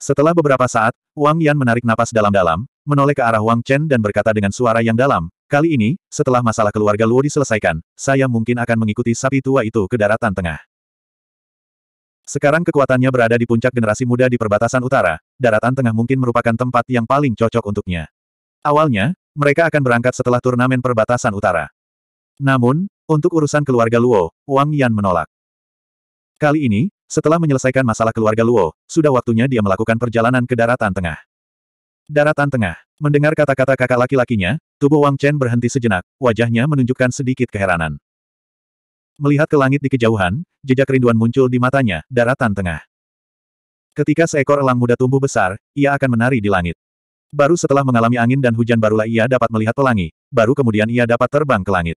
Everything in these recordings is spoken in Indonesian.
Setelah beberapa saat, Wang Yan menarik napas dalam-dalam, menoleh ke arah Wang Chen dan berkata dengan suara yang dalam, Kali ini, setelah masalah keluarga Luo diselesaikan, saya mungkin akan mengikuti sapi tua itu ke daratan tengah. Sekarang kekuatannya berada di puncak generasi muda di perbatasan utara, daratan tengah mungkin merupakan tempat yang paling cocok untuknya. Awalnya, mereka akan berangkat setelah turnamen perbatasan utara. Namun, untuk urusan keluarga Luo, Wang Yan menolak. Kali ini, setelah menyelesaikan masalah keluarga Luo, sudah waktunya dia melakukan perjalanan ke daratan tengah. Daratan tengah, mendengar kata-kata kakak laki-lakinya, tubuh Wang Chen berhenti sejenak, wajahnya menunjukkan sedikit keheranan. Melihat ke langit di kejauhan, jejak kerinduan muncul di matanya, daratan tengah. Ketika seekor elang muda tumbuh besar, ia akan menari di langit. Baru setelah mengalami angin dan hujan barulah ia dapat melihat pelangi, baru kemudian ia dapat terbang ke langit.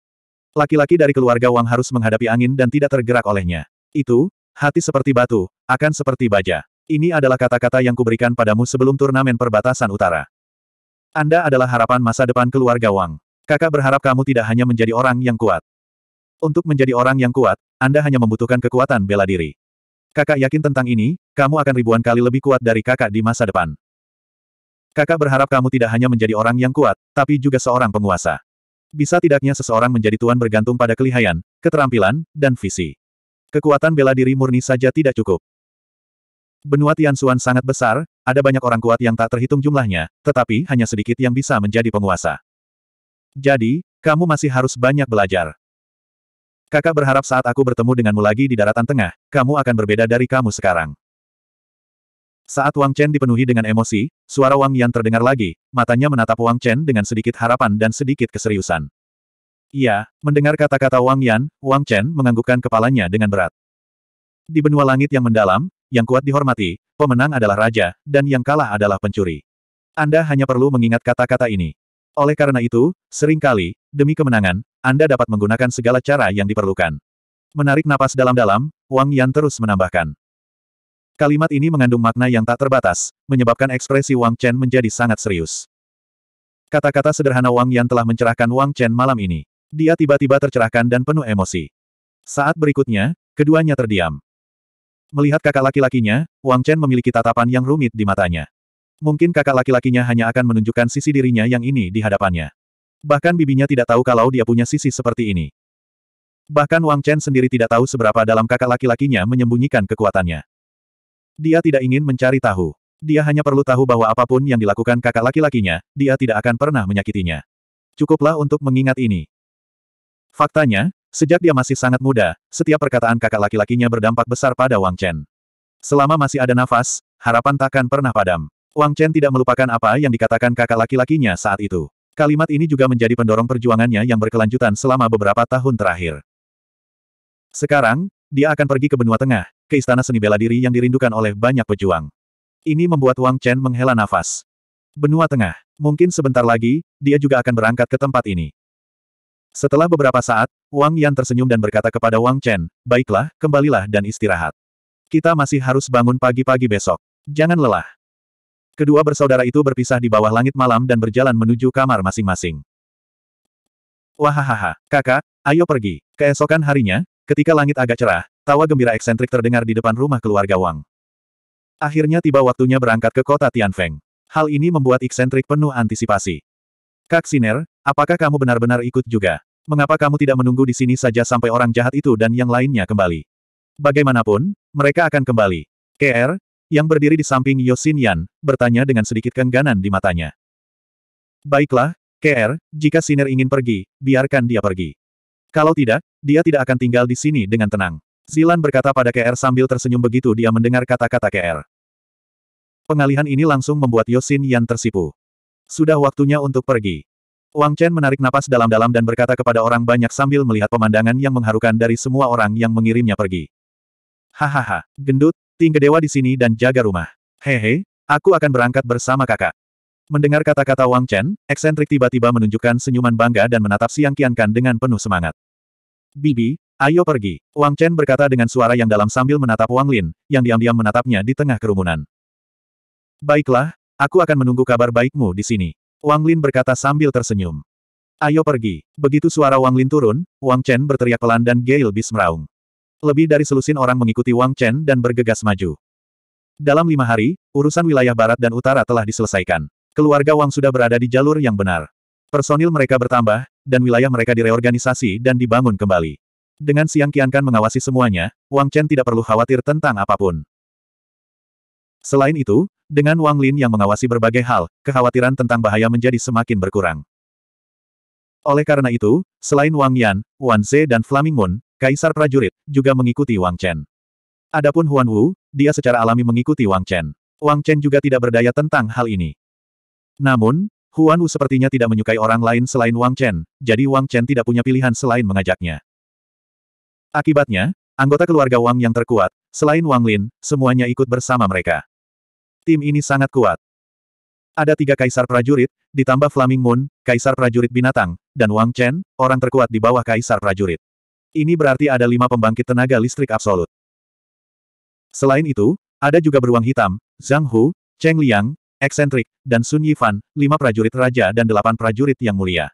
Laki-laki dari keluarga Wang harus menghadapi angin dan tidak tergerak olehnya. Itu, hati seperti batu, akan seperti baja. Ini adalah kata-kata yang kuberikan padamu sebelum turnamen perbatasan utara. Anda adalah harapan masa depan keluarga Wang. Kakak berharap kamu tidak hanya menjadi orang yang kuat. Untuk menjadi orang yang kuat, Anda hanya membutuhkan kekuatan bela diri. Kakak yakin tentang ini, kamu akan ribuan kali lebih kuat dari kakak di masa depan. Kakak berharap kamu tidak hanya menjadi orang yang kuat, tapi juga seorang penguasa. Bisa tidaknya seseorang menjadi tuan bergantung pada kelihaian, keterampilan, dan visi. Kekuatan bela diri murni saja tidak cukup. Benua Tianxuan sangat besar, ada banyak orang kuat yang tak terhitung jumlahnya, tetapi hanya sedikit yang bisa menjadi penguasa. Jadi, kamu masih harus banyak belajar. Kakak berharap saat aku bertemu denganmu lagi di daratan tengah, kamu akan berbeda dari kamu sekarang. Saat Wang Chen dipenuhi dengan emosi, suara Wang Yan terdengar lagi, matanya menatap Wang Chen dengan sedikit harapan dan sedikit keseriusan. Iya, mendengar kata-kata Wang Yan, Wang Chen menganggukkan kepalanya dengan berat. Di benua langit yang mendalam, yang kuat dihormati, pemenang adalah raja, dan yang kalah adalah pencuri. Anda hanya perlu mengingat kata-kata ini. Oleh karena itu, seringkali, demi kemenangan, Anda dapat menggunakan segala cara yang diperlukan. Menarik napas dalam-dalam, Wang Yan terus menambahkan. Kalimat ini mengandung makna yang tak terbatas, menyebabkan ekspresi Wang Chen menjadi sangat serius. Kata-kata sederhana Wang Yan telah mencerahkan Wang Chen malam ini. Dia tiba-tiba tercerahkan dan penuh emosi. Saat berikutnya, keduanya terdiam. Melihat kakak laki-lakinya, Wang Chen memiliki tatapan yang rumit di matanya. Mungkin kakak laki-lakinya hanya akan menunjukkan sisi dirinya yang ini di hadapannya. Bahkan bibinya tidak tahu kalau dia punya sisi seperti ini. Bahkan Wang Chen sendiri tidak tahu seberapa dalam kakak laki-lakinya menyembunyikan kekuatannya. Dia tidak ingin mencari tahu. Dia hanya perlu tahu bahwa apapun yang dilakukan kakak laki-lakinya, dia tidak akan pernah menyakitinya. Cukuplah untuk mengingat ini. Faktanya, sejak dia masih sangat muda, setiap perkataan kakak laki-lakinya berdampak besar pada Wang Chen. Selama masih ada nafas, harapan takkan pernah padam. Wang Chen tidak melupakan apa yang dikatakan kakak laki-lakinya saat itu. Kalimat ini juga menjadi pendorong perjuangannya yang berkelanjutan selama beberapa tahun terakhir. Sekarang, dia akan pergi ke benua tengah, ke istana seni bela diri yang dirindukan oleh banyak pejuang. Ini membuat Wang Chen menghela nafas. Benua tengah. Mungkin sebentar lagi, dia juga akan berangkat ke tempat ini. Setelah beberapa saat, Wang Yan tersenyum dan berkata kepada Wang Chen, Baiklah, kembalilah dan istirahat. Kita masih harus bangun pagi-pagi besok. Jangan lelah. Kedua bersaudara itu berpisah di bawah langit malam dan berjalan menuju kamar masing-masing. Wahahaha, kakak, ayo pergi. Keesokan harinya, Ketika langit agak cerah, tawa gembira eksentrik terdengar di depan rumah keluarga Wang. Akhirnya tiba waktunya berangkat ke kota Tianfeng. Hal ini membuat eksentrik penuh antisipasi. Kak Siner, apakah kamu benar-benar ikut juga? Mengapa kamu tidak menunggu di sini saja sampai orang jahat itu dan yang lainnya kembali? Bagaimanapun, mereka akan kembali. KR, yang berdiri di samping Yosin Yan, bertanya dengan sedikit kengganan di matanya. Baiklah, KR, jika Siner ingin pergi, biarkan dia pergi. Kalau tidak, dia tidak akan tinggal di sini dengan tenang. Zilan berkata pada KR sambil tersenyum begitu dia mendengar kata-kata KR. Pengalihan ini langsung membuat Yosin Yan tersipu. Sudah waktunya untuk pergi. Wang Chen menarik napas dalam-dalam dan berkata kepada orang banyak sambil melihat pemandangan yang mengharukan dari semua orang yang mengirimnya pergi. Hahaha, gendut, tinggal dewa di sini dan jaga rumah. Hehe, aku akan berangkat bersama kakak. Mendengar kata-kata Wang Chen, eksentrik tiba-tiba menunjukkan senyuman bangga dan menatap Siang Qiankan dengan penuh semangat. Bibi, ayo pergi. Wang Chen berkata dengan suara yang dalam sambil menatap Wang Lin, yang diam-diam menatapnya di tengah kerumunan. Baiklah, aku akan menunggu kabar baikmu di sini. Wang Lin berkata sambil tersenyum. Ayo pergi. Begitu suara Wang Lin turun, Wang Chen berteriak pelan dan Gail Bis meraung. Lebih dari selusin orang mengikuti Wang Chen dan bergegas maju. Dalam lima hari, urusan wilayah barat dan utara telah diselesaikan. Keluarga Wang sudah berada di jalur yang benar. Personil mereka bertambah, dan wilayah mereka direorganisasi dan dibangun kembali. Dengan Siang Qiankan mengawasi semuanya, Wang Chen tidak perlu khawatir tentang apapun. Selain itu, dengan Wang Lin yang mengawasi berbagai hal, kekhawatiran tentang bahaya menjadi semakin berkurang. Oleh karena itu, selain Wang Yan, Wan Ze dan Flaming Moon, Kaisar Prajurit, juga mengikuti Wang Chen. Adapun Huan Wu, dia secara alami mengikuti Wang Chen. Wang Chen juga tidak berdaya tentang hal ini. Namun, Huan Wu sepertinya tidak menyukai orang lain selain Wang Chen, jadi Wang Chen tidak punya pilihan selain mengajaknya. Akibatnya, anggota keluarga Wang yang terkuat, selain Wang Lin, semuanya ikut bersama mereka. Tim ini sangat kuat. Ada tiga kaisar prajurit, ditambah Flaming Moon, kaisar prajurit binatang, dan Wang Chen, orang terkuat di bawah kaisar prajurit. Ini berarti ada lima pembangkit tenaga listrik absolut. Selain itu, ada juga beruang hitam, Zhang Hu, Cheng Liang, eksentrik, dan Sun Yifan, lima prajurit raja dan delapan prajurit yang mulia.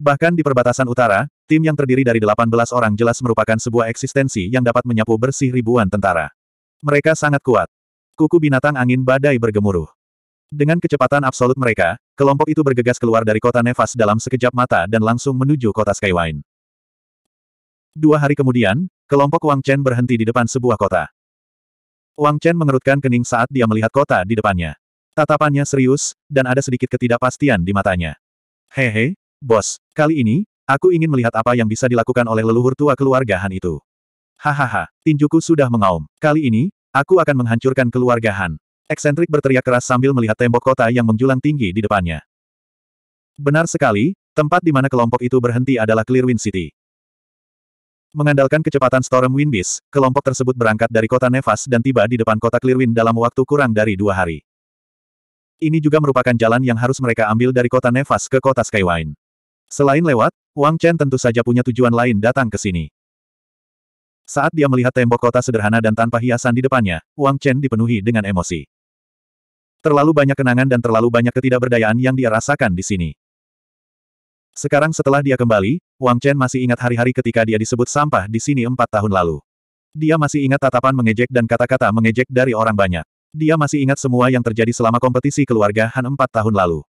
Bahkan di perbatasan utara, tim yang terdiri dari delapan belas orang jelas merupakan sebuah eksistensi yang dapat menyapu bersih ribuan tentara. Mereka sangat kuat. Kuku binatang angin badai bergemuruh. Dengan kecepatan absolut mereka, kelompok itu bergegas keluar dari kota Nefas dalam sekejap mata dan langsung menuju kota Skywine. Dua hari kemudian, kelompok Wang Chen berhenti di depan sebuah kota. Wang Chen mengerutkan kening saat dia melihat kota di depannya. Tatapannya serius, dan ada sedikit ketidakpastian di matanya. Hehe, bos, kali ini, aku ingin melihat apa yang bisa dilakukan oleh leluhur tua keluarga Han itu. Hahaha, tinjuku sudah mengaum. Kali ini, aku akan menghancurkan keluarga Han. Eksentrik berteriak keras sambil melihat tembok kota yang menjulang tinggi di depannya. Benar sekali, tempat di mana kelompok itu berhenti adalah Clearwind City. Mengandalkan kecepatan Storm Wind kelompok tersebut berangkat dari kota Nevas dan tiba di depan kota Clearwind dalam waktu kurang dari dua hari. Ini juga merupakan jalan yang harus mereka ambil dari kota Nevas ke kota Skywine. Selain lewat, Wang Chen tentu saja punya tujuan lain datang ke sini. Saat dia melihat tembok kota sederhana dan tanpa hiasan di depannya, Wang Chen dipenuhi dengan emosi. Terlalu banyak kenangan dan terlalu banyak ketidakberdayaan yang dia rasakan di sini. Sekarang setelah dia kembali, Wang Chen masih ingat hari-hari ketika dia disebut sampah di sini empat tahun lalu. Dia masih ingat tatapan mengejek dan kata-kata mengejek dari orang banyak. Dia masih ingat semua yang terjadi selama kompetisi keluarga Han empat tahun lalu.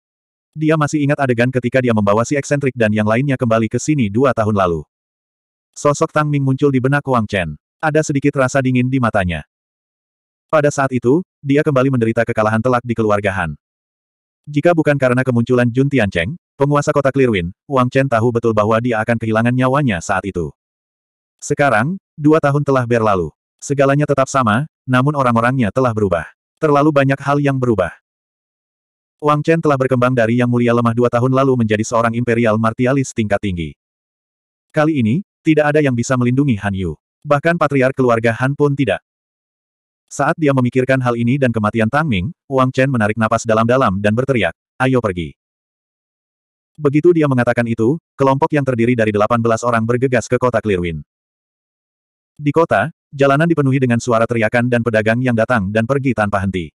Dia masih ingat adegan ketika dia membawa si eksentrik dan yang lainnya kembali ke sini dua tahun lalu. Sosok Tang Ming muncul di benak Wang Chen. Ada sedikit rasa dingin di matanya. Pada saat itu, dia kembali menderita kekalahan telak di keluarga Han. Jika bukan karena kemunculan Jun Tian Cheng, Penguasa kota Clearwind, Wang Chen tahu betul bahwa dia akan kehilangan nyawanya saat itu. Sekarang, dua tahun telah berlalu. Segalanya tetap sama, namun orang-orangnya telah berubah. Terlalu banyak hal yang berubah. Wang Chen telah berkembang dari yang mulia lemah dua tahun lalu menjadi seorang imperial martialis tingkat tinggi. Kali ini, tidak ada yang bisa melindungi Han Yu. Bahkan patriark keluarga Han pun tidak. Saat dia memikirkan hal ini dan kematian Tang Ming, Wang Chen menarik napas dalam-dalam dan berteriak, ayo pergi. Begitu dia mengatakan itu, kelompok yang terdiri dari 18 orang bergegas ke kota Clearwind. Di kota, jalanan dipenuhi dengan suara teriakan dan pedagang yang datang dan pergi tanpa henti.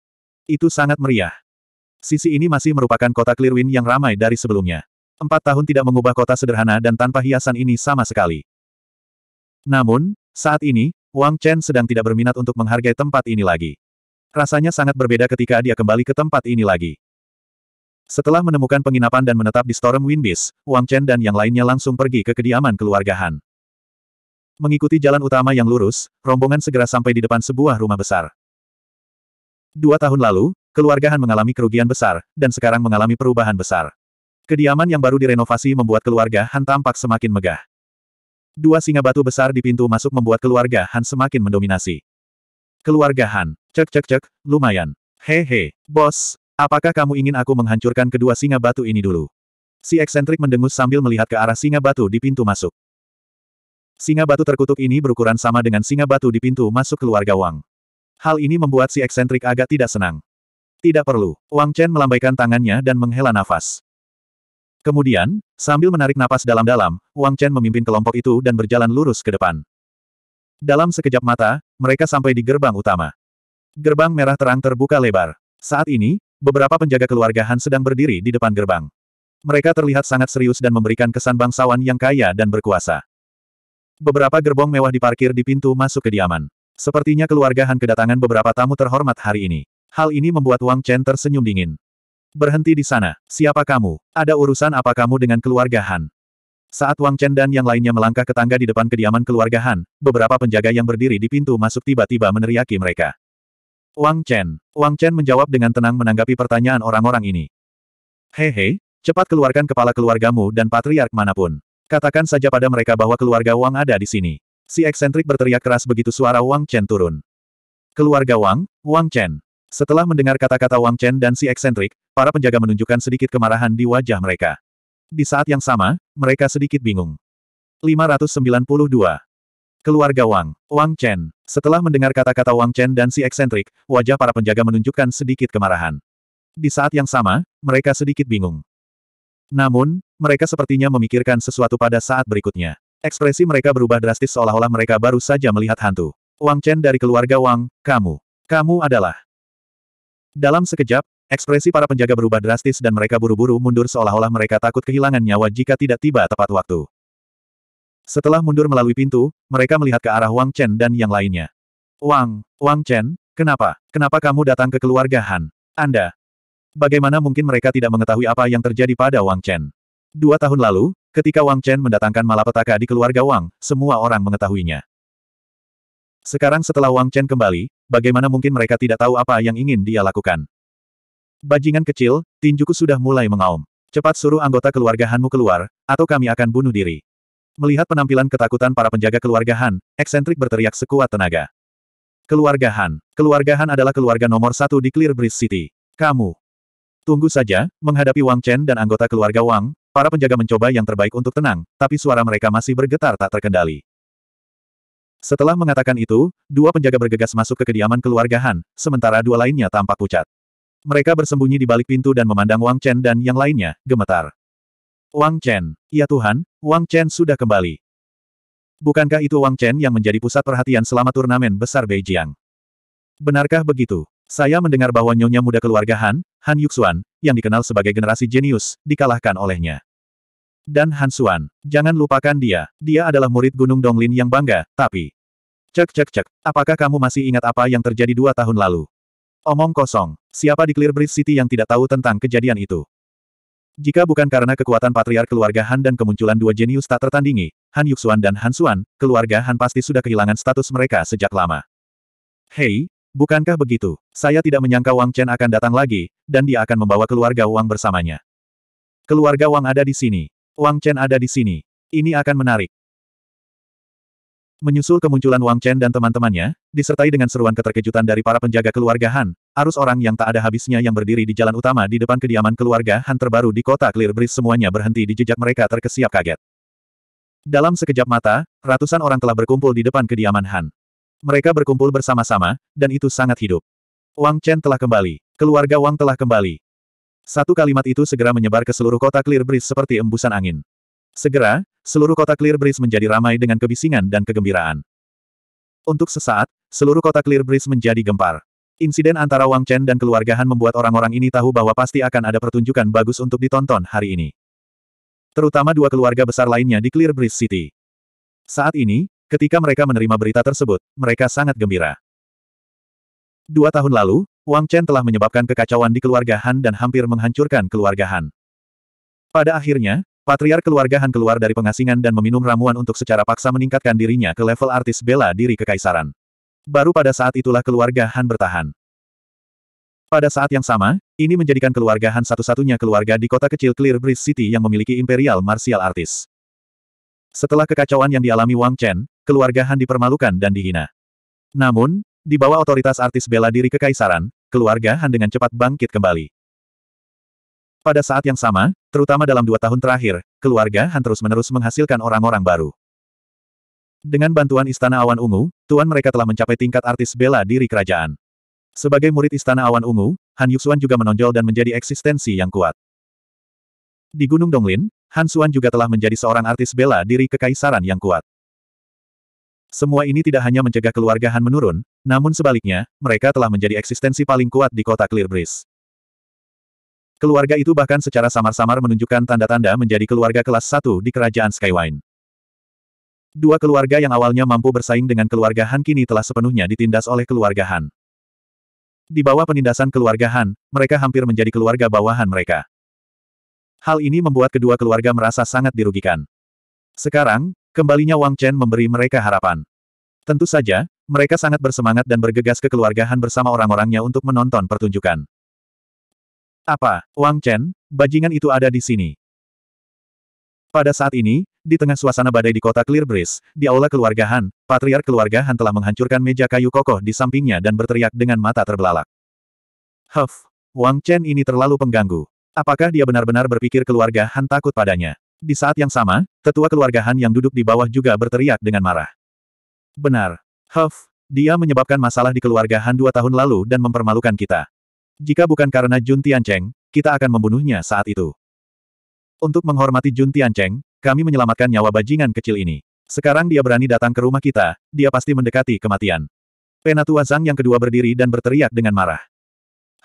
Itu sangat meriah. Sisi ini masih merupakan kota Clearwind yang ramai dari sebelumnya. Empat tahun tidak mengubah kota sederhana dan tanpa hiasan ini sama sekali. Namun, saat ini, Wang Chen sedang tidak berminat untuk menghargai tempat ini lagi. Rasanya sangat berbeda ketika dia kembali ke tempat ini lagi. Setelah menemukan penginapan dan menetap di Storm Windbis, Wang Chen dan yang lainnya langsung pergi ke kediaman keluarga Han. Mengikuti jalan utama yang lurus, rombongan segera sampai di depan sebuah rumah besar. Dua tahun lalu, keluarga Han mengalami kerugian besar, dan sekarang mengalami perubahan besar. Kediaman yang baru direnovasi membuat keluarga Han tampak semakin megah. Dua singa batu besar di pintu masuk membuat keluarga Han semakin mendominasi. Keluarga Han, cek cek cek, lumayan. Hehe, he, bos, Apakah kamu ingin aku menghancurkan kedua singa batu ini dulu? Si eksentrik mendengus sambil melihat ke arah singa batu di pintu masuk. Singa batu terkutuk ini berukuran sama dengan singa batu di pintu masuk keluarga Wang. Hal ini membuat si eksentrik agak tidak senang. Tidak perlu. Wang Chen melambaikan tangannya dan menghela nafas. Kemudian, sambil menarik napas dalam-dalam, Wang Chen memimpin kelompok itu dan berjalan lurus ke depan. Dalam sekejap mata, mereka sampai di gerbang utama. Gerbang merah terang terbuka lebar. Saat ini, beberapa penjaga keluarga Han sedang berdiri di depan gerbang. Mereka terlihat sangat serius dan memberikan kesan bangsawan yang kaya dan berkuasa. Beberapa gerbong mewah diparkir di pintu masuk kediaman. Sepertinya keluarga Han kedatangan beberapa tamu terhormat hari ini. Hal ini membuat Wang Chen tersenyum dingin. Berhenti di sana. Siapa kamu? Ada urusan apa kamu dengan keluarga Han? Saat Wang Chen dan yang lainnya melangkah ke tangga di depan kediaman keluarga Han, beberapa penjaga yang berdiri di pintu masuk tiba-tiba meneriaki mereka. Wang Chen. Wang Chen menjawab dengan tenang menanggapi pertanyaan orang-orang ini. Hehe, cepat keluarkan kepala keluargamu dan patriark manapun. Katakan saja pada mereka bahwa keluarga Wang ada di sini. Si eksentrik berteriak keras begitu suara Wang Chen turun. Keluarga Wang, Wang Chen. Setelah mendengar kata-kata Wang Chen dan si eksentrik, para penjaga menunjukkan sedikit kemarahan di wajah mereka. Di saat yang sama, mereka sedikit bingung. 592. Keluarga Wang, Wang Chen. Setelah mendengar kata-kata Wang Chen dan si eksentrik, wajah para penjaga menunjukkan sedikit kemarahan. Di saat yang sama, mereka sedikit bingung. Namun, mereka sepertinya memikirkan sesuatu pada saat berikutnya. Ekspresi mereka berubah drastis seolah-olah mereka baru saja melihat hantu. Wang Chen dari keluarga Wang, kamu. Kamu adalah. Dalam sekejap, ekspresi para penjaga berubah drastis dan mereka buru-buru mundur seolah-olah mereka takut kehilangan nyawa jika tidak tiba tepat waktu. Setelah mundur melalui pintu, mereka melihat ke arah Wang Chen dan yang lainnya. Wang, Wang Chen, kenapa? Kenapa kamu datang ke keluarga Han? Anda. Bagaimana mungkin mereka tidak mengetahui apa yang terjadi pada Wang Chen? Dua tahun lalu, ketika Wang Chen mendatangkan malapetaka di keluarga Wang, semua orang mengetahuinya. Sekarang setelah Wang Chen kembali, bagaimana mungkin mereka tidak tahu apa yang ingin dia lakukan? Bajingan kecil, tinjuku sudah mulai mengaum. Cepat suruh anggota keluarga Hanmu keluar, atau kami akan bunuh diri. Melihat penampilan ketakutan para penjaga keluarga Han, eksentrik berteriak sekuat tenaga. Keluarga Han. Keluarga Han adalah keluarga nomor satu di Clear Breeze City. Kamu. Tunggu saja, menghadapi Wang Chen dan anggota keluarga Wang, para penjaga mencoba yang terbaik untuk tenang, tapi suara mereka masih bergetar tak terkendali. Setelah mengatakan itu, dua penjaga bergegas masuk ke kediaman keluarga Han, sementara dua lainnya tampak pucat. Mereka bersembunyi di balik pintu dan memandang Wang Chen dan yang lainnya, gemetar. Wang Chen. Ya Tuhan, Wang Chen sudah kembali. Bukankah itu Wang Chen yang menjadi pusat perhatian selama turnamen besar Beijing? Benarkah begitu? Saya mendengar bahwa nyonya muda keluarga Han, Han Yuxuan, yang dikenal sebagai generasi jenius, dikalahkan olehnya. Dan Han Xuan, jangan lupakan dia, dia adalah murid Gunung Donglin yang bangga, tapi... Cek cek cek, apakah kamu masih ingat apa yang terjadi dua tahun lalu? Omong kosong, siapa di Clear Bridge City yang tidak tahu tentang kejadian itu? Jika bukan karena kekuatan patriark keluarga Han dan kemunculan dua jenius tak tertandingi, Han Yuxuan dan Han Xuan, keluarga Han pasti sudah kehilangan status mereka sejak lama. Hei, bukankah begitu? Saya tidak menyangka Wang Chen akan datang lagi, dan dia akan membawa keluarga Wang bersamanya. Keluarga Wang ada di sini. Wang Chen ada di sini. Ini akan menarik. Menyusul kemunculan Wang Chen dan teman-temannya, disertai dengan seruan keterkejutan dari para penjaga keluarga Han, arus orang yang tak ada habisnya yang berdiri di jalan utama di depan kediaman keluarga Han terbaru di kota Clear Breeze semuanya berhenti di jejak mereka terkesiap kaget. Dalam sekejap mata, ratusan orang telah berkumpul di depan kediaman Han. Mereka berkumpul bersama-sama, dan itu sangat hidup. Wang Chen telah kembali. Keluarga Wang telah kembali. Satu kalimat itu segera menyebar ke seluruh kota Clear Breeze seperti embusan angin. Segera, seluruh kota Clear Breeze menjadi ramai dengan kebisingan dan kegembiraan. Untuk sesaat, seluruh kota Clear Breeze menjadi gempar. Insiden antara Wang Chen dan keluarga Han membuat orang-orang ini tahu bahwa pasti akan ada pertunjukan bagus untuk ditonton hari ini. Terutama dua keluarga besar lainnya di Clear Breeze City. Saat ini, ketika mereka menerima berita tersebut, mereka sangat gembira. Dua tahun lalu, Wang Chen telah menyebabkan kekacauan di keluarga Han dan hampir menghancurkan keluarga Han. Pada akhirnya, Patriar keluarga Han keluar dari pengasingan dan meminum ramuan untuk secara paksa meningkatkan dirinya ke level artis bela diri kekaisaran. Baru pada saat itulah keluarga Han bertahan. Pada saat yang sama, ini menjadikan keluarga Han satu-satunya keluarga di kota kecil Clear Breeze City yang memiliki Imperial Martial Artist. Setelah kekacauan yang dialami Wang Chen, keluarga Han dipermalukan dan dihina. Namun, di bawah otoritas artis bela diri kekaisaran, keluarga Han dengan cepat bangkit kembali. Pada saat yang sama, Terutama dalam dua tahun terakhir, keluarga Han terus-menerus menghasilkan orang-orang baru. Dengan bantuan Istana Awan Ungu, tuan mereka telah mencapai tingkat artis bela diri kerajaan. Sebagai murid Istana Awan Ungu, Han Yuxuan juga menonjol dan menjadi eksistensi yang kuat. Di Gunung Donglin, Han Xuan juga telah menjadi seorang artis bela diri kekaisaran yang kuat. Semua ini tidak hanya mencegah keluarga Han menurun, namun sebaliknya, mereka telah menjadi eksistensi paling kuat di kota Clear Breeze. Keluarga itu bahkan secara samar-samar menunjukkan tanda-tanda menjadi keluarga kelas 1 di kerajaan Skywine. Dua keluarga yang awalnya mampu bersaing dengan keluarga Han kini telah sepenuhnya ditindas oleh keluarga Han. Di bawah penindasan keluarga Han, mereka hampir menjadi keluarga bawahan mereka. Hal ini membuat kedua keluarga merasa sangat dirugikan. Sekarang, kembalinya Wang Chen memberi mereka harapan. Tentu saja, mereka sangat bersemangat dan bergegas ke keluarga Han bersama orang-orangnya untuk menonton pertunjukan. Apa, Wang Chen, bajingan itu ada di sini? Pada saat ini, di tengah suasana badai di kota Clear Breeze, di aula keluarga Han, patriark keluarga Han telah menghancurkan meja kayu kokoh di sampingnya dan berteriak dengan mata terbelalak. Huff, Wang Chen ini terlalu pengganggu. Apakah dia benar-benar berpikir keluarga Han takut padanya? Di saat yang sama, tetua keluarga Han yang duduk di bawah juga berteriak dengan marah. Benar. Huff, dia menyebabkan masalah di keluarga Han dua tahun lalu dan mempermalukan kita. Jika bukan karena Jun Tiancheng, kita akan membunuhnya saat itu. Untuk menghormati Jun Tiancheng, kami menyelamatkan nyawa bajingan kecil ini. Sekarang dia berani datang ke rumah kita, dia pasti mendekati kematian. Penatua Zhang yang kedua berdiri dan berteriak dengan marah.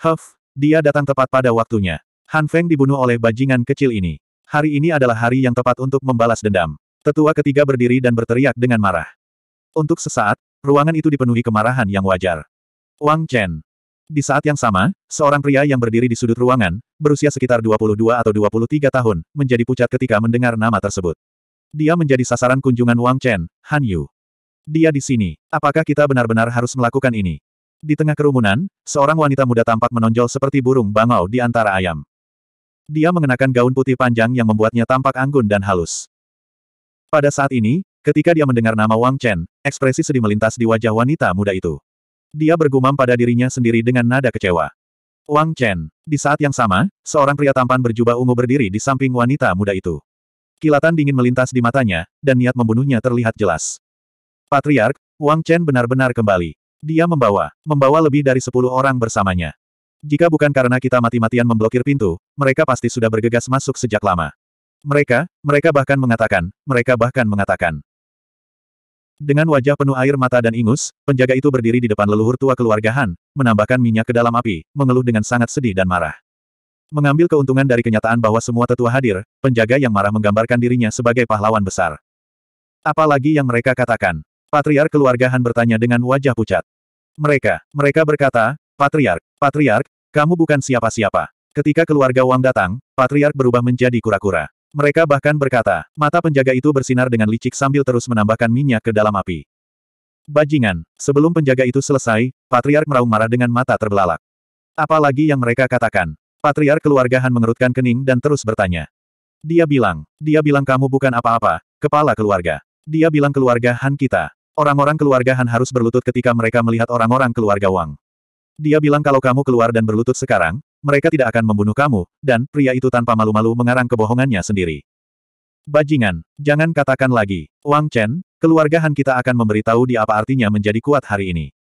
Huff, dia datang tepat pada waktunya. Han Feng dibunuh oleh bajingan kecil ini. Hari ini adalah hari yang tepat untuk membalas dendam. Tetua ketiga berdiri dan berteriak dengan marah. Untuk sesaat, ruangan itu dipenuhi kemarahan yang wajar. Wang Chen, di saat yang sama, seorang pria yang berdiri di sudut ruangan, berusia sekitar 22 atau 23 tahun, menjadi pucat ketika mendengar nama tersebut. Dia menjadi sasaran kunjungan Wang Chen, Han Yu. Dia di sini. Apakah kita benar-benar harus melakukan ini? Di tengah kerumunan, seorang wanita muda tampak menonjol seperti burung bangau di antara ayam. Dia mengenakan gaun putih panjang yang membuatnya tampak anggun dan halus. Pada saat ini, ketika dia mendengar nama Wang Chen, ekspresi sedih melintas di wajah wanita muda itu. Dia bergumam pada dirinya sendiri dengan nada kecewa. Wang Chen. Di saat yang sama, seorang pria tampan berjubah ungu berdiri di samping wanita muda itu. Kilatan dingin melintas di matanya, dan niat membunuhnya terlihat jelas. Patriark, Wang Chen benar-benar kembali. Dia membawa, membawa lebih dari sepuluh orang bersamanya. Jika bukan karena kita mati-matian memblokir pintu, mereka pasti sudah bergegas masuk sejak lama. Mereka, mereka bahkan mengatakan, mereka bahkan mengatakan. Dengan wajah penuh air mata dan ingus, penjaga itu berdiri di depan leluhur tua keluarga Han, menambahkan minyak ke dalam api, mengeluh dengan sangat sedih dan marah. Mengambil keuntungan dari kenyataan bahwa semua tetua hadir, penjaga yang marah menggambarkan dirinya sebagai pahlawan besar. Apalagi yang mereka katakan. Patriark keluarga Han bertanya dengan wajah pucat. Mereka, mereka berkata, Patriark, Patriark, kamu bukan siapa-siapa. Ketika keluarga Wang datang, Patriark berubah menjadi kura-kura. Mereka bahkan berkata, mata penjaga itu bersinar dengan licik sambil terus menambahkan minyak ke dalam api. Bajingan, sebelum penjaga itu selesai, Patriark meraung marah dengan mata terbelalak. Apalagi yang mereka katakan. Patriark keluarga Han mengerutkan kening dan terus bertanya. Dia bilang, dia bilang kamu bukan apa-apa, kepala keluarga. Dia bilang keluarga Han kita. Orang-orang keluarga Han harus berlutut ketika mereka melihat orang-orang keluarga Wang. Dia bilang kalau kamu keluar dan berlutut sekarang, mereka tidak akan membunuh kamu, dan pria itu tanpa malu-malu mengarang kebohongannya sendiri. Bajingan, jangan katakan lagi, Wang Chen, keluarga Han kita akan memberitahu dia apa artinya menjadi kuat hari ini.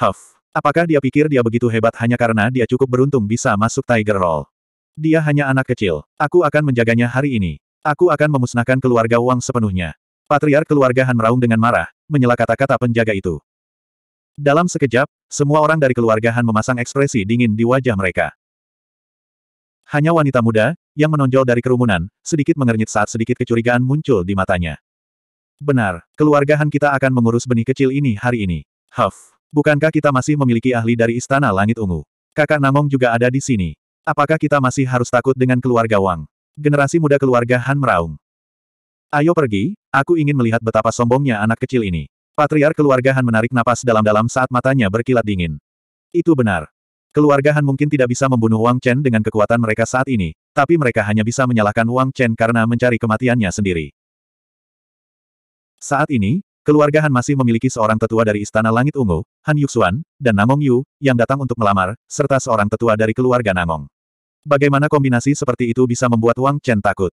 Huff, apakah dia pikir dia begitu hebat hanya karena dia cukup beruntung bisa masuk Tiger Roll? Dia hanya anak kecil, aku akan menjaganya hari ini. Aku akan memusnahkan keluarga Wang sepenuhnya. Patriar keluarga Han meraung dengan marah, menyela kata-kata penjaga itu. Dalam sekejap, semua orang dari keluarga Han memasang ekspresi dingin di wajah mereka. Hanya wanita muda, yang menonjol dari kerumunan, sedikit mengernyit saat sedikit kecurigaan muncul di matanya. Benar, keluarga Han kita akan mengurus benih kecil ini hari ini. Huff, bukankah kita masih memiliki ahli dari Istana Langit Ungu? Kakak Namong juga ada di sini. Apakah kita masih harus takut dengan keluarga Wang? Generasi muda keluarga Han meraung. Ayo pergi, aku ingin melihat betapa sombongnya anak kecil ini. Patriar keluarga Han menarik napas dalam-dalam saat matanya berkilat dingin. Itu benar. Keluarga Han mungkin tidak bisa membunuh Wang Chen dengan kekuatan mereka saat ini, tapi mereka hanya bisa menyalahkan Wang Chen karena mencari kematiannya sendiri. Saat ini, keluarga Han masih memiliki seorang tetua dari Istana Langit Ungu, Han Yuxuan, dan Namong Yu, yang datang untuk melamar, serta seorang tetua dari keluarga Namong. Bagaimana kombinasi seperti itu bisa membuat Wang Chen takut?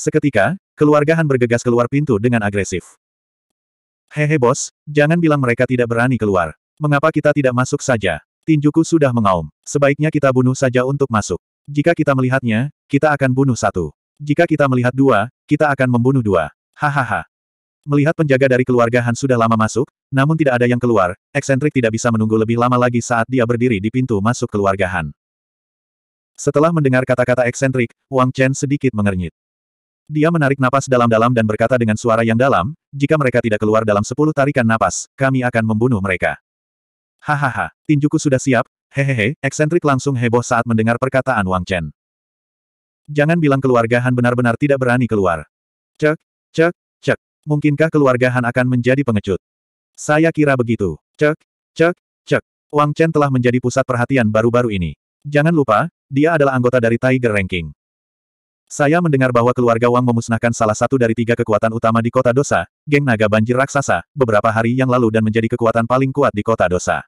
Seketika, keluarga Han bergegas keluar pintu dengan agresif. Hehe bos, jangan bilang mereka tidak berani keluar. Mengapa kita tidak masuk saja? Tinjuku sudah mengaum. Sebaiknya kita bunuh saja untuk masuk. Jika kita melihatnya, kita akan bunuh satu. Jika kita melihat dua, kita akan membunuh dua. Hahaha. Melihat penjaga dari keluarga Han sudah lama masuk, namun tidak ada yang keluar, eksentrik tidak bisa menunggu lebih lama lagi saat dia berdiri di pintu masuk keluarga Han. Setelah mendengar kata-kata eksentrik, Wang Chen sedikit mengernyit. Dia menarik napas dalam-dalam dan berkata dengan suara yang dalam, jika mereka tidak keluar dalam sepuluh tarikan napas, kami akan membunuh mereka. Hahaha, tinjuku sudah siap, hehehe, eksentrik langsung heboh saat mendengar perkataan Wang Chen. Jangan bilang keluarga Han benar-benar tidak berani keluar. Cek, cek, cek, mungkinkah keluarga Han akan menjadi pengecut? Saya kira begitu. Cek, cek, cek, Wang Chen telah menjadi pusat perhatian baru-baru ini. Jangan lupa, dia adalah anggota dari Tiger Ranking. Saya mendengar bahwa keluarga Wang memusnahkan salah satu dari tiga kekuatan utama di kota dosa, geng naga banjir raksasa, beberapa hari yang lalu dan menjadi kekuatan paling kuat di kota dosa.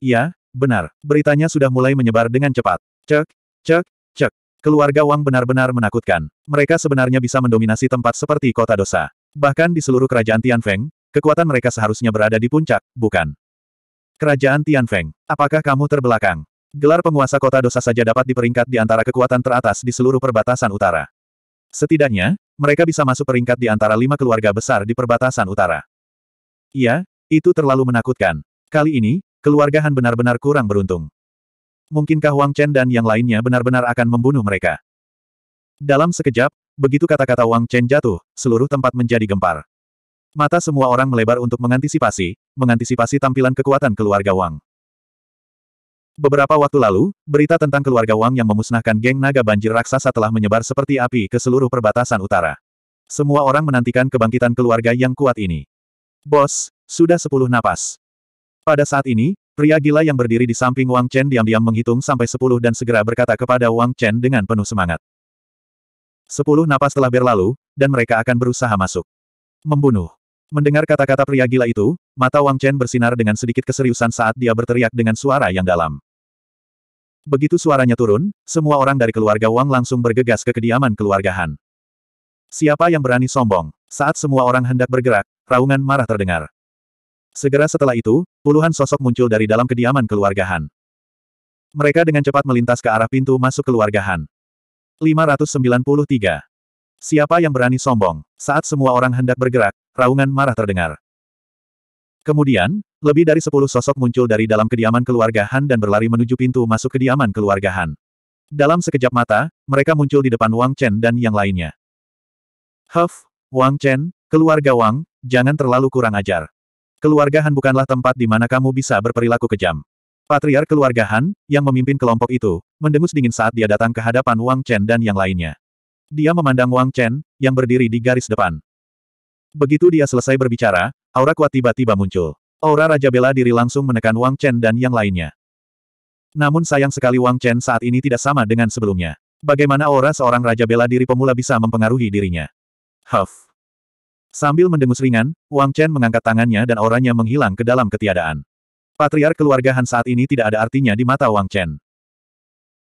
Iya, benar. Beritanya sudah mulai menyebar dengan cepat. Cek, cek, cek. Keluarga Wang benar-benar menakutkan. Mereka sebenarnya bisa mendominasi tempat seperti kota dosa. Bahkan di seluruh kerajaan Tianfeng, kekuatan mereka seharusnya berada di puncak, bukan? Kerajaan Tianfeng, apakah kamu terbelakang? Gelar penguasa kota dosa saja dapat diperingkat di antara kekuatan teratas di seluruh perbatasan utara. Setidaknya, mereka bisa masuk peringkat di antara lima keluarga besar di perbatasan utara. Iya, itu terlalu menakutkan. Kali ini, Keluarga Han benar-benar kurang beruntung. Mungkinkah Wang Chen dan yang lainnya benar-benar akan membunuh mereka? Dalam sekejap, begitu kata-kata Wang Chen jatuh, seluruh tempat menjadi gempar. Mata semua orang melebar untuk mengantisipasi, mengantisipasi tampilan kekuatan keluarga Wang. Beberapa waktu lalu, berita tentang keluarga Wang yang memusnahkan geng naga banjir raksasa telah menyebar seperti api ke seluruh perbatasan utara. Semua orang menantikan kebangkitan keluarga yang kuat ini. Bos, sudah sepuluh napas. Pada saat ini, pria gila yang berdiri di samping Wang Chen diam-diam menghitung sampai sepuluh dan segera berkata kepada Wang Chen dengan penuh semangat. Sepuluh napas telah berlalu, dan mereka akan berusaha masuk. Membunuh. Mendengar kata-kata pria gila itu, mata Wang Chen bersinar dengan sedikit keseriusan saat dia berteriak dengan suara yang dalam. Begitu suaranya turun, semua orang dari keluarga Wang langsung bergegas ke kediaman keluarga Han. Siapa yang berani sombong? Saat semua orang hendak bergerak, raungan marah terdengar. Segera setelah itu, puluhan sosok muncul dari dalam kediaman keluarga Han. Mereka dengan cepat melintas ke arah pintu masuk keluarga Han. 593. Siapa yang berani sombong? Saat semua orang hendak bergerak, raungan marah terdengar. Kemudian, lebih dari sepuluh sosok muncul dari dalam kediaman keluarga Han dan berlari menuju pintu masuk kediaman keluarga Han. Dalam sekejap mata, mereka muncul di depan Wang Chen dan yang lainnya. Huff, Wang Chen, keluarga Wang, jangan terlalu kurang ajar. Keluarga Han bukanlah tempat di mana kamu bisa berperilaku kejam. Patriar keluarga Han, yang memimpin kelompok itu, mendengus dingin saat dia datang ke hadapan Wang Chen dan yang lainnya. Dia memandang Wang Chen, yang berdiri di garis depan. Begitu dia selesai berbicara, aura kuat tiba-tiba muncul. Aura Raja Bela diri langsung menekan Wang Chen dan yang lainnya. Namun sayang sekali Wang Chen saat ini tidak sama dengan sebelumnya. Bagaimana aura seorang Raja Bela diri pemula bisa mempengaruhi dirinya? Huff. Sambil mendengus ringan, Wang Chen mengangkat tangannya dan auranya menghilang ke dalam ketiadaan. Patriark keluarga Han saat ini tidak ada artinya di mata Wang Chen.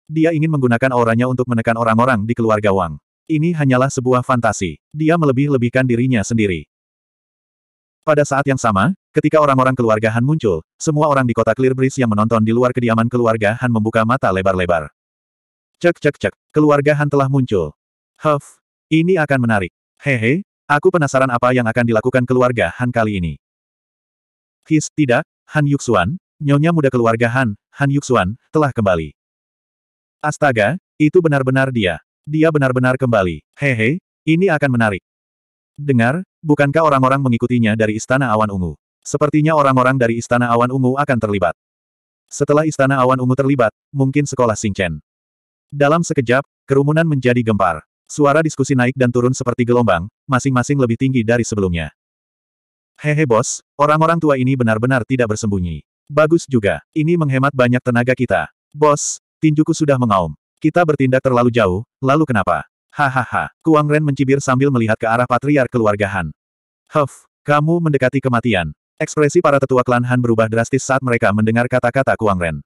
Dia ingin menggunakan auranya untuk menekan orang-orang di keluarga Wang. Ini hanyalah sebuah fantasi. Dia melebih-lebihkan dirinya sendiri. Pada saat yang sama, ketika orang-orang keluarga Han muncul, semua orang di kota Clearbreeze yang menonton di luar kediaman keluarga Han membuka mata lebar-lebar. Cek cek cek, keluarga Han telah muncul. Huff, ini akan menarik. Hehe, Aku penasaran apa yang akan dilakukan keluarga Han kali ini. His, tidak, Han Yuxuan, nyonya muda keluarga Han, Han Yuxuan, telah kembali. Astaga, itu benar-benar dia. Dia benar-benar kembali. Hehe, ini akan menarik. Dengar, bukankah orang-orang mengikutinya dari Istana Awan Ungu? Sepertinya orang-orang dari Istana Awan Ungu akan terlibat. Setelah Istana Awan Ungu terlibat, mungkin sekolah Singchen. Dalam sekejap, kerumunan menjadi gempar. Suara diskusi naik dan turun seperti gelombang, masing-masing lebih tinggi dari sebelumnya. Hehe bos, orang-orang tua ini benar-benar tidak bersembunyi. Bagus juga, ini menghemat banyak tenaga kita. Bos, tinjuku sudah mengaum. Kita bertindak terlalu jauh, lalu kenapa? Hahaha, Kuang Ren mencibir sambil melihat ke arah patriar keluarga Han. Huff, kamu mendekati kematian. Ekspresi para tetua klan Han berubah drastis saat mereka mendengar kata-kata Kuang Ren.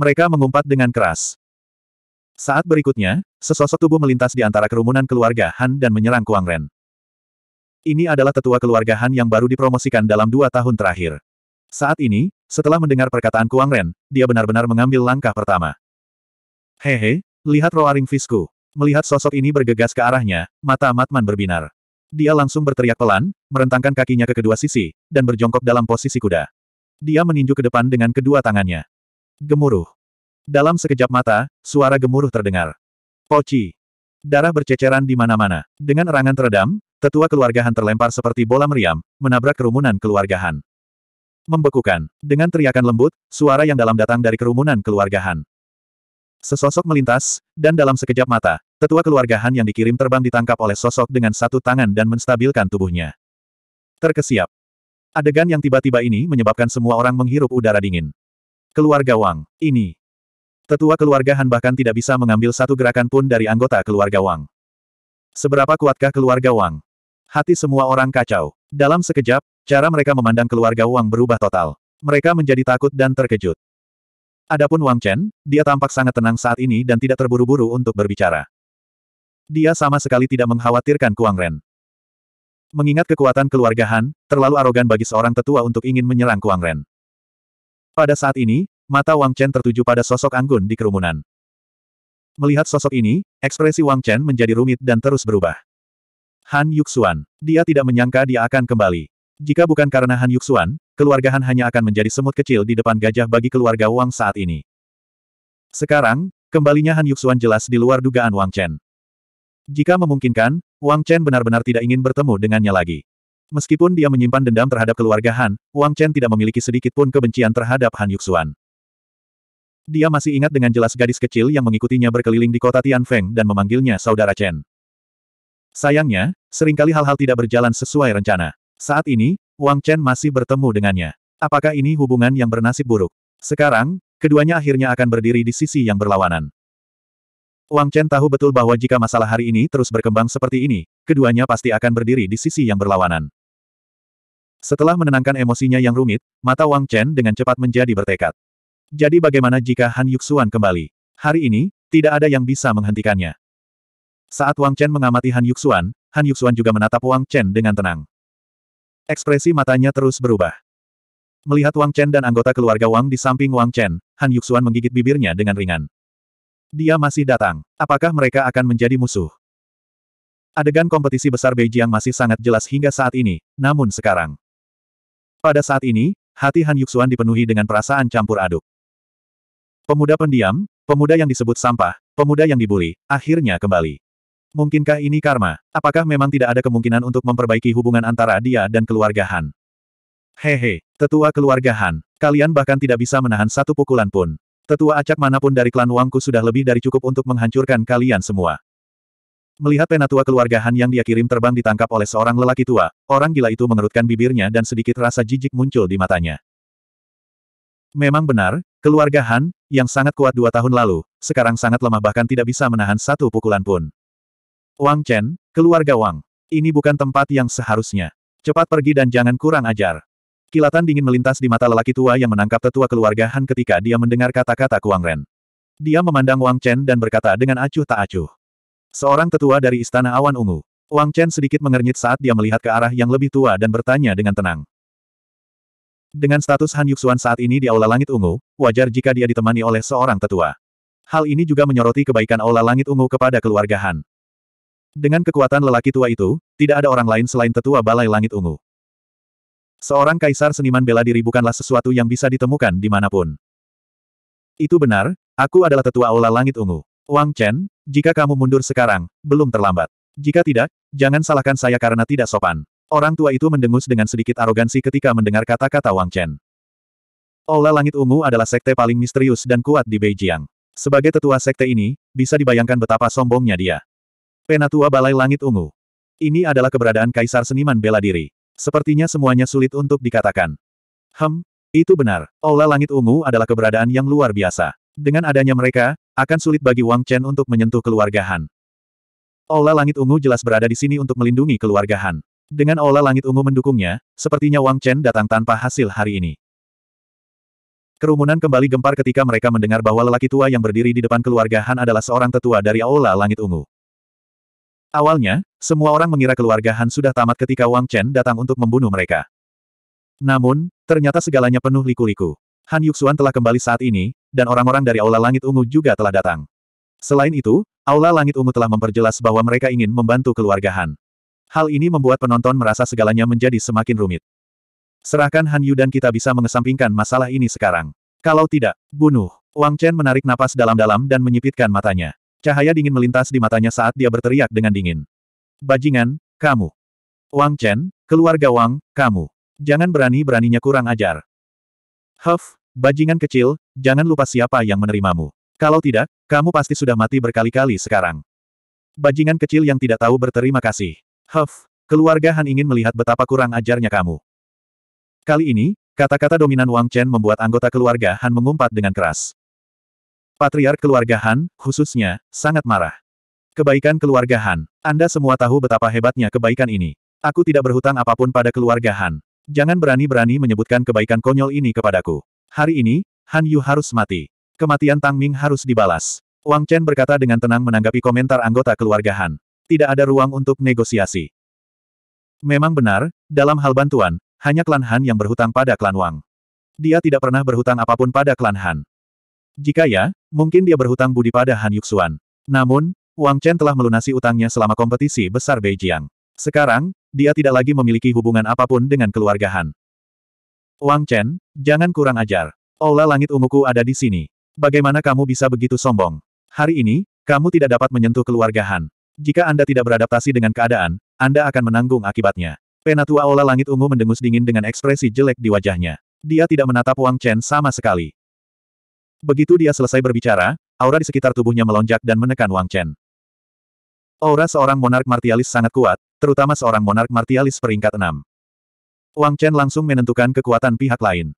Mereka mengumpat dengan keras. Saat berikutnya, sesosok tubuh melintas di antara kerumunan keluarga Han dan menyerang Kuang Ren. Ini adalah tetua keluarga Han yang baru dipromosikan dalam dua tahun terakhir. Saat ini, setelah mendengar perkataan Kuang Ren, dia benar-benar mengambil langkah pertama. Hehe, lihat roaring fisku. Melihat sosok ini bergegas ke arahnya, mata Matman berbinar. Dia langsung berteriak pelan, merentangkan kakinya ke kedua sisi, dan berjongkok dalam posisi kuda. Dia meninju ke depan dengan kedua tangannya. Gemuruh. Dalam sekejap mata, suara gemuruh terdengar. Poci. Darah berceceran di mana-mana. Dengan erangan teredam, tetua keluarga Han terlempar seperti bola meriam, menabrak kerumunan keluarga Han. Membekukan. Dengan teriakan lembut, suara yang dalam datang dari kerumunan keluarga Han. Sesosok melintas, dan dalam sekejap mata, tetua keluarga Han yang dikirim terbang ditangkap oleh sosok dengan satu tangan dan menstabilkan tubuhnya. Terkesiap. Adegan yang tiba-tiba ini menyebabkan semua orang menghirup udara dingin. Keluarga Wang, ini. Tetua keluarga Han bahkan tidak bisa mengambil satu gerakan pun dari anggota keluarga Wang. Seberapa kuatkah keluarga Wang? Hati semua orang kacau. Dalam sekejap, cara mereka memandang keluarga Wang berubah total. Mereka menjadi takut dan terkejut. Adapun Wang Chen, dia tampak sangat tenang saat ini dan tidak terburu-buru untuk berbicara. Dia sama sekali tidak mengkhawatirkan Kuang Ren. Mengingat kekuatan keluarga Han, terlalu arogan bagi seorang tetua untuk ingin menyerang Kuang Ren. Pada saat ini, Mata Wang Chen tertuju pada sosok anggun di kerumunan. Melihat sosok ini, ekspresi Wang Chen menjadi rumit dan terus berubah. Han Yuxuan. Dia tidak menyangka dia akan kembali. Jika bukan karena Han Yuxuan, keluarga Han hanya akan menjadi semut kecil di depan gajah bagi keluarga Wang saat ini. Sekarang, kembalinya Han Yuxuan jelas di luar dugaan Wang Chen. Jika memungkinkan, Wang Chen benar-benar tidak ingin bertemu dengannya lagi. Meskipun dia menyimpan dendam terhadap keluarga Han, Wang Chen tidak memiliki sedikit pun kebencian terhadap Han Yuxuan. Dia masih ingat dengan jelas gadis kecil yang mengikutinya berkeliling di kota Tianfeng dan memanggilnya saudara Chen. Sayangnya, seringkali hal-hal tidak berjalan sesuai rencana. Saat ini, Wang Chen masih bertemu dengannya. Apakah ini hubungan yang bernasib buruk? Sekarang, keduanya akhirnya akan berdiri di sisi yang berlawanan. Wang Chen tahu betul bahwa jika masalah hari ini terus berkembang seperti ini, keduanya pasti akan berdiri di sisi yang berlawanan. Setelah menenangkan emosinya yang rumit, mata Wang Chen dengan cepat menjadi bertekad. Jadi bagaimana jika Han Yuxuan kembali? Hari ini, tidak ada yang bisa menghentikannya. Saat Wang Chen mengamati Han Yuxuan, Han Yuxuan juga menatap Wang Chen dengan tenang. Ekspresi matanya terus berubah. Melihat Wang Chen dan anggota keluarga Wang di samping Wang Chen, Han Yuxuan menggigit bibirnya dengan ringan. Dia masih datang. Apakah mereka akan menjadi musuh? Adegan kompetisi besar Beijing masih sangat jelas hingga saat ini, namun sekarang. Pada saat ini, hati Han Yuxuan dipenuhi dengan perasaan campur aduk. Pemuda pendiam, pemuda yang disebut sampah, pemuda yang dibuli, akhirnya kembali. Mungkinkah ini karma? Apakah memang tidak ada kemungkinan untuk memperbaiki hubungan antara dia dan keluarga Han? Hehe, tetua keluarga Han, kalian bahkan tidak bisa menahan satu pukulan pun. Tetua acak manapun dari klan Wangku sudah lebih dari cukup untuk menghancurkan kalian semua. Melihat penatua keluarga Han yang dia kirim terbang ditangkap oleh seorang lelaki tua, orang gila itu mengerutkan bibirnya dan sedikit rasa jijik muncul di matanya. Memang benar, keluarga Han, yang sangat kuat dua tahun lalu, sekarang sangat lemah bahkan tidak bisa menahan satu pukulan pun. Wang Chen, keluarga Wang. Ini bukan tempat yang seharusnya. Cepat pergi dan jangan kurang ajar. Kilatan dingin melintas di mata lelaki tua yang menangkap tetua keluarga Han ketika dia mendengar kata-kata Kuang Ren. Dia memandang Wang Chen dan berkata dengan acuh tak acuh. Seorang tetua dari Istana Awan Ungu. Wang Chen sedikit mengernyit saat dia melihat ke arah yang lebih tua dan bertanya dengan tenang. Dengan status Han Yuxuan saat ini di Aula Langit Ungu, wajar jika dia ditemani oleh seorang tetua. Hal ini juga menyoroti kebaikan Aula Langit Ungu kepada keluarga Han. Dengan kekuatan lelaki tua itu, tidak ada orang lain selain tetua Balai Langit Ungu. Seorang kaisar seniman bela diri bukanlah sesuatu yang bisa ditemukan di dimanapun. Itu benar, aku adalah tetua Aula Langit Ungu. Wang Chen, jika kamu mundur sekarang, belum terlambat. Jika tidak, jangan salahkan saya karena tidak sopan. Orang tua itu mendengus dengan sedikit arogansi ketika mendengar kata-kata Wang Chen. Aula Langit Ungu adalah sekte paling misterius dan kuat di Beijing. Sebagai tetua sekte ini, bisa dibayangkan betapa sombongnya dia. Penatua Balai Langit Ungu. Ini adalah keberadaan kaisar seniman bela diri. Sepertinya semuanya sulit untuk dikatakan. Hem, itu benar. Aula Langit Ungu adalah keberadaan yang luar biasa. Dengan adanya mereka, akan sulit bagi Wang Chen untuk menyentuh keluarga Han. Aula Langit Ungu jelas berada di sini untuk melindungi keluarga Han. Dengan aula langit ungu mendukungnya, sepertinya Wang Chen datang tanpa hasil hari ini. Kerumunan kembali gempar ketika mereka mendengar bahwa lelaki tua yang berdiri di depan keluarga Han adalah seorang tetua dari aula langit ungu. Awalnya, semua orang mengira keluarga Han sudah tamat ketika Wang Chen datang untuk membunuh mereka. Namun, ternyata segalanya penuh liku-liku. Han Yuxuan telah kembali saat ini, dan orang-orang dari Aula Langit Ungu juga telah datang. Selain itu, Aula Langit Ungu telah memperjelas bahwa mereka ingin membantu keluarga Han. Hal ini membuat penonton merasa segalanya menjadi semakin rumit. Serahkan Han Yu dan kita bisa mengesampingkan masalah ini sekarang. Kalau tidak, bunuh. Wang Chen menarik napas dalam-dalam dan menyipitkan matanya. Cahaya dingin melintas di matanya saat dia berteriak dengan dingin. Bajingan, kamu. Wang Chen, keluarga Wang, kamu. Jangan berani-beraninya kurang ajar. Huff, bajingan kecil, jangan lupa siapa yang menerimamu. Kalau tidak, kamu pasti sudah mati berkali-kali sekarang. Bajingan kecil yang tidak tahu berterima kasih. Huff, keluarga Han ingin melihat betapa kurang ajarnya kamu. Kali ini, kata-kata dominan Wang Chen membuat anggota keluarga Han mengumpat dengan keras. Patriark keluarga Han, khususnya, sangat marah. Kebaikan keluarga Han. Anda semua tahu betapa hebatnya kebaikan ini. Aku tidak berhutang apapun pada keluarga Han. Jangan berani-berani menyebutkan kebaikan konyol ini kepadaku. Hari ini, Han Yu harus mati. Kematian Tang Ming harus dibalas. Wang Chen berkata dengan tenang menanggapi komentar anggota keluarga Han tidak ada ruang untuk negosiasi. Memang benar, dalam hal bantuan, hanya klan Han yang berhutang pada klan Wang. Dia tidak pernah berhutang apapun pada klan Han. Jika ya, mungkin dia berhutang budi pada Han Yuxuan. Namun, Wang Chen telah melunasi utangnya selama kompetisi besar Beijing. Sekarang, dia tidak lagi memiliki hubungan apapun dengan keluarga Han. Wang Chen, jangan kurang ajar. Aula Langit umuku ada di sini. Bagaimana kamu bisa begitu sombong? Hari ini, kamu tidak dapat menyentuh keluarga Han. Jika Anda tidak beradaptasi dengan keadaan, Anda akan menanggung akibatnya. Penatua Ola Langit Ungu mendengus dingin dengan ekspresi jelek di wajahnya. Dia tidak menatap Wang Chen sama sekali. Begitu dia selesai berbicara, aura di sekitar tubuhnya melonjak dan menekan Wang Chen. Aura seorang monark martialis sangat kuat, terutama seorang monark martialis peringkat 6. Wang Chen langsung menentukan kekuatan pihak lain.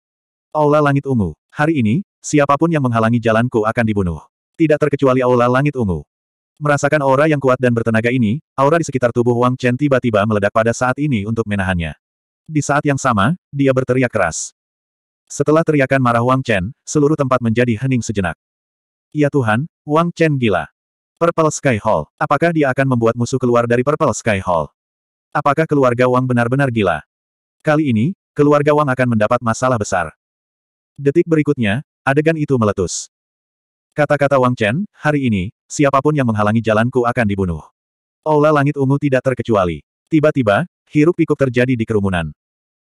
Aula Langit Ungu. Hari ini, siapapun yang menghalangi jalanku akan dibunuh. Tidak terkecuali Aula Langit Ungu. Merasakan aura yang kuat dan bertenaga ini, aura di sekitar tubuh Wang Chen tiba-tiba meledak pada saat ini untuk menahannya. Di saat yang sama, dia berteriak keras. Setelah teriakan marah Wang Chen, seluruh tempat menjadi hening sejenak. Ya Tuhan, Wang Chen gila. Purple Sky Hall, apakah dia akan membuat musuh keluar dari Purple Sky Hall? Apakah keluarga Wang benar-benar gila? Kali ini, keluarga Wang akan mendapat masalah besar. Detik berikutnya, adegan itu meletus. Kata-kata Wang Chen, hari ini, siapapun yang menghalangi jalanku akan dibunuh. Aula langit ungu tidak terkecuali. Tiba-tiba, hiruk pikuk terjadi di kerumunan.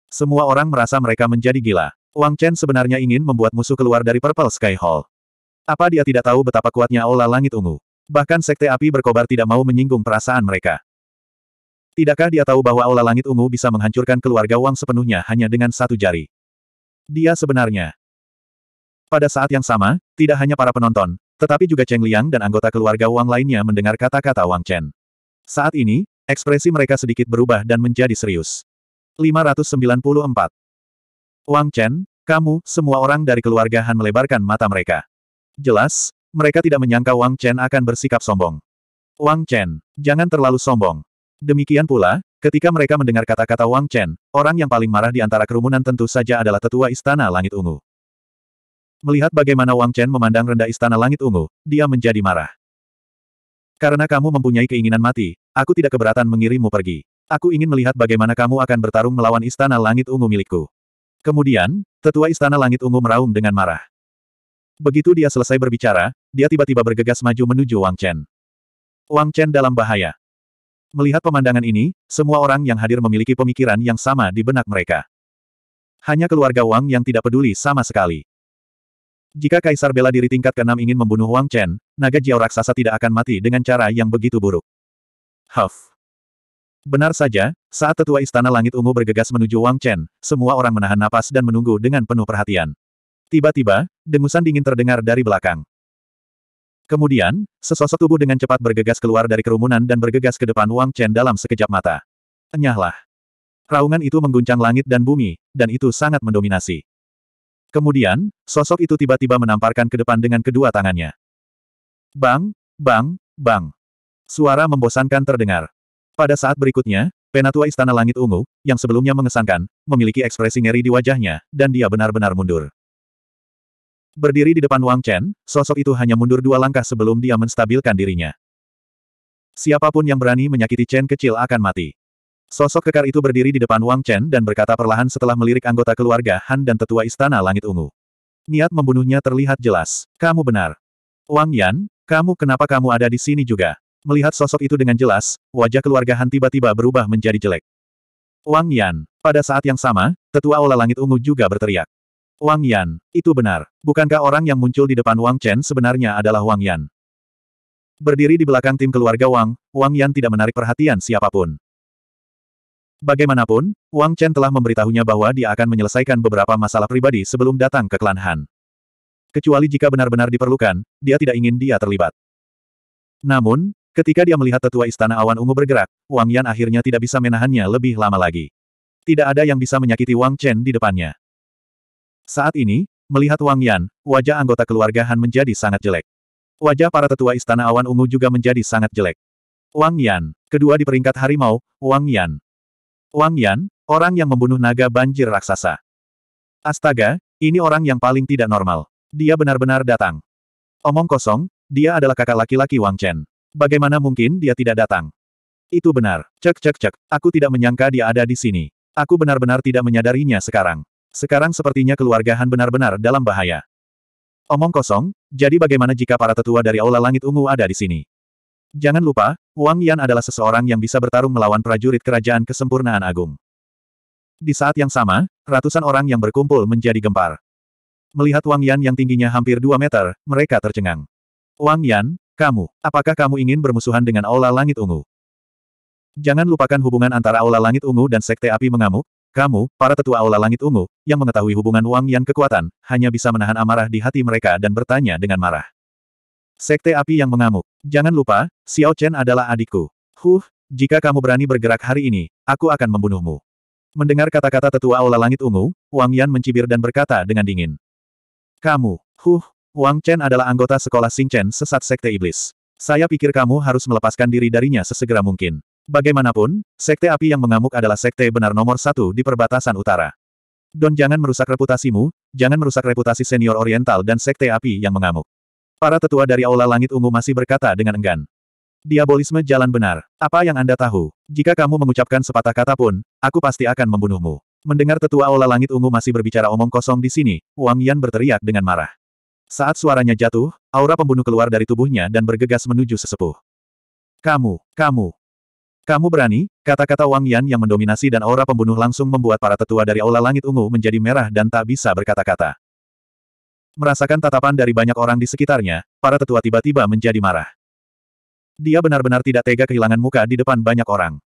Semua orang merasa mereka menjadi gila. Wang Chen sebenarnya ingin membuat musuh keluar dari Purple Sky Hall. Apa dia tidak tahu betapa kuatnya aula langit ungu? Bahkan sekte api berkobar tidak mau menyinggung perasaan mereka. Tidakkah dia tahu bahwa aula langit ungu bisa menghancurkan keluarga Wang sepenuhnya hanya dengan satu jari? Dia sebenarnya pada saat yang sama, tidak hanya para penonton, tetapi juga Cheng Liang dan anggota keluarga Wang lainnya mendengar kata-kata Wang Chen. Saat ini, ekspresi mereka sedikit berubah dan menjadi serius. 594. Wang Chen, kamu, semua orang dari keluarga Han melebarkan mata mereka. Jelas, mereka tidak menyangka Wang Chen akan bersikap sombong. Wang Chen, jangan terlalu sombong. Demikian pula, ketika mereka mendengar kata-kata Wang Chen, orang yang paling marah di antara kerumunan tentu saja adalah tetua istana langit ungu. Melihat bagaimana Wang Chen memandang rendah istana langit ungu, dia menjadi marah. Karena kamu mempunyai keinginan mati, aku tidak keberatan mengirimmu pergi. Aku ingin melihat bagaimana kamu akan bertarung melawan istana langit ungu milikku. Kemudian, tetua istana langit ungu meraung dengan marah. Begitu dia selesai berbicara, dia tiba-tiba bergegas maju menuju Wang Chen. Wang Chen dalam bahaya. Melihat pemandangan ini, semua orang yang hadir memiliki pemikiran yang sama di benak mereka. Hanya keluarga Wang yang tidak peduli sama sekali. Jika Kaisar Bela Diri tingkat ke-6 ingin membunuh Wang Chen, naga Jiao raksasa tidak akan mati dengan cara yang begitu buruk. Huff. Benar saja, saat tetua Istana Langit Ungu bergegas menuju Wang Chen, semua orang menahan napas dan menunggu dengan penuh perhatian. Tiba-tiba, dengusan dingin terdengar dari belakang. Kemudian, sesosok tubuh dengan cepat bergegas keluar dari kerumunan dan bergegas ke depan Wang Chen dalam sekejap mata. Enyahlah. Raungan itu mengguncang langit dan bumi, dan itu sangat mendominasi. Kemudian, sosok itu tiba-tiba menamparkan ke depan dengan kedua tangannya. Bang, bang, bang. Suara membosankan terdengar. Pada saat berikutnya, penatua Istana Langit Ungu, yang sebelumnya mengesankan, memiliki ekspresi ngeri di wajahnya, dan dia benar-benar mundur. Berdiri di depan Wang Chen, sosok itu hanya mundur dua langkah sebelum dia menstabilkan dirinya. Siapapun yang berani menyakiti Chen kecil akan mati. Sosok kekar itu berdiri di depan Wang Chen dan berkata perlahan setelah melirik anggota keluarga Han dan tetua istana langit ungu. Niat membunuhnya terlihat jelas. Kamu benar. Wang Yan, kamu kenapa kamu ada di sini juga? Melihat sosok itu dengan jelas, wajah keluarga Han tiba-tiba berubah menjadi jelek. Wang Yan, pada saat yang sama, tetua ola langit ungu juga berteriak. Wang Yan, itu benar. Bukankah orang yang muncul di depan Wang Chen sebenarnya adalah Wang Yan? Berdiri di belakang tim keluarga Wang, Wang Yan tidak menarik perhatian siapapun. Bagaimanapun, Wang Chen telah memberitahunya bahwa dia akan menyelesaikan beberapa masalah pribadi sebelum datang ke klan Han. Kecuali jika benar-benar diperlukan, dia tidak ingin dia terlibat. Namun, ketika dia melihat tetua istana awan ungu bergerak, Wang Yan akhirnya tidak bisa menahannya lebih lama lagi. Tidak ada yang bisa menyakiti Wang Chen di depannya. Saat ini, melihat Wang Yan, wajah anggota keluarga Han menjadi sangat jelek. Wajah para tetua istana awan ungu juga menjadi sangat jelek. Wang Yan, kedua di peringkat harimau, Wang Yan. Wang Yan, orang yang membunuh naga banjir raksasa. Astaga, ini orang yang paling tidak normal. Dia benar-benar datang. Omong kosong, dia adalah kakak laki-laki Wang Chen. Bagaimana mungkin dia tidak datang? Itu benar. Cek cek cek, aku tidak menyangka dia ada di sini. Aku benar-benar tidak menyadarinya sekarang. Sekarang sepertinya keluarga Han benar-benar dalam bahaya. Omong kosong, jadi bagaimana jika para tetua dari Aula Langit Ungu ada di sini? Jangan lupa, Wang Yan adalah seseorang yang bisa bertarung melawan prajurit kerajaan kesempurnaan agung. Di saat yang sama, ratusan orang yang berkumpul menjadi gempar. Melihat Wang Yan yang tingginya hampir 2 meter, mereka tercengang. Wang Yan, kamu, apakah kamu ingin bermusuhan dengan Aula Langit Ungu? Jangan lupakan hubungan antara Aula Langit Ungu dan Sekte Api Mengamuk, kamu, para tetua Aula Langit Ungu, yang mengetahui hubungan Wang Yan kekuatan, hanya bisa menahan amarah di hati mereka dan bertanya dengan marah. Sekte api yang mengamuk. Jangan lupa, Xiao Chen adalah adikku. Huh, jika kamu berani bergerak hari ini, aku akan membunuhmu. Mendengar kata-kata tetua Aula Langit Ungu, Wang Yan mencibir dan berkata dengan dingin. Kamu, huh, Wang Chen adalah anggota sekolah Xing Chen sesat Sekte Iblis. Saya pikir kamu harus melepaskan diri darinya sesegera mungkin. Bagaimanapun, Sekte Api yang mengamuk adalah Sekte benar nomor satu di perbatasan utara. Don jangan merusak reputasimu, jangan merusak reputasi senior oriental dan Sekte Api yang mengamuk. Para tetua dari Aula Langit Ungu masih berkata dengan enggan. Diabolisme jalan benar. Apa yang Anda tahu? Jika kamu mengucapkan sepatah kata pun, aku pasti akan membunuhmu. Mendengar tetua Aula Langit Ungu masih berbicara omong kosong di sini, Wang Yan berteriak dengan marah. Saat suaranya jatuh, aura pembunuh keluar dari tubuhnya dan bergegas menuju sesepuh. Kamu, kamu, kamu berani? Kata-kata Wang Yan yang mendominasi dan aura pembunuh langsung membuat para tetua dari Aula Langit Ungu menjadi merah dan tak bisa berkata-kata. Merasakan tatapan dari banyak orang di sekitarnya, para tetua tiba-tiba menjadi marah. Dia benar-benar tidak tega kehilangan muka di depan banyak orang.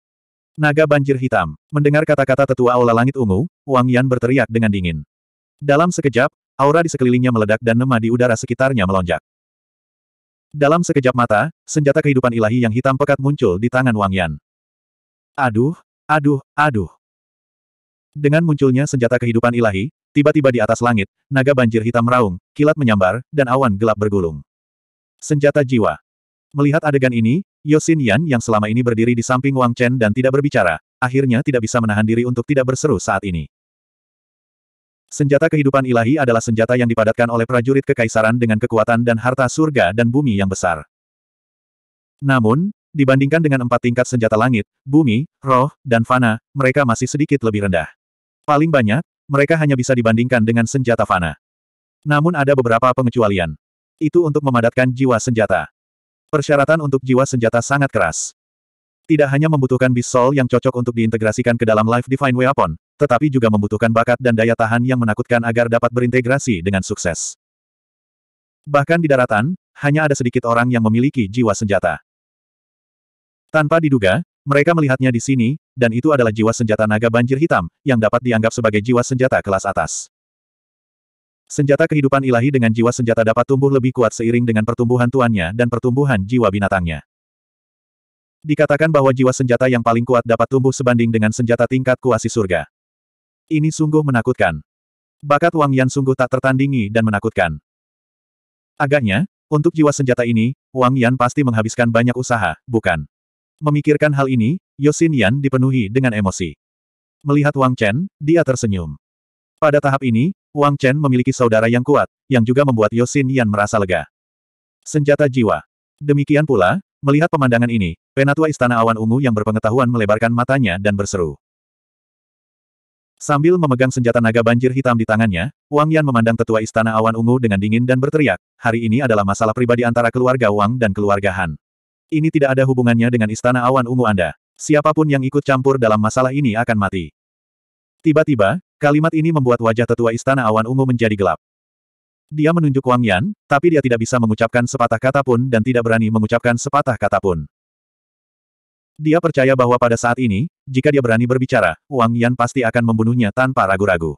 Naga banjir hitam. Mendengar kata-kata tetua aula langit ungu, Wang Yan berteriak dengan dingin. Dalam sekejap, aura di sekelilingnya meledak dan nema di udara sekitarnya melonjak. Dalam sekejap mata, senjata kehidupan ilahi yang hitam pekat muncul di tangan Wang Yan. Aduh, aduh, aduh. Dengan munculnya senjata kehidupan ilahi, Tiba-tiba di atas langit, naga banjir hitam meraung, kilat menyambar, dan awan gelap bergulung. Senjata jiwa. Melihat adegan ini, Yosin Yan yang selama ini berdiri di samping Wang Chen dan tidak berbicara, akhirnya tidak bisa menahan diri untuk tidak berseru saat ini. Senjata kehidupan ilahi adalah senjata yang dipadatkan oleh prajurit kekaisaran dengan kekuatan dan harta surga dan bumi yang besar. Namun, dibandingkan dengan empat tingkat senjata langit, bumi, roh, dan fana, mereka masih sedikit lebih rendah. Paling banyak, mereka hanya bisa dibandingkan dengan senjata fana. Namun ada beberapa pengecualian. Itu untuk memadatkan jiwa senjata. Persyaratan untuk jiwa senjata sangat keras. Tidak hanya membutuhkan bisol yang cocok untuk diintegrasikan ke dalam life divine weapon, tetapi juga membutuhkan bakat dan daya tahan yang menakutkan agar dapat berintegrasi dengan sukses. Bahkan di daratan, hanya ada sedikit orang yang memiliki jiwa senjata. Tanpa diduga, mereka melihatnya di sini, dan itu adalah jiwa senjata naga banjir hitam, yang dapat dianggap sebagai jiwa senjata kelas atas. Senjata kehidupan ilahi dengan jiwa senjata dapat tumbuh lebih kuat seiring dengan pertumbuhan tuannya dan pertumbuhan jiwa binatangnya. Dikatakan bahwa jiwa senjata yang paling kuat dapat tumbuh sebanding dengan senjata tingkat kuasi surga. Ini sungguh menakutkan. Bakat Wang Yan sungguh tak tertandingi dan menakutkan. Agaknya, untuk jiwa senjata ini, Wang Yan pasti menghabiskan banyak usaha, bukan? Memikirkan hal ini, Yosin Yan dipenuhi dengan emosi. Melihat Wang Chen, dia tersenyum. Pada tahap ini, Wang Chen memiliki saudara yang kuat, yang juga membuat Yosin Yan merasa lega. Senjata jiwa. Demikian pula, melihat pemandangan ini, penatua Istana Awan Ungu yang berpengetahuan melebarkan matanya dan berseru. Sambil memegang senjata naga banjir hitam di tangannya, Wang Yan memandang tetua Istana Awan Ungu dengan dingin dan berteriak, hari ini adalah masalah pribadi antara keluarga Wang dan keluarga Han. Ini tidak ada hubungannya dengan istana awan ungu Anda. Siapapun yang ikut campur dalam masalah ini akan mati. Tiba-tiba, kalimat ini membuat wajah tetua istana awan ungu menjadi gelap. Dia menunjuk Wang Yan, tapi dia tidak bisa mengucapkan sepatah kata pun dan tidak berani mengucapkan sepatah kata pun. Dia percaya bahwa pada saat ini, jika dia berani berbicara, Wang Yan pasti akan membunuhnya tanpa ragu-ragu.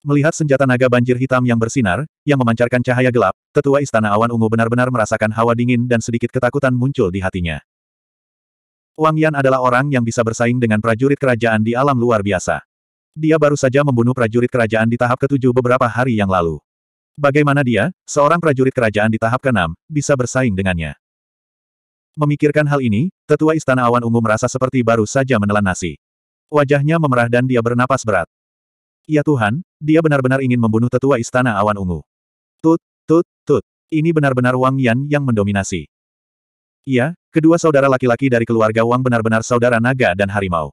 Melihat senjata naga banjir hitam yang bersinar, yang memancarkan cahaya gelap, tetua istana awan ungu benar-benar merasakan hawa dingin dan sedikit ketakutan muncul di hatinya. Wang Yan adalah orang yang bisa bersaing dengan prajurit kerajaan di alam luar biasa. Dia baru saja membunuh prajurit kerajaan di tahap ketujuh beberapa hari yang lalu. Bagaimana dia, seorang prajurit kerajaan di tahap keenam, bisa bersaing dengannya? Memikirkan hal ini, tetua istana awan ungu merasa seperti baru saja menelan nasi. Wajahnya memerah dan dia bernapas berat. Ya Tuhan, dia benar-benar ingin membunuh tetua istana awan ungu. Tut, tut, tut. Ini benar-benar Wang Yan yang mendominasi. Ya, kedua saudara laki-laki dari keluarga Wang benar-benar saudara naga dan harimau.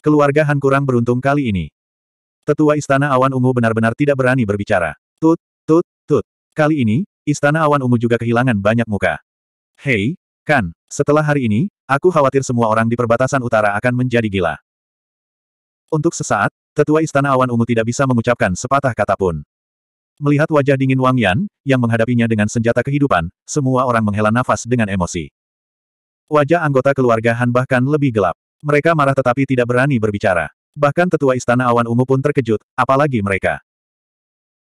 Keluarga Han kurang beruntung kali ini. Tetua Istana Awan Ungu benar-benar tidak berani berbicara. Tut, tut, tut. Kali ini, Istana Awan Ungu juga kehilangan banyak muka. Hei, Kan, setelah hari ini, aku khawatir semua orang di perbatasan utara akan menjadi gila. Untuk sesaat, Tetua Istana Awan Ungu tidak bisa mengucapkan sepatah kata pun. Melihat wajah dingin Wang Yan, yang menghadapinya dengan senjata kehidupan, semua orang menghela nafas dengan emosi. Wajah anggota keluarga Han bahkan lebih gelap. Mereka marah tetapi tidak berani berbicara. Bahkan tetua istana awan ungu pun terkejut, apalagi mereka.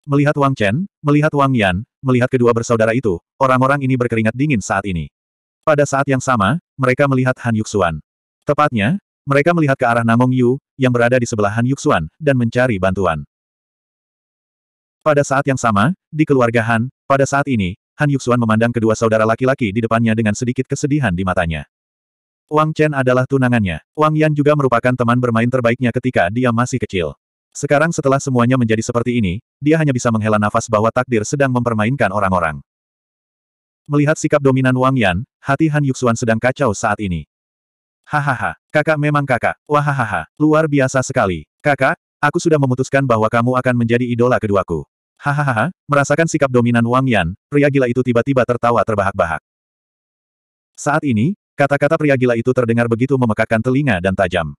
Melihat Wang Chen, melihat Wang Yan, melihat kedua bersaudara itu, orang-orang ini berkeringat dingin saat ini. Pada saat yang sama, mereka melihat Han Yuxuan. Tepatnya, mereka melihat ke arah Namong Yu, yang berada di sebelah Han Yuxuan, dan mencari bantuan. Pada saat yang sama, di keluarga Han, pada saat ini, Han Yuxuan memandang kedua saudara laki-laki di depannya dengan sedikit kesedihan di matanya. Wang Chen adalah tunangannya. Wang Yan juga merupakan teman bermain terbaiknya ketika dia masih kecil. Sekarang setelah semuanya menjadi seperti ini, dia hanya bisa menghela nafas bahwa takdir sedang mempermainkan orang-orang. Melihat sikap dominan Wang Yan, hati Han Yuxuan sedang kacau saat ini. Hahaha, kakak memang kakak, wahahaha, luar biasa sekali. Kakak, aku sudah memutuskan bahwa kamu akan menjadi idola keduaku. Hahaha, merasakan sikap dominan Wang Yan, pria gila itu tiba-tiba tertawa terbahak-bahak. Saat ini, kata-kata pria gila itu terdengar begitu memekakkan telinga dan tajam.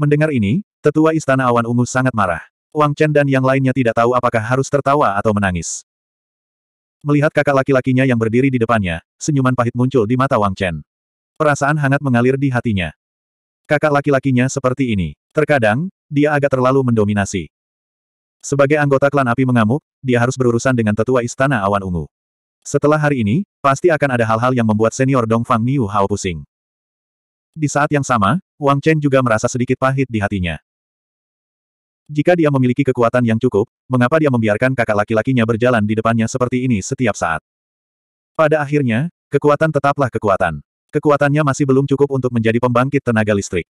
Mendengar ini, tetua istana awan ungu sangat marah. Wang Chen dan yang lainnya tidak tahu apakah harus tertawa atau menangis. Melihat kakak laki-lakinya yang berdiri di depannya, senyuman pahit muncul di mata Wang Chen. Perasaan hangat mengalir di hatinya. Kakak laki-lakinya seperti ini. Terkadang, dia agak terlalu mendominasi. Sebagai anggota klan api mengamuk, dia harus berurusan dengan tetua istana awan ungu. Setelah hari ini, pasti akan ada hal-hal yang membuat senior Dongfang Niu Hao pusing. Di saat yang sama, Wang Chen juga merasa sedikit pahit di hatinya. Jika dia memiliki kekuatan yang cukup, mengapa dia membiarkan kakak laki-lakinya berjalan di depannya seperti ini setiap saat? Pada akhirnya, kekuatan tetaplah kekuatan. Kekuatannya masih belum cukup untuk menjadi pembangkit tenaga listrik.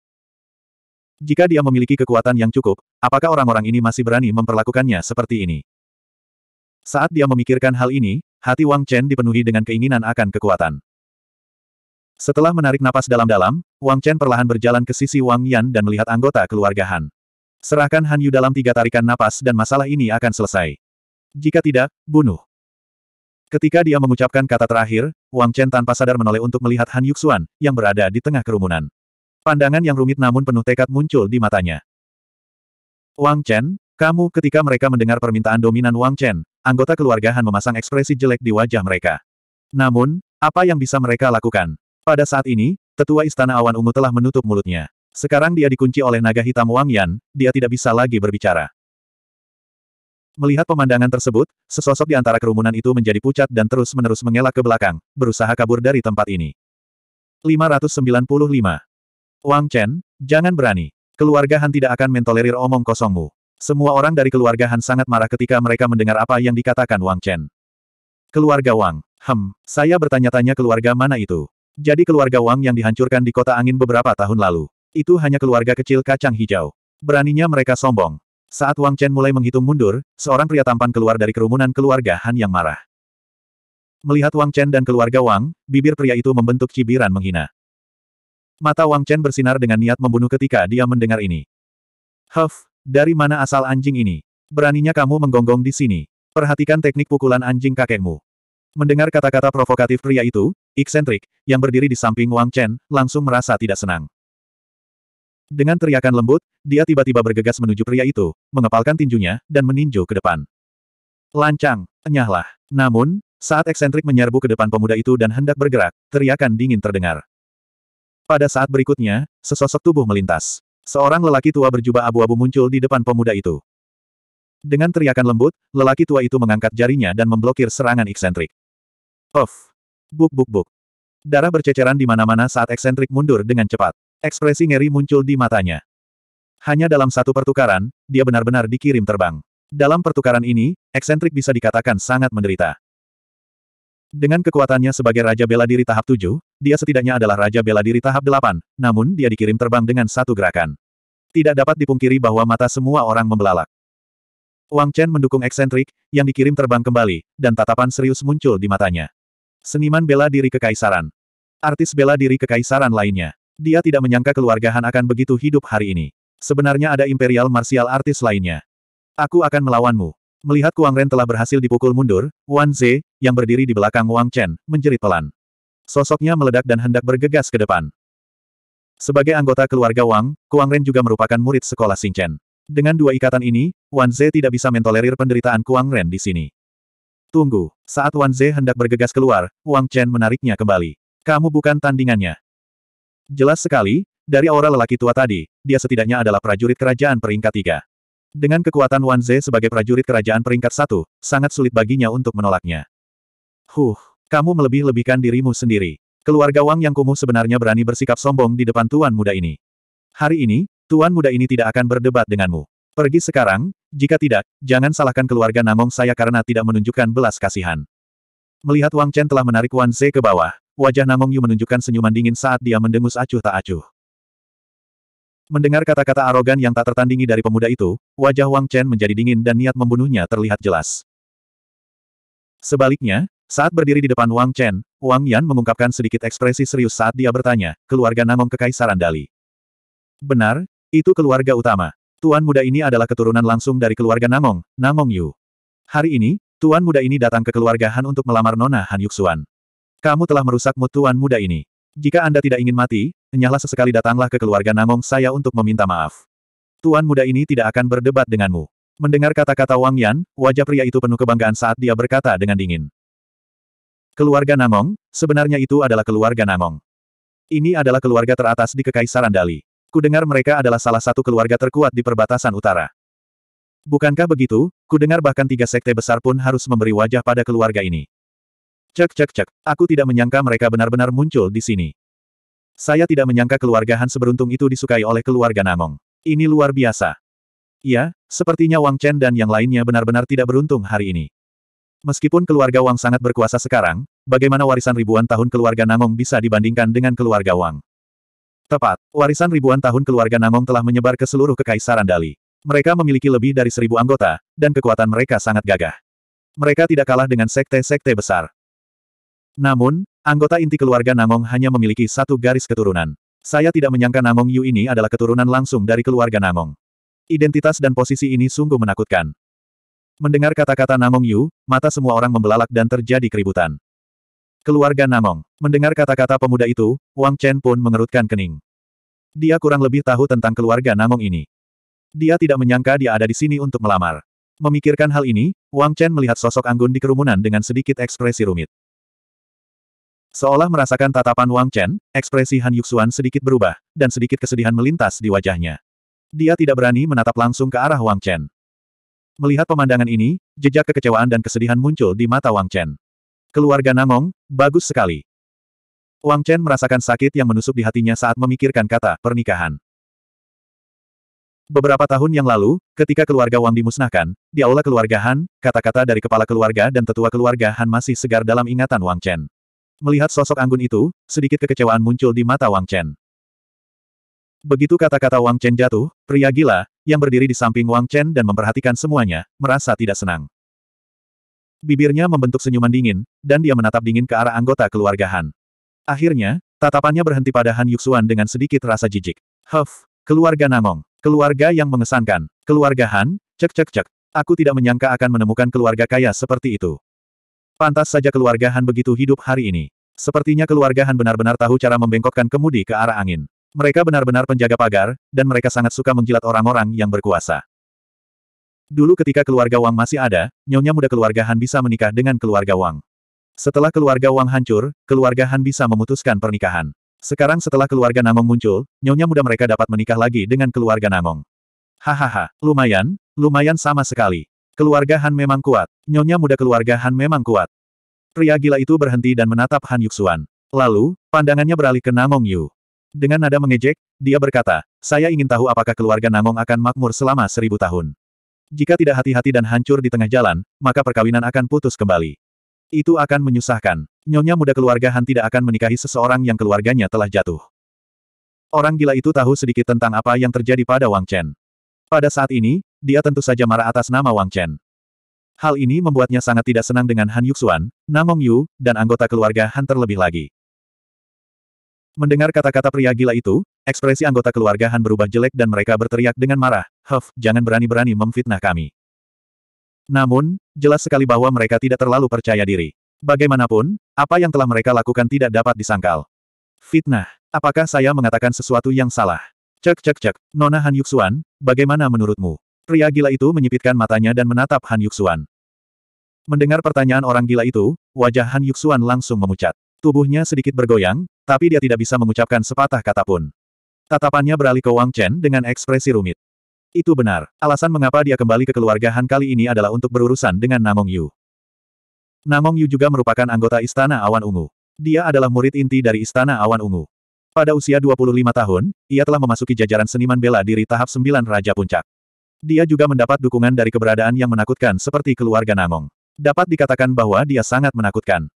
Jika dia memiliki kekuatan yang cukup, apakah orang-orang ini masih berani memperlakukannya seperti ini? Saat dia memikirkan hal ini, hati Wang Chen dipenuhi dengan keinginan akan kekuatan. Setelah menarik napas dalam-dalam, Wang Chen perlahan berjalan ke sisi Wang Yan dan melihat anggota keluarga Han. Serahkan Han Yu dalam tiga tarikan napas dan masalah ini akan selesai. Jika tidak, bunuh. Ketika dia mengucapkan kata terakhir, Wang Chen tanpa sadar menoleh untuk melihat Han Yuxuan, yang berada di tengah kerumunan. Pandangan yang rumit namun penuh tekad muncul di matanya. Wang Chen, kamu ketika mereka mendengar permintaan dominan Wang Chen, anggota keluarga Han memasang ekspresi jelek di wajah mereka. Namun, apa yang bisa mereka lakukan? Pada saat ini, tetua istana awan ungu telah menutup mulutnya. Sekarang dia dikunci oleh naga hitam Wang Yan, dia tidak bisa lagi berbicara. Melihat pemandangan tersebut, sesosok di antara kerumunan itu menjadi pucat dan terus-menerus mengelak ke belakang, berusaha kabur dari tempat ini. 595. Wang Chen, jangan berani. Keluarga Han tidak akan mentolerir omong kosongmu. Semua orang dari keluarga Han sangat marah ketika mereka mendengar apa yang dikatakan Wang Chen. Keluarga Wang, hem, saya bertanya-tanya keluarga mana itu. Jadi keluarga Wang yang dihancurkan di kota angin beberapa tahun lalu. Itu hanya keluarga kecil kacang hijau. Beraninya mereka sombong. Saat Wang Chen mulai menghitung mundur, seorang pria tampan keluar dari kerumunan keluarga Han yang marah. Melihat Wang Chen dan keluarga Wang, bibir pria itu membentuk cibiran menghina. Mata Wang Chen bersinar dengan niat membunuh ketika dia mendengar ini. Huff, dari mana asal anjing ini? Beraninya kamu menggonggong di sini. Perhatikan teknik pukulan anjing kakekmu. Mendengar kata-kata provokatif pria itu, eksentrik, yang berdiri di samping Wang Chen, langsung merasa tidak senang. Dengan teriakan lembut, dia tiba-tiba bergegas menuju pria itu, mengepalkan tinjunya, dan meninju ke depan. Lancang, enyahlah. Namun, saat eksentrik menyerbu ke depan pemuda itu dan hendak bergerak, teriakan dingin terdengar. Pada saat berikutnya, sesosok tubuh melintas. Seorang lelaki tua berjubah abu-abu muncul di depan pemuda itu. Dengan teriakan lembut, lelaki tua itu mengangkat jarinya dan memblokir serangan eksentrik. Of, Buk buk buk. Darah berceceran di mana-mana saat eksentrik mundur dengan cepat. Ekspresi ngeri muncul di matanya. Hanya dalam satu pertukaran, dia benar-benar dikirim terbang. Dalam pertukaran ini, eksentrik bisa dikatakan sangat menderita. Dengan kekuatannya sebagai Raja Bela Diri tahap 7, dia setidaknya adalah Raja Bela Diri tahap 8, namun dia dikirim terbang dengan satu gerakan. Tidak dapat dipungkiri bahwa mata semua orang membelalak. Wang Chen mendukung eksentrik, yang dikirim terbang kembali, dan tatapan serius muncul di matanya. Seniman bela diri kekaisaran. Artis bela diri kekaisaran lainnya. Dia tidak menyangka keluarga Han akan begitu hidup hari ini. Sebenarnya ada Imperial Martial Artis lainnya. Aku akan melawanmu. Melihat Kuang Ren telah berhasil dipukul mundur, Wan Ze, yang berdiri di belakang Wang Chen, menjerit pelan. Sosoknya meledak dan hendak bergegas ke depan. Sebagai anggota keluarga Wang, Kuang Ren juga merupakan murid sekolah Chen. Dengan dua ikatan ini, Wan Ze tidak bisa mentolerir penderitaan Kuang Ren di sini. Tunggu, saat Wan Ze hendak bergegas keluar, Wang Chen menariknya kembali. Kamu bukan tandingannya. Jelas sekali, dari aura lelaki tua tadi, dia setidaknya adalah prajurit kerajaan peringkat tiga. Dengan kekuatan Wan Ze sebagai prajurit kerajaan peringkat satu, sangat sulit baginya untuk menolaknya. Huh, kamu melebih-lebihkan dirimu sendiri. Keluarga Wang yang kumuh sebenarnya berani bersikap sombong di depan tuan muda ini. Hari ini, tuan muda ini tidak akan berdebat denganmu. Pergi sekarang, jika tidak, jangan salahkan keluarga Namong saya karena tidak menunjukkan belas kasihan. Melihat Wang Chen telah menarik Wan Ze ke bawah, wajah Namong Yu menunjukkan senyuman dingin saat dia mendengus acuh tak acuh. Mendengar kata-kata arogan yang tak tertandingi dari pemuda itu, wajah Wang Chen menjadi dingin dan niat membunuhnya terlihat jelas. Sebaliknya, saat berdiri di depan Wang Chen, Wang Yan mengungkapkan sedikit ekspresi serius saat dia bertanya, keluarga Nangong Kekaisaran Dali. Benar, itu keluarga utama. Tuan muda ini adalah keturunan langsung dari keluarga Nangong, Nangong Yu. Hari ini, tuan muda ini datang ke keluarga Han untuk melamar Nona Han Yuxuan. Kamu telah merusak mood tuan muda ini. Jika Anda tidak ingin mati, nyahlah sesekali datanglah ke keluarga Namong saya untuk meminta maaf. Tuan muda ini tidak akan berdebat denganmu. Mendengar kata-kata Wang Yan, wajah pria itu penuh kebanggaan saat dia berkata dengan dingin. Keluarga Namong, sebenarnya itu adalah keluarga Namong. Ini adalah keluarga teratas di Kekaisaran Dali. Kudengar mereka adalah salah satu keluarga terkuat di perbatasan utara. Bukankah begitu, kudengar bahkan tiga sekte besar pun harus memberi wajah pada keluarga ini. Cek cek cek, aku tidak menyangka mereka benar-benar muncul di sini. Saya tidak menyangka keluarga Han seberuntung itu disukai oleh keluarga Namong. Ini luar biasa. Ya, sepertinya Wang Chen dan yang lainnya benar-benar tidak beruntung hari ini. Meskipun keluarga Wang sangat berkuasa sekarang, bagaimana warisan ribuan tahun keluarga Namong bisa dibandingkan dengan keluarga Wang? Tepat, warisan ribuan tahun keluarga Namong telah menyebar ke seluruh kekaisaran Dali. Mereka memiliki lebih dari seribu anggota, dan kekuatan mereka sangat gagah. Mereka tidak kalah dengan sekte-sekte besar. Namun, anggota inti keluarga Nangong hanya memiliki satu garis keturunan. Saya tidak menyangka Nangong Yu ini adalah keturunan langsung dari keluarga Nangong. Identitas dan posisi ini sungguh menakutkan. Mendengar kata-kata Nangong Yu, mata semua orang membelalak dan terjadi keributan. Keluarga Nangong. Mendengar kata-kata pemuda itu, Wang Chen pun mengerutkan kening. Dia kurang lebih tahu tentang keluarga Nangong ini. Dia tidak menyangka dia ada di sini untuk melamar. Memikirkan hal ini, Wang Chen melihat sosok Anggun di kerumunan dengan sedikit ekspresi rumit. Seolah merasakan tatapan Wang Chen, ekspresi Han Yuxuan sedikit berubah, dan sedikit kesedihan melintas di wajahnya. Dia tidak berani menatap langsung ke arah Wang Chen. Melihat pemandangan ini, jejak kekecewaan dan kesedihan muncul di mata Wang Chen. Keluarga Nangong, bagus sekali. Wang Chen merasakan sakit yang menusuk di hatinya saat memikirkan kata pernikahan. Beberapa tahun yang lalu, ketika keluarga Wang dimusnahkan, di aula keluarga Han, kata-kata dari kepala keluarga dan tetua keluarga Han masih segar dalam ingatan Wang Chen. Melihat sosok anggun itu, sedikit kekecewaan muncul di mata Wang Chen. Begitu kata-kata Wang Chen jatuh, pria gila, yang berdiri di samping Wang Chen dan memperhatikan semuanya, merasa tidak senang. Bibirnya membentuk senyuman dingin, dan dia menatap dingin ke arah anggota keluarga Han. Akhirnya, tatapannya berhenti pada Han Yuxuan dengan sedikit rasa jijik. Huff, keluarga Nangong, keluarga yang mengesankan, keluarga Han, cek cek cek, aku tidak menyangka akan menemukan keluarga kaya seperti itu. Pantas saja keluarga Han begitu hidup hari ini. Sepertinya keluarga Han benar-benar tahu cara membengkokkan kemudi ke arah angin. Mereka benar-benar penjaga pagar, dan mereka sangat suka menjilat orang-orang yang berkuasa. Dulu ketika keluarga Wang masih ada, nyonya muda keluarga Han bisa menikah dengan keluarga Wang. Setelah keluarga Wang hancur, keluarga Han bisa memutuskan pernikahan. Sekarang setelah keluarga Namong muncul, nyonya muda mereka dapat menikah lagi dengan keluarga Namong. Hahaha, lumayan, lumayan sama sekali. Keluarga Han memang kuat. Nyonya muda keluarga Han memang kuat. Pria gila itu berhenti dan menatap Han Yuxuan. Lalu, pandangannya beralih ke Namong Yu. Dengan nada mengejek, dia berkata, saya ingin tahu apakah keluarga Namong akan makmur selama seribu tahun. Jika tidak hati-hati dan hancur di tengah jalan, maka perkawinan akan putus kembali. Itu akan menyusahkan. Nyonya muda keluarga Han tidak akan menikahi seseorang yang keluarganya telah jatuh. Orang gila itu tahu sedikit tentang apa yang terjadi pada Wang Chen. Pada saat ini, dia tentu saja marah atas nama Wang Chen. Hal ini membuatnya sangat tidak senang dengan Han Yuxuan, Namong Yu, dan anggota keluarga Han terlebih lagi. Mendengar kata-kata pria gila itu, ekspresi anggota keluarga Han berubah jelek dan mereka berteriak dengan marah, Huff, jangan berani-berani memfitnah kami. Namun, jelas sekali bahwa mereka tidak terlalu percaya diri. Bagaimanapun, apa yang telah mereka lakukan tidak dapat disangkal. Fitnah. Apakah saya mengatakan sesuatu yang salah? Cek cek cek, Nona Han Yuxuan, bagaimana menurutmu? Pria gila itu menyipitkan matanya dan menatap Han Yuxuan. Mendengar pertanyaan orang gila itu, wajah Han Yuxuan langsung memucat. Tubuhnya sedikit bergoyang, tapi dia tidak bisa mengucapkan sepatah kata pun. Tatapannya beralih ke Wang Chen dengan ekspresi rumit. Itu benar. Alasan mengapa dia kembali ke keluarga Han kali ini adalah untuk berurusan dengan Namong Yu. Namong Yu juga merupakan anggota Istana Awan Ungu. Dia adalah murid inti dari Istana Awan Ungu. Pada usia 25 tahun, ia telah memasuki jajaran seniman bela diri tahap 9 Raja Puncak. Dia juga mendapat dukungan dari keberadaan yang menakutkan seperti keluarga Nangong. Dapat dikatakan bahwa dia sangat menakutkan.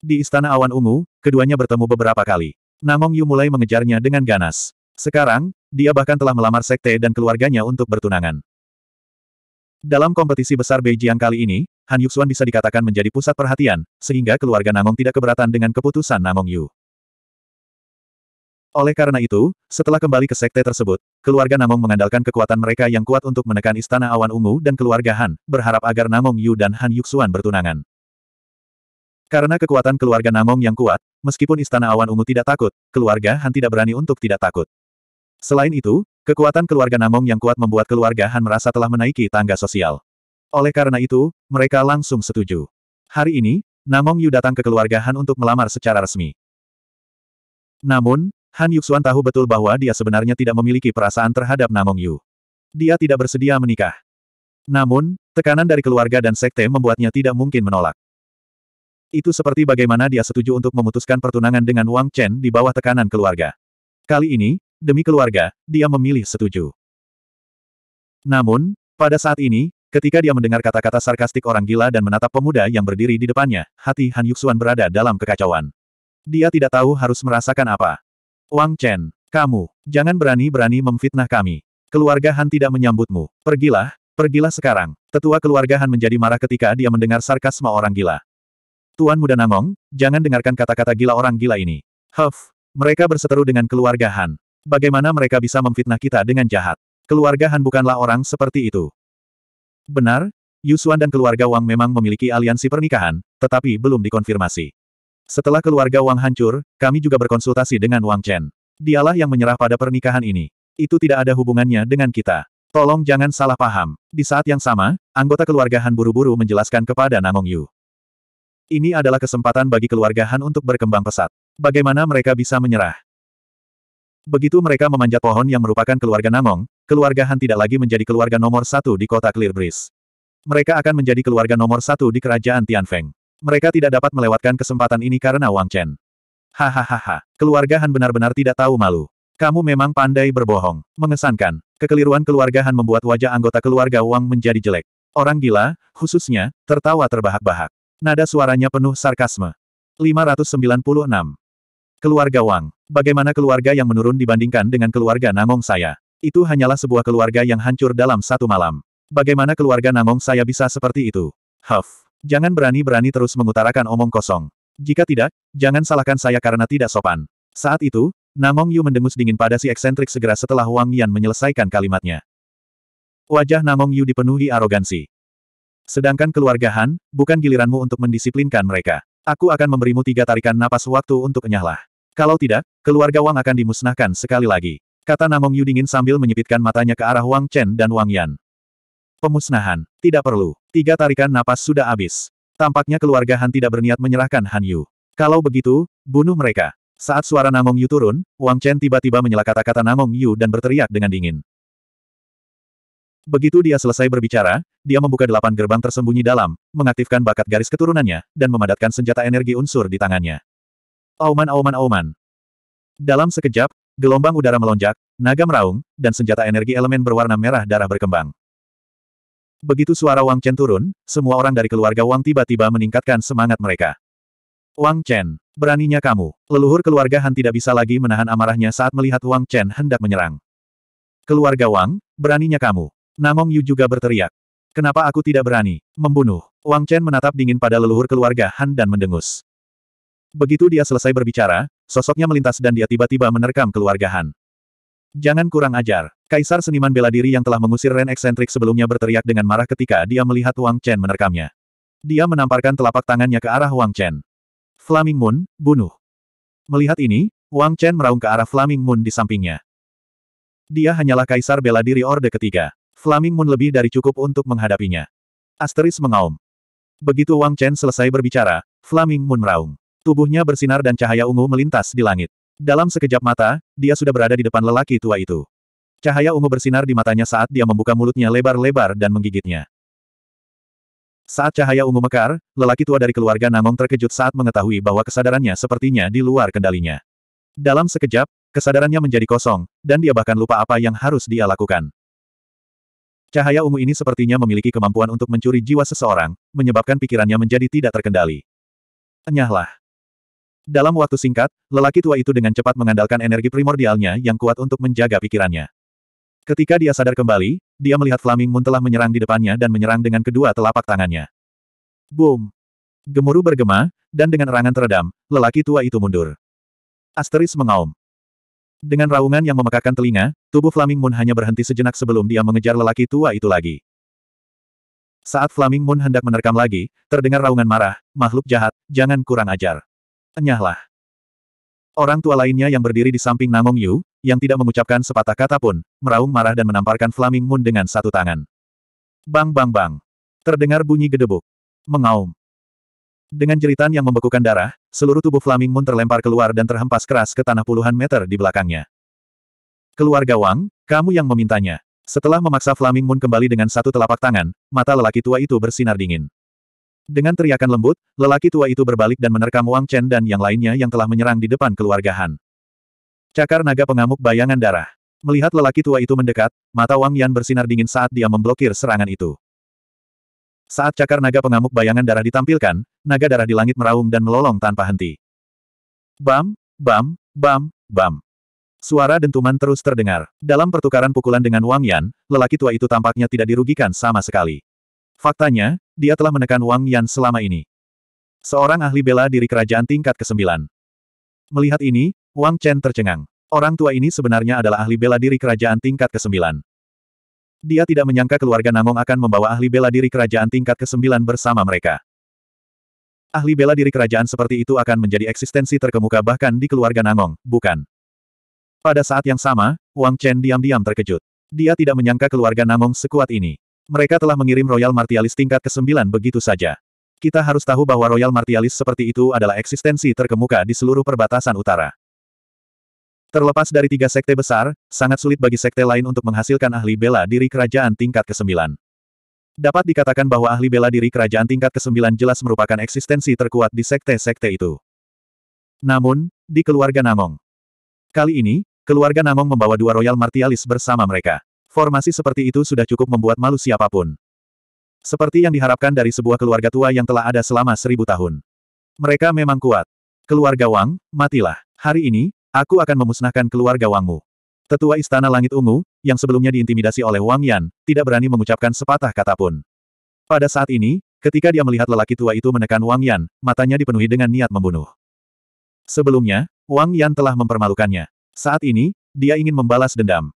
Di Istana Awan Ungu, keduanya bertemu beberapa kali. Nangong Yu mulai mengejarnya dengan ganas. Sekarang, dia bahkan telah melamar sekte dan keluarganya untuk bertunangan. Dalam kompetisi besar Beijing kali ini, Han Yuxuan bisa dikatakan menjadi pusat perhatian, sehingga keluarga Nangong tidak keberatan dengan keputusan Nangong Yu. Oleh karena itu, setelah kembali ke sekte tersebut, keluarga Namong mengandalkan kekuatan mereka yang kuat untuk menekan Istana Awan Ungu dan keluarga Han, berharap agar Namong Yu dan Han Yuxuan bertunangan. Karena kekuatan keluarga Namong yang kuat, meskipun Istana Awan Ungu tidak takut, keluarga Han tidak berani untuk tidak takut. Selain itu, kekuatan keluarga Namong yang kuat membuat keluarga Han merasa telah menaiki tangga sosial. Oleh karena itu, mereka langsung setuju. Hari ini, Namong Yu datang ke keluarga Han untuk melamar secara resmi. Namun, Han Yuxuan tahu betul bahwa dia sebenarnya tidak memiliki perasaan terhadap Namong Yu. Dia tidak bersedia menikah. Namun, tekanan dari keluarga dan sekte membuatnya tidak mungkin menolak. Itu seperti bagaimana dia setuju untuk memutuskan pertunangan dengan Wang Chen di bawah tekanan keluarga. Kali ini, demi keluarga, dia memilih setuju. Namun, pada saat ini, ketika dia mendengar kata-kata sarkastik orang gila dan menatap pemuda yang berdiri di depannya, hati Han Yuxuan berada dalam kekacauan. Dia tidak tahu harus merasakan apa. Wang Chen, kamu, jangan berani-berani memfitnah kami. Keluarga Han tidak menyambutmu. Pergilah, pergilah sekarang. Tetua keluarga Han menjadi marah ketika dia mendengar sarkasma orang gila. Tuan muda Nangong, jangan dengarkan kata-kata gila orang gila ini. Huff, mereka berseteru dengan keluarga Han. Bagaimana mereka bisa memfitnah kita dengan jahat? Keluarga Han bukanlah orang seperti itu. Benar, Yusuan dan keluarga Wang memang memiliki aliansi pernikahan, tetapi belum dikonfirmasi. Setelah keluarga Wang hancur, kami juga berkonsultasi dengan Wang Chen. Dialah yang menyerah pada pernikahan ini. Itu tidak ada hubungannya dengan kita. Tolong jangan salah paham. Di saat yang sama, anggota keluarga Han buru-buru menjelaskan kepada Namong Yu. Ini adalah kesempatan bagi keluarga Han untuk berkembang pesat. Bagaimana mereka bisa menyerah? Begitu mereka memanjat pohon yang merupakan keluarga Namong, keluarga Han tidak lagi menjadi keluarga nomor satu di kota Clear Breeze. Mereka akan menjadi keluarga nomor satu di kerajaan Tianfeng. Mereka tidak dapat melewatkan kesempatan ini karena Wang Chen. Hahaha, keluarga Han benar-benar tidak tahu malu. Kamu memang pandai berbohong. Mengesankan, kekeliruan keluarga Han membuat wajah anggota keluarga Wang menjadi jelek. Orang gila, khususnya, tertawa terbahak-bahak. Nada suaranya penuh sarkasme. 596. Keluarga Wang. Bagaimana keluarga yang menurun dibandingkan dengan keluarga Namong saya? Itu hanyalah sebuah keluarga yang hancur dalam satu malam. Bagaimana keluarga Namong saya bisa seperti itu? Huff. Jangan berani-berani terus mengutarakan omong kosong. Jika tidak, jangan salahkan saya karena tidak sopan. Saat itu, Namong Yu mendengus dingin pada si eksentrik segera setelah Wang Yan menyelesaikan kalimatnya. Wajah Namong Yu dipenuhi arogansi. Sedangkan keluarga Han, bukan giliranmu untuk mendisiplinkan mereka. Aku akan memberimu tiga tarikan napas waktu untuk enyahlah. Kalau tidak, keluarga Wang akan dimusnahkan sekali lagi. Kata Namong Yu dingin sambil menyipitkan matanya ke arah Wang Chen dan Wang Yan. Pemusnahan. Tidak perlu. Tiga tarikan napas sudah habis. Tampaknya keluarga Han tidak berniat menyerahkan Han Yu. Kalau begitu, bunuh mereka. Saat suara Namong Yu turun, Wang Chen tiba-tiba menyela kata-kata Namong Yu dan berteriak dengan dingin. Begitu dia selesai berbicara, dia membuka delapan gerbang tersembunyi dalam, mengaktifkan bakat garis keturunannya, dan memadatkan senjata energi unsur di tangannya. Auman auman auman. Dalam sekejap, gelombang udara melonjak, naga meraung, dan senjata energi elemen berwarna merah darah berkembang. Begitu suara Wang Chen turun, semua orang dari keluarga Wang tiba-tiba meningkatkan semangat mereka. Wang Chen, beraninya kamu. Leluhur keluarga Han tidak bisa lagi menahan amarahnya saat melihat Wang Chen hendak menyerang. Keluarga Wang, beraninya kamu. Namong Yu juga berteriak. Kenapa aku tidak berani? Membunuh. Wang Chen menatap dingin pada leluhur keluarga Han dan mendengus. Begitu dia selesai berbicara, sosoknya melintas dan dia tiba-tiba menerkam keluarga Han. Jangan kurang ajar. Kaisar seniman bela diri yang telah mengusir Ren eksentrik sebelumnya berteriak dengan marah ketika dia melihat Wang Chen menerkamnya. Dia menamparkan telapak tangannya ke arah Wang Chen. Flaming Moon, bunuh. Melihat ini, Wang Chen meraung ke arah Flaming Moon di sampingnya. Dia hanyalah kaisar bela diri Orde ketiga. Flaming Moon lebih dari cukup untuk menghadapinya. Asteris mengaum. Begitu Wang Chen selesai berbicara, Flaming Moon meraung. Tubuhnya bersinar dan cahaya ungu melintas di langit. Dalam sekejap mata, dia sudah berada di depan lelaki tua itu. Cahaya ungu bersinar di matanya saat dia membuka mulutnya lebar-lebar dan menggigitnya. Saat cahaya ungu mekar, lelaki tua dari keluarga Nangong terkejut saat mengetahui bahwa kesadarannya sepertinya di luar kendalinya. Dalam sekejap, kesadarannya menjadi kosong, dan dia bahkan lupa apa yang harus dia lakukan. Cahaya ungu ini sepertinya memiliki kemampuan untuk mencuri jiwa seseorang, menyebabkan pikirannya menjadi tidak terkendali. Enyahlah. Dalam waktu singkat, lelaki tua itu dengan cepat mengandalkan energi primordialnya yang kuat untuk menjaga pikirannya. Ketika dia sadar kembali, dia melihat Flaming Moon telah menyerang di depannya dan menyerang dengan kedua telapak tangannya. Boom! Gemuruh bergema, dan dengan erangan teredam, lelaki tua itu mundur. Asteris mengaum. Dengan raungan yang memekakan telinga, tubuh Flaming Moon hanya berhenti sejenak sebelum dia mengejar lelaki tua itu lagi. Saat Flaming Moon hendak menerkam lagi, terdengar raungan marah, makhluk jahat, jangan kurang ajar enyahlah. Orang tua lainnya yang berdiri di samping Namong Yu, yang tidak mengucapkan sepatah kata pun, meraung marah dan menamparkan Flaming Moon dengan satu tangan. Bang bang bang. Terdengar bunyi gedebuk. Mengaum. Dengan jeritan yang membekukan darah, seluruh tubuh Flaming Moon terlempar keluar dan terhempas keras ke tanah puluhan meter di belakangnya. Keluarga Wang, kamu yang memintanya. Setelah memaksa Flaming Moon kembali dengan satu telapak tangan, mata lelaki tua itu bersinar dingin. Dengan teriakan lembut, lelaki tua itu berbalik dan menerkam Wang Chen dan yang lainnya yang telah menyerang di depan keluarga Han. Cakar naga pengamuk bayangan darah. Melihat lelaki tua itu mendekat, mata Wang Yan bersinar dingin saat dia memblokir serangan itu. Saat cakar naga pengamuk bayangan darah ditampilkan, naga darah di langit meraung dan melolong tanpa henti. Bam, bam, bam, bam. Suara dentuman terus terdengar. Dalam pertukaran pukulan dengan Wang Yan, lelaki tua itu tampaknya tidak dirugikan sama sekali. Faktanya, dia telah menekan Wang Yan selama ini. Seorang ahli bela diri kerajaan tingkat ke-9. Melihat ini, Wang Chen tercengang. Orang tua ini sebenarnya adalah ahli bela diri kerajaan tingkat ke-9. Dia tidak menyangka keluarga Namong akan membawa ahli bela diri kerajaan tingkat ke-9 bersama mereka. Ahli bela diri kerajaan seperti itu akan menjadi eksistensi terkemuka bahkan di keluarga Namong, bukan? Pada saat yang sama, Wang Chen diam-diam terkejut. Dia tidak menyangka keluarga Namong sekuat ini. Mereka telah mengirim Royal Martialis tingkat ke-9 begitu saja. Kita harus tahu bahwa Royal Martialis seperti itu adalah eksistensi terkemuka di seluruh perbatasan utara. Terlepas dari tiga sekte besar, sangat sulit bagi sekte lain untuk menghasilkan ahli bela diri kerajaan tingkat ke-9. Dapat dikatakan bahwa ahli bela diri kerajaan tingkat ke-9 jelas merupakan eksistensi terkuat di sekte-sekte itu. Namun, di keluarga Namong. Kali ini, keluarga Namong membawa dua Royal Martialis bersama mereka. Formasi seperti itu sudah cukup membuat malu siapapun. Seperti yang diharapkan dari sebuah keluarga tua yang telah ada selama seribu tahun. Mereka memang kuat. Keluarga Wang, matilah. Hari ini, aku akan memusnahkan keluarga Wangmu. Tetua Istana Langit Ungu, yang sebelumnya diintimidasi oleh Wang Yan, tidak berani mengucapkan sepatah kata pun. Pada saat ini, ketika dia melihat lelaki tua itu menekan Wang Yan, matanya dipenuhi dengan niat membunuh. Sebelumnya, Wang Yan telah mempermalukannya. Saat ini, dia ingin membalas dendam.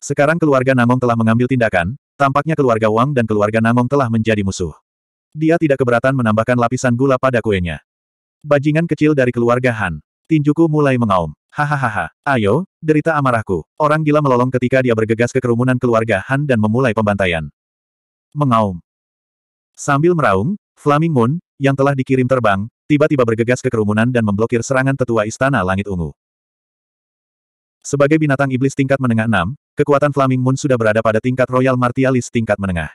Sekarang keluarga Namong telah mengambil tindakan, tampaknya keluarga Wang dan keluarga Namong telah menjadi musuh. Dia tidak keberatan menambahkan lapisan gula pada kuenya. Bajingan kecil dari keluarga Han. Tinjuku mulai mengaum. Hahaha, ayo, derita amarahku. Orang gila melolong ketika dia bergegas ke kerumunan keluarga Han dan memulai pembantaian. Mengaum. Sambil meraung, Flaming Moon, yang telah dikirim terbang, tiba-tiba bergegas ke kerumunan dan memblokir serangan tetua Istana Langit Ungu. Sebagai binatang iblis tingkat menengah 6, kekuatan Flaming Moon sudah berada pada tingkat Royal Martialis tingkat menengah.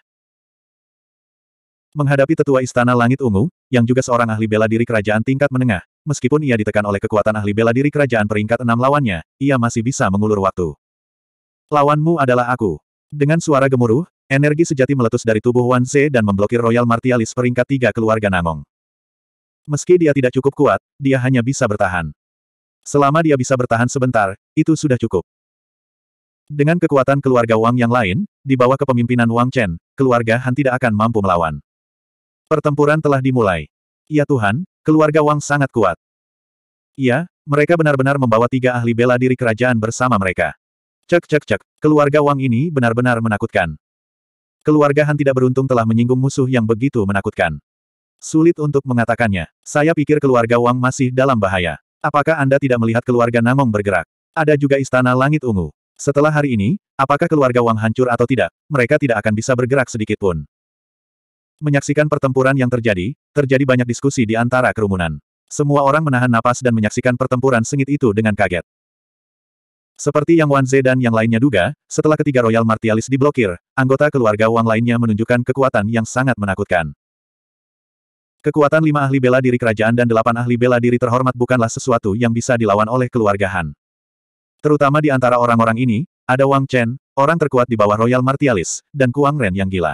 Menghadapi tetua Istana Langit Ungu, yang juga seorang ahli bela diri kerajaan tingkat menengah, meskipun ia ditekan oleh kekuatan ahli bela diri kerajaan peringkat enam lawannya, ia masih bisa mengulur waktu. Lawanmu adalah aku. Dengan suara gemuruh, energi sejati meletus dari tubuh Wan Ze dan memblokir Royal Martialis peringkat tiga keluarga Namong. Meski dia tidak cukup kuat, dia hanya bisa bertahan. Selama dia bisa bertahan sebentar, itu sudah cukup. Dengan kekuatan keluarga Wang yang lain, di bawah kepemimpinan Wang Chen, keluarga Han tidak akan mampu melawan. Pertempuran telah dimulai. Ya Tuhan, keluarga Wang sangat kuat. Ya, mereka benar-benar membawa tiga ahli bela diri kerajaan bersama mereka. Cek cek cek, keluarga Wang ini benar-benar menakutkan. Keluarga Han tidak beruntung telah menyinggung musuh yang begitu menakutkan. Sulit untuk mengatakannya. Saya pikir keluarga Wang masih dalam bahaya. Apakah Anda tidak melihat keluarga Namong bergerak? Ada juga istana langit ungu. Setelah hari ini, apakah keluarga Wang hancur atau tidak, mereka tidak akan bisa bergerak sedikit pun. Menyaksikan pertempuran yang terjadi, terjadi banyak diskusi di antara kerumunan. Semua orang menahan napas dan menyaksikan pertempuran sengit itu dengan kaget. Seperti yang Wan Zhe dan yang lainnya duga, setelah ketiga Royal Martialis diblokir, anggota keluarga Wang lainnya menunjukkan kekuatan yang sangat menakutkan. Kekuatan lima ahli bela diri kerajaan dan delapan ahli bela diri terhormat bukanlah sesuatu yang bisa dilawan oleh keluarga Han. Terutama di antara orang-orang ini, ada Wang Chen, orang terkuat di bawah Royal Martialis, dan Kuang Ren yang gila.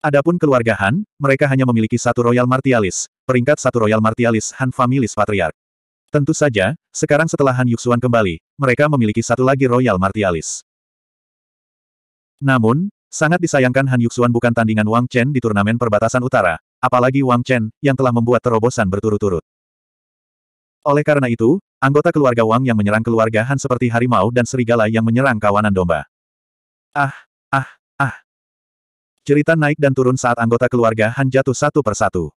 Adapun keluarga Han, mereka hanya memiliki satu Royal Martialis, peringkat satu Royal Martialis Han Familis Patriarch. Tentu saja, sekarang setelah Han Yuxuan kembali, mereka memiliki satu lagi Royal Martialis. Namun, sangat disayangkan Han Yuxuan bukan tandingan Wang Chen di turnamen perbatasan utara, apalagi Wang Chen, yang telah membuat terobosan berturut-turut. Oleh karena itu, Anggota keluarga Wang yang menyerang keluarga Han seperti harimau dan serigala yang menyerang kawanan domba. Ah, ah, ah. Cerita naik dan turun saat anggota keluarga Han jatuh satu persatu.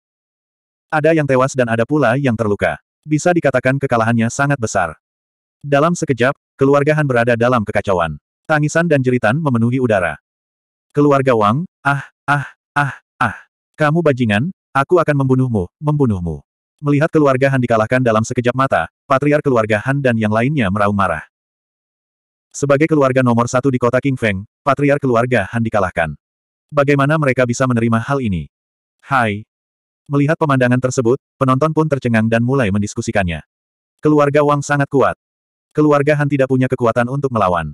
Ada yang tewas dan ada pula yang terluka. Bisa dikatakan kekalahannya sangat besar. Dalam sekejap, keluarga Han berada dalam kekacauan. Tangisan dan jeritan memenuhi udara. Keluarga Wang, ah, ah, ah, ah. Kamu bajingan, aku akan membunuhmu, membunuhmu. Melihat keluarga Han dikalahkan dalam sekejap mata, patriar keluarga Han dan yang lainnya meraung marah. Sebagai keluarga nomor satu di kota King Feng, patriar keluarga Han dikalahkan. Bagaimana mereka bisa menerima hal ini? Hai. Melihat pemandangan tersebut, penonton pun tercengang dan mulai mendiskusikannya. Keluarga Wang sangat kuat. Keluarga Han tidak punya kekuatan untuk melawan.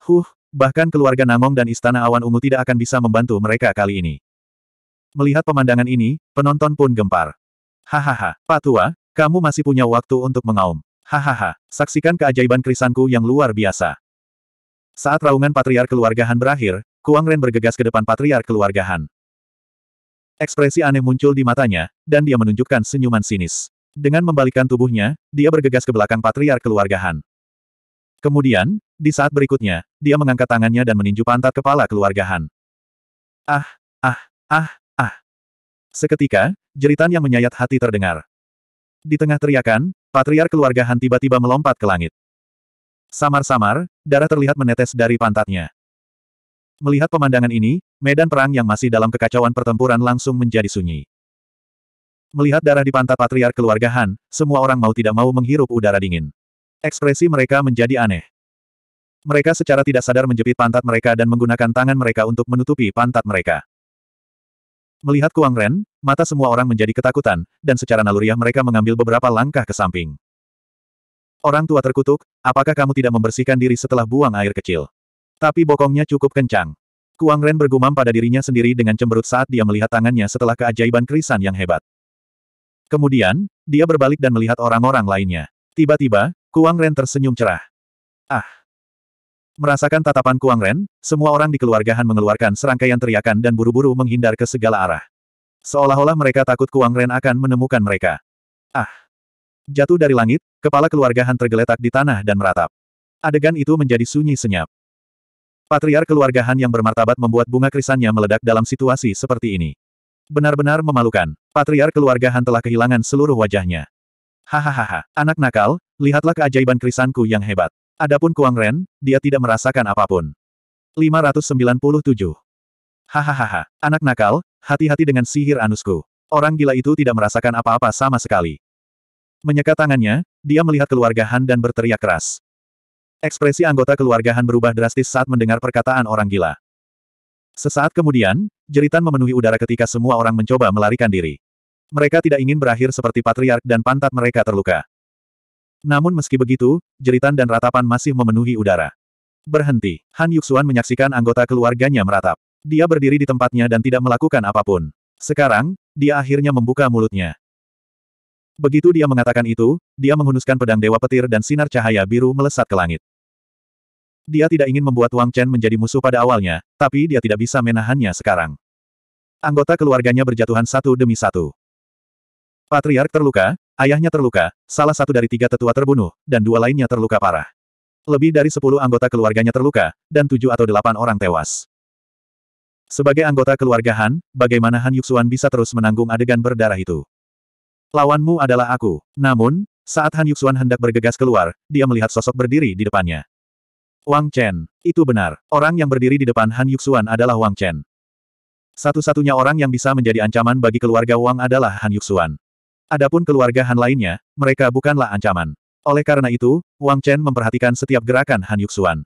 Huh, bahkan keluarga Namong dan Istana Awan Ungu tidak akan bisa membantu mereka kali ini. Melihat pemandangan ini, penonton pun gempar. Hahaha, Pak Tua, kamu masih punya waktu untuk mengaum. Hahaha, saksikan keajaiban krisanku yang luar biasa. Saat raungan patriar keluarga Han berakhir, Kuang Ren bergegas ke depan patriar keluarga Han. Ekspresi aneh muncul di matanya, dan dia menunjukkan senyuman sinis. Dengan membalikkan tubuhnya, dia bergegas ke belakang patriar keluarga Han. Kemudian, di saat berikutnya, dia mengangkat tangannya dan meninju pantat kepala keluarga Han. Ah, ah, ah, Seketika, jeritan yang menyayat hati terdengar. Di tengah teriakan, patriar keluarga Han tiba-tiba melompat ke langit. Samar-samar, darah terlihat menetes dari pantatnya. Melihat pemandangan ini, medan perang yang masih dalam kekacauan pertempuran langsung menjadi sunyi. Melihat darah di pantat patriar keluarga Han, semua orang mau tidak mau menghirup udara dingin. Ekspresi mereka menjadi aneh. Mereka secara tidak sadar menjepit pantat mereka dan menggunakan tangan mereka untuk menutupi pantat mereka. Melihat Kuang Ren, mata semua orang menjadi ketakutan, dan secara naluriah mereka mengambil beberapa langkah ke samping. Orang tua terkutuk, apakah kamu tidak membersihkan diri setelah buang air kecil? Tapi bokongnya cukup kencang. Kuang Ren bergumam pada dirinya sendiri dengan cemberut saat dia melihat tangannya setelah keajaiban krisan yang hebat. Kemudian, dia berbalik dan melihat orang-orang lainnya. Tiba-tiba, Kuang Ren tersenyum cerah. Ah! Merasakan tatapan Kuang Ren, semua orang di keluarga Han mengeluarkan serangkaian teriakan dan buru-buru menghindar ke segala arah. Seolah-olah mereka takut Kuang Ren akan menemukan mereka. Ah! Jatuh dari langit, kepala keluarga Han tergeletak di tanah dan meratap. Adegan itu menjadi sunyi senyap. Patriar keluarga Han yang bermartabat membuat bunga krisannya meledak dalam situasi seperti ini. Benar-benar memalukan. patriar keluarga Han telah kehilangan seluruh wajahnya. Hahaha, anak nakal, lihatlah keajaiban krisanku yang hebat. Adapun Kuang Ren, dia tidak merasakan apapun. 597. Hahaha, anak nakal, hati-hati dengan sihir anusku. Orang gila itu tidak merasakan apa-apa sama sekali. Menyeka tangannya, dia melihat keluarga Han dan berteriak keras. Ekspresi anggota keluarga Han berubah drastis saat mendengar perkataan orang gila. Sesaat kemudian, jeritan memenuhi udara ketika semua orang mencoba melarikan diri. Mereka tidak ingin berakhir seperti patriark dan pantat mereka terluka. Namun meski begitu, jeritan dan ratapan masih memenuhi udara. Berhenti. Han Yuxuan menyaksikan anggota keluarganya meratap. Dia berdiri di tempatnya dan tidak melakukan apapun. Sekarang, dia akhirnya membuka mulutnya. Begitu dia mengatakan itu, dia menghunuskan pedang Dewa Petir dan sinar cahaya biru melesat ke langit. Dia tidak ingin membuat Wang Chen menjadi musuh pada awalnya, tapi dia tidak bisa menahannya sekarang. Anggota keluarganya berjatuhan satu demi satu. Patriark terluka, Ayahnya terluka, salah satu dari tiga tetua terbunuh, dan dua lainnya terluka parah. Lebih dari sepuluh anggota keluarganya terluka, dan tujuh atau delapan orang tewas. Sebagai anggota keluarga Han, bagaimana Han Yuxuan bisa terus menanggung adegan berdarah itu? Lawanmu adalah aku. Namun, saat Han Yuxuan hendak bergegas keluar, dia melihat sosok berdiri di depannya. Wang Chen. Itu benar. Orang yang berdiri di depan Han Yuxuan adalah Wang Chen. Satu-satunya orang yang bisa menjadi ancaman bagi keluarga Wang adalah Han Yuxuan. Adapun keluarga Han lainnya, mereka bukanlah ancaman. Oleh karena itu, Wang Chen memperhatikan setiap gerakan Han Yuxuan.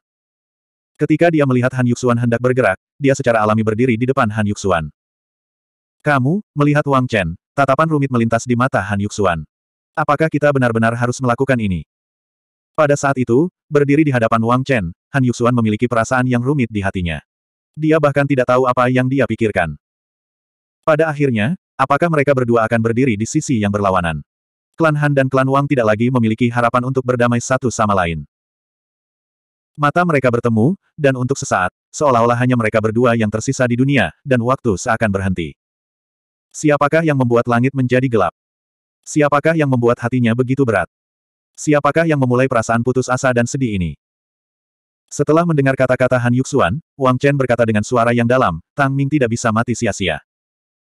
Ketika dia melihat Han Yuxuan hendak bergerak, dia secara alami berdiri di depan Han Yuxuan. Kamu, melihat Wang Chen, tatapan rumit melintas di mata Han Yuxuan. Apakah kita benar-benar harus melakukan ini? Pada saat itu, berdiri di hadapan Wang Chen, Han Yuxuan memiliki perasaan yang rumit di hatinya. Dia bahkan tidak tahu apa yang dia pikirkan. Pada akhirnya, Apakah mereka berdua akan berdiri di sisi yang berlawanan? Klan Han dan klan Wang tidak lagi memiliki harapan untuk berdamai satu sama lain. Mata mereka bertemu, dan untuk sesaat, seolah-olah hanya mereka berdua yang tersisa di dunia, dan waktu seakan berhenti. Siapakah yang membuat langit menjadi gelap? Siapakah yang membuat hatinya begitu berat? Siapakah yang memulai perasaan putus asa dan sedih ini? Setelah mendengar kata-kata Han Yuxuan, Wang Chen berkata dengan suara yang dalam, Tang Ming tidak bisa mati sia-sia.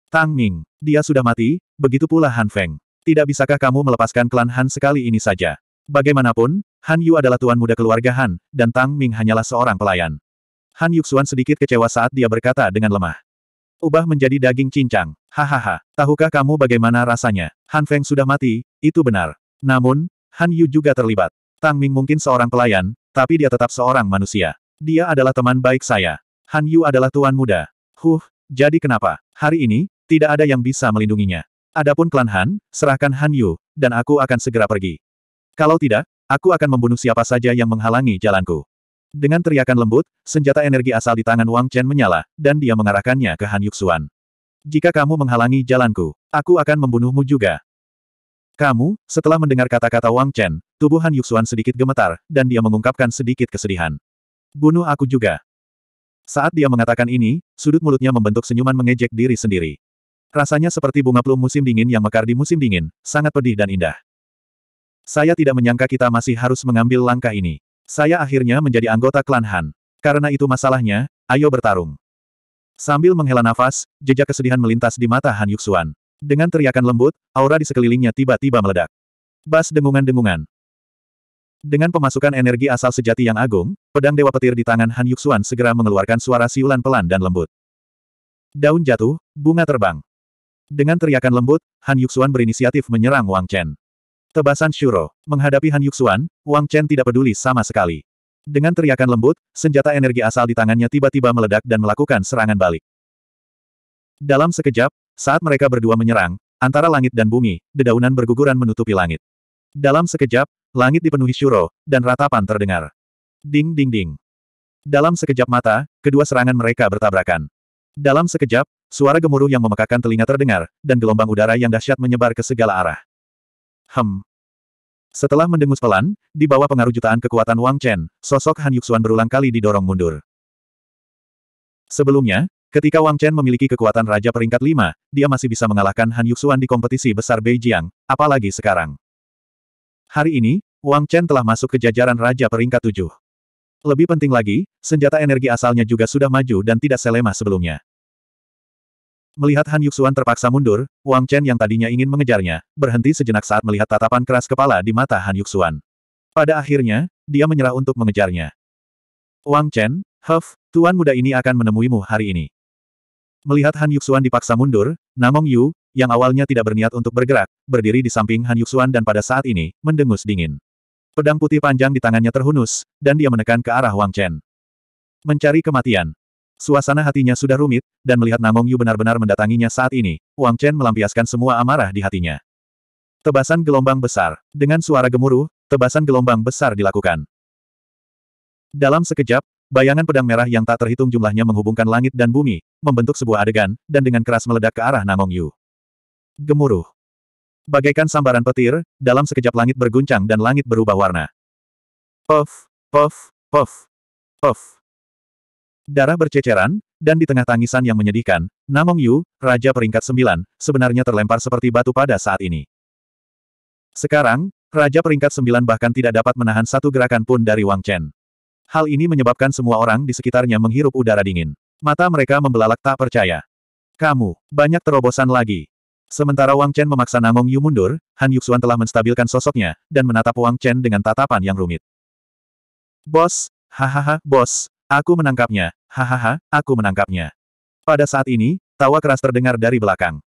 Tang Ming. Dia sudah mati, begitu pula Han Feng. Tidak bisakah kamu melepaskan klan Han sekali ini saja? Bagaimanapun, Han Yu adalah tuan muda keluarga Han, dan Tang Ming hanyalah seorang pelayan. Han Yuxuan sedikit kecewa saat dia berkata dengan lemah. Ubah menjadi daging cincang. Hahaha, tahukah kamu bagaimana rasanya? Han Feng sudah mati, itu benar. Namun, Han Yu juga terlibat. Tang Ming mungkin seorang pelayan, tapi dia tetap seorang manusia. Dia adalah teman baik saya. Han Yu adalah tuan muda. Huh, jadi kenapa? Hari ini, tidak ada yang bisa melindunginya. Adapun klan Han, serahkan Han Yu, dan aku akan segera pergi. Kalau tidak, aku akan membunuh siapa saja yang menghalangi jalanku. Dengan teriakan lembut, senjata energi asal di tangan Wang Chen menyala, dan dia mengarahkannya ke Han Yuxuan. Jika kamu menghalangi jalanku, aku akan membunuhmu juga. Kamu, setelah mendengar kata-kata Wang Chen, tubuh Han Yuxuan sedikit gemetar, dan dia mengungkapkan sedikit kesedihan. Bunuh aku juga. Saat dia mengatakan ini, sudut mulutnya membentuk senyuman mengejek diri sendiri. Rasanya seperti bunga plum musim dingin yang mekar di musim dingin, sangat pedih dan indah. Saya tidak menyangka kita masih harus mengambil langkah ini. Saya akhirnya menjadi anggota klan Han. Karena itu masalahnya, ayo bertarung. Sambil menghela nafas, jejak kesedihan melintas di mata Han Yuxuan. Dengan teriakan lembut, aura di sekelilingnya tiba-tiba meledak. Bas dengungan-dengungan. Dengan pemasukan energi asal sejati yang agung, pedang Dewa Petir di tangan Han Yuxuan segera mengeluarkan suara siulan pelan dan lembut. Daun jatuh, bunga terbang. Dengan teriakan lembut, Han Yuxuan berinisiatif menyerang Wang Chen. Tebasan Shuro. Menghadapi Han Yuxuan, Wang Chen tidak peduli sama sekali. Dengan teriakan lembut, senjata energi asal di tangannya tiba-tiba meledak dan melakukan serangan balik. Dalam sekejap, saat mereka berdua menyerang, antara langit dan bumi, dedaunan berguguran menutupi langit. Dalam sekejap, langit dipenuhi Shuro, dan ratapan terdengar. Ding ding ding. Dalam sekejap mata, kedua serangan mereka bertabrakan. Dalam sekejap, Suara gemuruh yang memekakan telinga terdengar, dan gelombang udara yang dahsyat menyebar ke segala arah. Hem. Setelah mendengus pelan, di bawah pengaruh jutaan kekuatan Wang Chen, sosok Han Yuxuan berulang kali didorong mundur. Sebelumnya, ketika Wang Chen memiliki kekuatan Raja peringkat 5, dia masih bisa mengalahkan Han Yuxuan di kompetisi besar Beijing, apalagi sekarang. Hari ini, Wang Chen telah masuk ke jajaran Raja peringkat 7. Lebih penting lagi, senjata energi asalnya juga sudah maju dan tidak selemah sebelumnya. Melihat Han Yuxuan terpaksa mundur, Wang Chen yang tadinya ingin mengejarnya, berhenti sejenak saat melihat tatapan keras kepala di mata Han Yuxuan. Pada akhirnya, dia menyerah untuk mengejarnya. Wang Chen, Huff, tuan muda ini akan menemuimu hari ini. Melihat Han Yuxuan dipaksa mundur, Namong Yu, yang awalnya tidak berniat untuk bergerak, berdiri di samping Han Yuxuan dan pada saat ini, mendengus dingin. Pedang putih panjang di tangannya terhunus, dan dia menekan ke arah Wang Chen. Mencari kematian, Suasana hatinya sudah rumit, dan melihat Namong Yu benar-benar mendatanginya saat ini, Wang Chen melampiaskan semua amarah di hatinya. Tebasan gelombang besar. Dengan suara gemuruh, tebasan gelombang besar dilakukan. Dalam sekejap, bayangan pedang merah yang tak terhitung jumlahnya menghubungkan langit dan bumi, membentuk sebuah adegan, dan dengan keras meledak ke arah Namong Yu. Gemuruh. Bagaikan sambaran petir, dalam sekejap langit berguncang dan langit berubah warna. Puff, puff, puff, puff. Darah berceceran, dan di tengah tangisan yang menyedihkan, Namong Yu, Raja peringkat sembilan, sebenarnya terlempar seperti batu pada saat ini. Sekarang, Raja peringkat sembilan bahkan tidak dapat menahan satu gerakan pun dari Wang Chen. Hal ini menyebabkan semua orang di sekitarnya menghirup udara dingin. Mata mereka membelalak tak percaya. Kamu, banyak terobosan lagi. Sementara Wang Chen memaksa Namong Yu mundur, Han Yuxuan telah menstabilkan sosoknya, dan menatap Wang Chen dengan tatapan yang rumit. Bos, hahaha, bos, Aku menangkapnya, hahaha, aku menangkapnya. Pada saat ini, tawa keras terdengar dari belakang.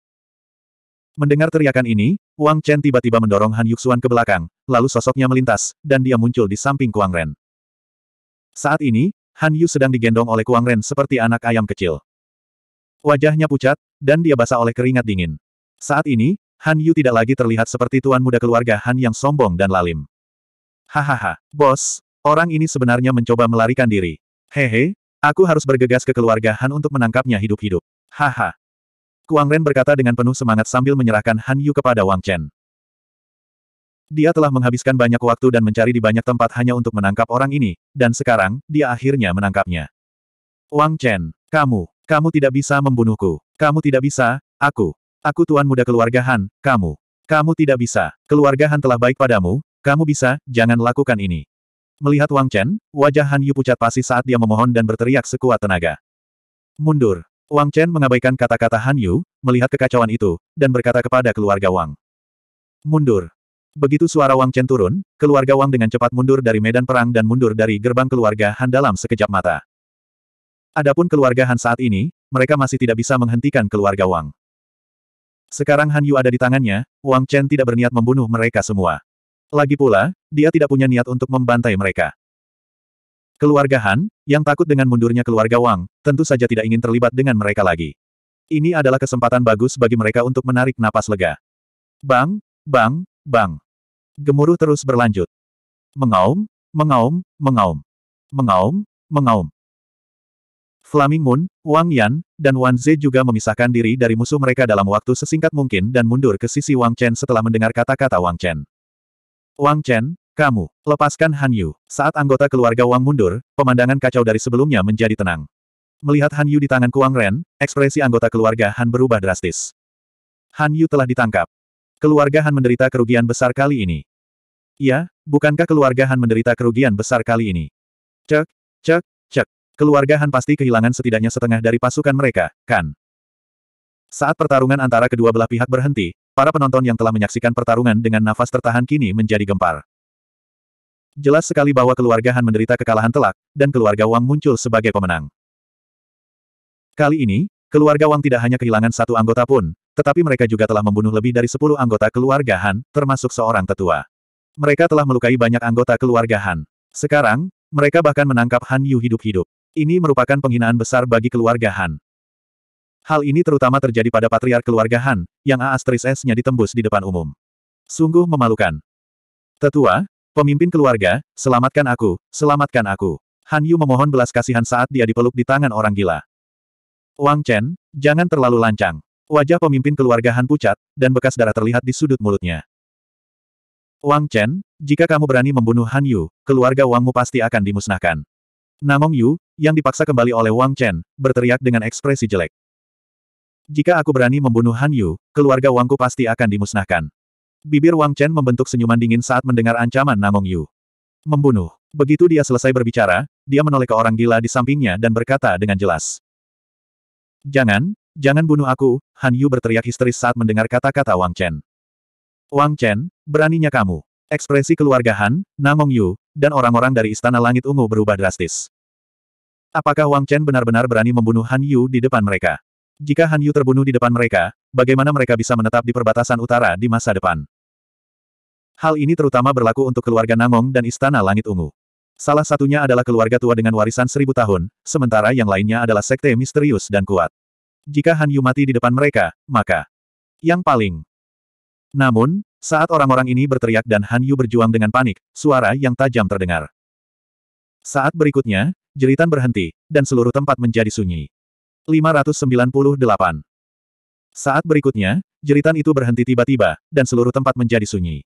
Mendengar teriakan ini, Wang Chen tiba-tiba mendorong Han Yuxuan ke belakang, lalu sosoknya melintas, dan dia muncul di samping Kuang Ren. Saat ini, Han Yu sedang digendong oleh Kuang Ren seperti anak ayam kecil. Wajahnya pucat, dan dia basah oleh keringat dingin. Saat ini, Han Yu tidak lagi terlihat seperti tuan muda keluarga Han yang sombong dan lalim. Hahaha, bos, orang ini sebenarnya mencoba melarikan diri. Hehe, aku harus bergegas ke keluarga Han untuk menangkapnya hidup-hidup. Haha. Kuang Ren berkata dengan penuh semangat sambil menyerahkan Han Yu kepada Wang Chen. Dia telah menghabiskan banyak waktu dan mencari di banyak tempat hanya untuk menangkap orang ini, dan sekarang, dia akhirnya menangkapnya. Wang Chen, kamu, kamu tidak bisa membunuhku. Kamu tidak bisa, aku. Aku tuan muda keluarga Han, kamu. Kamu tidak bisa. Keluarga Han telah baik padamu, kamu bisa, jangan lakukan ini. Melihat Wang Chen, wajah Han Yu pucat pasi saat dia memohon dan berteriak sekuat tenaga. Mundur. Wang Chen mengabaikan kata-kata Han Yu, melihat kekacauan itu, dan berkata kepada keluarga Wang. Mundur. Begitu suara Wang Chen turun, keluarga Wang dengan cepat mundur dari medan perang dan mundur dari gerbang keluarga Han dalam sekejap mata. Adapun keluarga Han saat ini, mereka masih tidak bisa menghentikan keluarga Wang. Sekarang Han Yu ada di tangannya, Wang Chen tidak berniat membunuh mereka semua. Lagi pula, dia tidak punya niat untuk membantai mereka. Keluarga Han, yang takut dengan mundurnya keluarga Wang, tentu saja tidak ingin terlibat dengan mereka lagi. Ini adalah kesempatan bagus bagi mereka untuk menarik napas lega. Bang, bang, bang. Gemuruh terus berlanjut. Mengaum, mengaum, mengaum. Mengaum, mengaum. Flaming Moon, Wang Yan, dan Wan Ze juga memisahkan diri dari musuh mereka dalam waktu sesingkat mungkin dan mundur ke sisi Wang Chen setelah mendengar kata-kata Wang Chen. Wang Chen, kamu, lepaskan Han Yu. Saat anggota keluarga Wang mundur, pemandangan kacau dari sebelumnya menjadi tenang. Melihat Han Yu di tangan Kuang Ren, ekspresi anggota keluarga Han berubah drastis. Han Yu telah ditangkap. Keluarga Han menderita kerugian besar kali ini. Ya, bukankah keluarga Han menderita kerugian besar kali ini? Cek, cek, cek. Keluarga Han pasti kehilangan setidaknya setengah dari pasukan mereka, kan? Saat pertarungan antara kedua belah pihak berhenti, Para penonton yang telah menyaksikan pertarungan dengan nafas tertahan kini menjadi gempar. Jelas sekali bahwa keluarga Han menderita kekalahan telak, dan keluarga Wang muncul sebagai pemenang. Kali ini, keluarga Wang tidak hanya kehilangan satu anggota pun, tetapi mereka juga telah membunuh lebih dari sepuluh anggota keluarga Han, termasuk seorang tetua. Mereka telah melukai banyak anggota keluarga Han. Sekarang, mereka bahkan menangkap Han Yu hidup-hidup. Ini merupakan penghinaan besar bagi keluarga Han. Hal ini terutama terjadi pada patriark keluarga Han, yang A asterisk S-nya ditembus di depan umum. Sungguh memalukan. Tetua, pemimpin keluarga, selamatkan aku, selamatkan aku. Han Yu memohon belas kasihan saat dia dipeluk di tangan orang gila. Wang Chen, jangan terlalu lancang. Wajah pemimpin keluarga Han pucat, dan bekas darah terlihat di sudut mulutnya. Wang Chen, jika kamu berani membunuh Han Yu, keluarga Wangmu pasti akan dimusnahkan. Namong Yu, yang dipaksa kembali oleh Wang Chen, berteriak dengan ekspresi jelek. Jika aku berani membunuh Han Yu, keluarga Wangku pasti akan dimusnahkan. Bibir Wang Chen membentuk senyuman dingin saat mendengar ancaman Namong Yu. Membunuh. Begitu dia selesai berbicara, dia menoleh ke orang gila di sampingnya dan berkata dengan jelas. Jangan, jangan bunuh aku, Han Yu berteriak histeris saat mendengar kata-kata Wang Chen. Wang Chen, beraninya kamu. Ekspresi keluarga Han, Namong Yu, dan orang-orang dari Istana Langit Ungu berubah drastis. Apakah Wang Chen benar-benar berani membunuh Han Yu di depan mereka? Jika Han Yu terbunuh di depan mereka, bagaimana mereka bisa menetap di perbatasan utara di masa depan? Hal ini terutama berlaku untuk keluarga Nangong dan Istana Langit Ungu. Salah satunya adalah keluarga tua dengan warisan seribu tahun, sementara yang lainnya adalah sekte misterius dan kuat. Jika Han Yu mati di depan mereka, maka yang paling. Namun, saat orang-orang ini berteriak dan Han Yu berjuang dengan panik, suara yang tajam terdengar. Saat berikutnya, jeritan berhenti, dan seluruh tempat menjadi sunyi. 598. Saat berikutnya, jeritan itu berhenti tiba-tiba, dan seluruh tempat menjadi sunyi.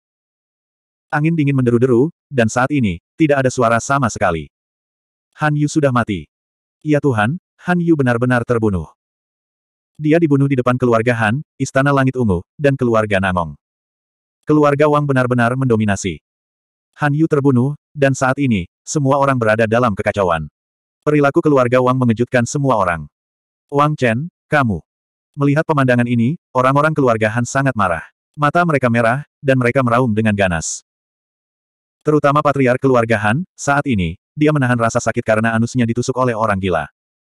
Angin dingin menderu-deru, dan saat ini, tidak ada suara sama sekali. Han Yu sudah mati. Ya Tuhan, Han Yu benar-benar terbunuh. Dia dibunuh di depan keluarga Han, Istana Langit Ungu, dan keluarga Nangong. Keluarga Wang benar-benar mendominasi. Han Yu terbunuh, dan saat ini, semua orang berada dalam kekacauan. Perilaku keluarga Wang mengejutkan semua orang. Wang Chen, kamu. Melihat pemandangan ini, orang-orang keluarga Han sangat marah. Mata mereka merah, dan mereka meraung dengan ganas. Terutama patriar keluarga Han, saat ini, dia menahan rasa sakit karena anusnya ditusuk oleh orang gila.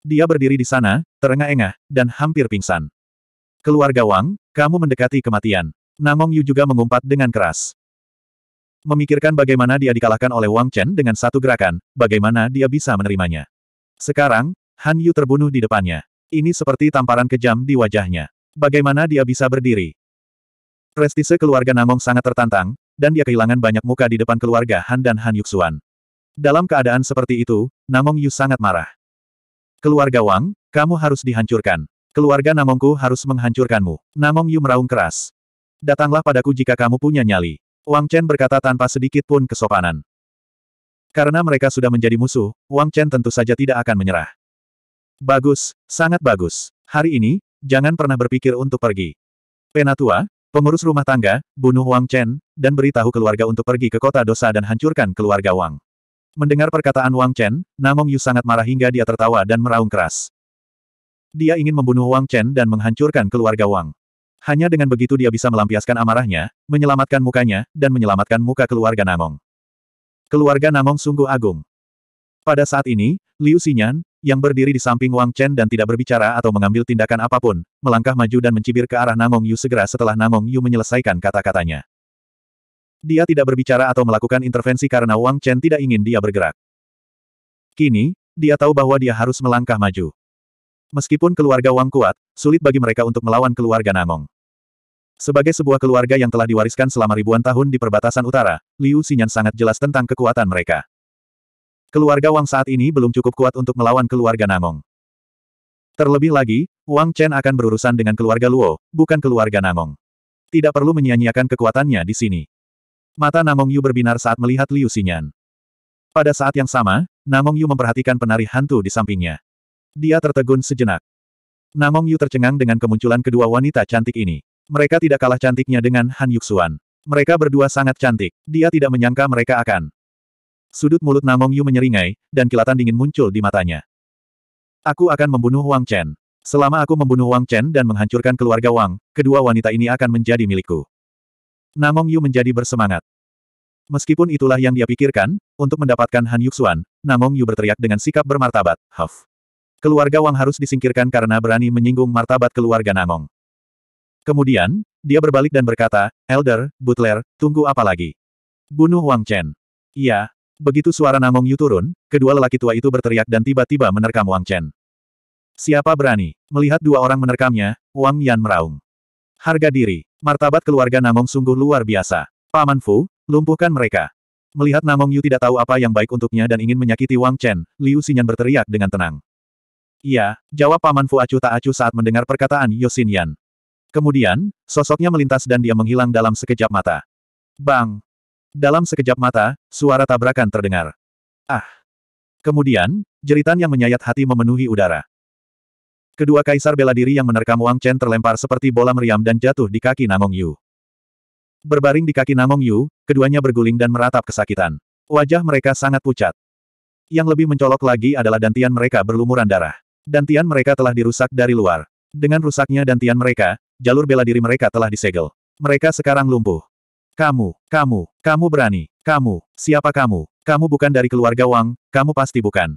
Dia berdiri di sana, terengah-engah, dan hampir pingsan. Keluarga Wang, kamu mendekati kematian. Namong Yu juga mengumpat dengan keras. Memikirkan bagaimana dia dikalahkan oleh Wang Chen dengan satu gerakan, bagaimana dia bisa menerimanya. Sekarang, Han Yu terbunuh di depannya. Ini seperti tamparan kejam di wajahnya. Bagaimana dia bisa berdiri? Prestise keluarga Namong sangat tertantang, dan dia kehilangan banyak muka di depan keluarga Han dan Han Yuxuan. Dalam keadaan seperti itu, Namong Yu sangat marah. Keluarga Wang, kamu harus dihancurkan. Keluarga Namongku harus menghancurkanmu. Namong Yu meraung keras. Datanglah padaku jika kamu punya nyali. Wang Chen berkata tanpa sedikit pun kesopanan. Karena mereka sudah menjadi musuh, Wang Chen tentu saja tidak akan menyerah. Bagus, sangat bagus. Hari ini, jangan pernah berpikir untuk pergi. Penatua, pengurus rumah tangga, bunuh Wang Chen, dan beritahu keluarga untuk pergi ke kota dosa dan hancurkan keluarga Wang. Mendengar perkataan Wang Chen, Namong Yu sangat marah hingga dia tertawa dan meraung keras. Dia ingin membunuh Wang Chen dan menghancurkan keluarga Wang. Hanya dengan begitu dia bisa melampiaskan amarahnya, menyelamatkan mukanya, dan menyelamatkan muka keluarga Namong. Keluarga Namong sungguh agung. Pada saat ini, Liu Xinyan, yang berdiri di samping Wang Chen dan tidak berbicara atau mengambil tindakan apapun, melangkah maju dan mencibir ke arah Namong Yu segera setelah Namong Yu menyelesaikan kata-katanya. Dia tidak berbicara atau melakukan intervensi karena Wang Chen tidak ingin dia bergerak. Kini, dia tahu bahwa dia harus melangkah maju. Meskipun keluarga Wang kuat, sulit bagi mereka untuk melawan keluarga Namong. Sebagai sebuah keluarga yang telah diwariskan selama ribuan tahun di perbatasan utara, Liu Xinyan sangat jelas tentang kekuatan mereka. Keluarga Wang saat ini belum cukup kuat untuk melawan keluarga Nangong. Terlebih lagi, Wang Chen akan berurusan dengan keluarga Luo, bukan keluarga Nangong. Tidak perlu menyia-nyiakan kekuatannya di sini. Mata Namong Yu berbinar saat melihat Liu Xinyan. Pada saat yang sama, Namong Yu memperhatikan penari hantu di sampingnya. Dia tertegun sejenak. Namong Yu tercengang dengan kemunculan kedua wanita cantik ini. Mereka tidak kalah cantiknya dengan Han Yuxuan. Mereka berdua sangat cantik. Dia tidak menyangka mereka akan Sudut mulut Namong Yu menyeringai, dan kilatan dingin muncul di matanya. Aku akan membunuh Wang Chen. Selama aku membunuh Wang Chen dan menghancurkan keluarga Wang, kedua wanita ini akan menjadi milikku. Namong Yu menjadi bersemangat. Meskipun itulah yang dia pikirkan, untuk mendapatkan Han Yuxuan, Namong Yu berteriak dengan sikap bermartabat, Huff. Keluarga Wang harus disingkirkan karena berani menyinggung martabat keluarga Namong. Kemudian, dia berbalik dan berkata, Elder, Butler, tunggu apa lagi? Bunuh Wang Chen. Iya, Begitu suara Namong Yu turun, kedua lelaki tua itu berteriak dan tiba-tiba menerkam Wang Chen. Siapa berani? Melihat dua orang menerkamnya, Wang Yan meraung. Harga diri, martabat keluarga Namong sungguh luar biasa. Paman Fu, lumpuhkan mereka. Melihat Namong Yu tidak tahu apa yang baik untuknya dan ingin menyakiti Wang Chen, Liu Xinyan berteriak dengan tenang. Iya, jawab Paman Fu acuh tak acuh saat mendengar perkataan Yosin Xinyan. Kemudian, sosoknya melintas dan dia menghilang dalam sekejap mata. Bang! Dalam sekejap mata, suara tabrakan terdengar. Ah! Kemudian, jeritan yang menyayat hati memenuhi udara. Kedua kaisar bela diri yang menerkam Wang Chen terlempar seperti bola meriam dan jatuh di kaki Namong Yu. Berbaring di kaki Namong Yu, keduanya berguling dan meratap kesakitan. Wajah mereka sangat pucat. Yang lebih mencolok lagi adalah dantian mereka berlumuran darah. Dantian mereka telah dirusak dari luar. Dengan rusaknya dantian mereka, jalur bela diri mereka telah disegel. Mereka sekarang lumpuh. Kamu, kamu, kamu berani. Kamu, siapa kamu? Kamu bukan dari keluarga Wang, kamu pasti bukan.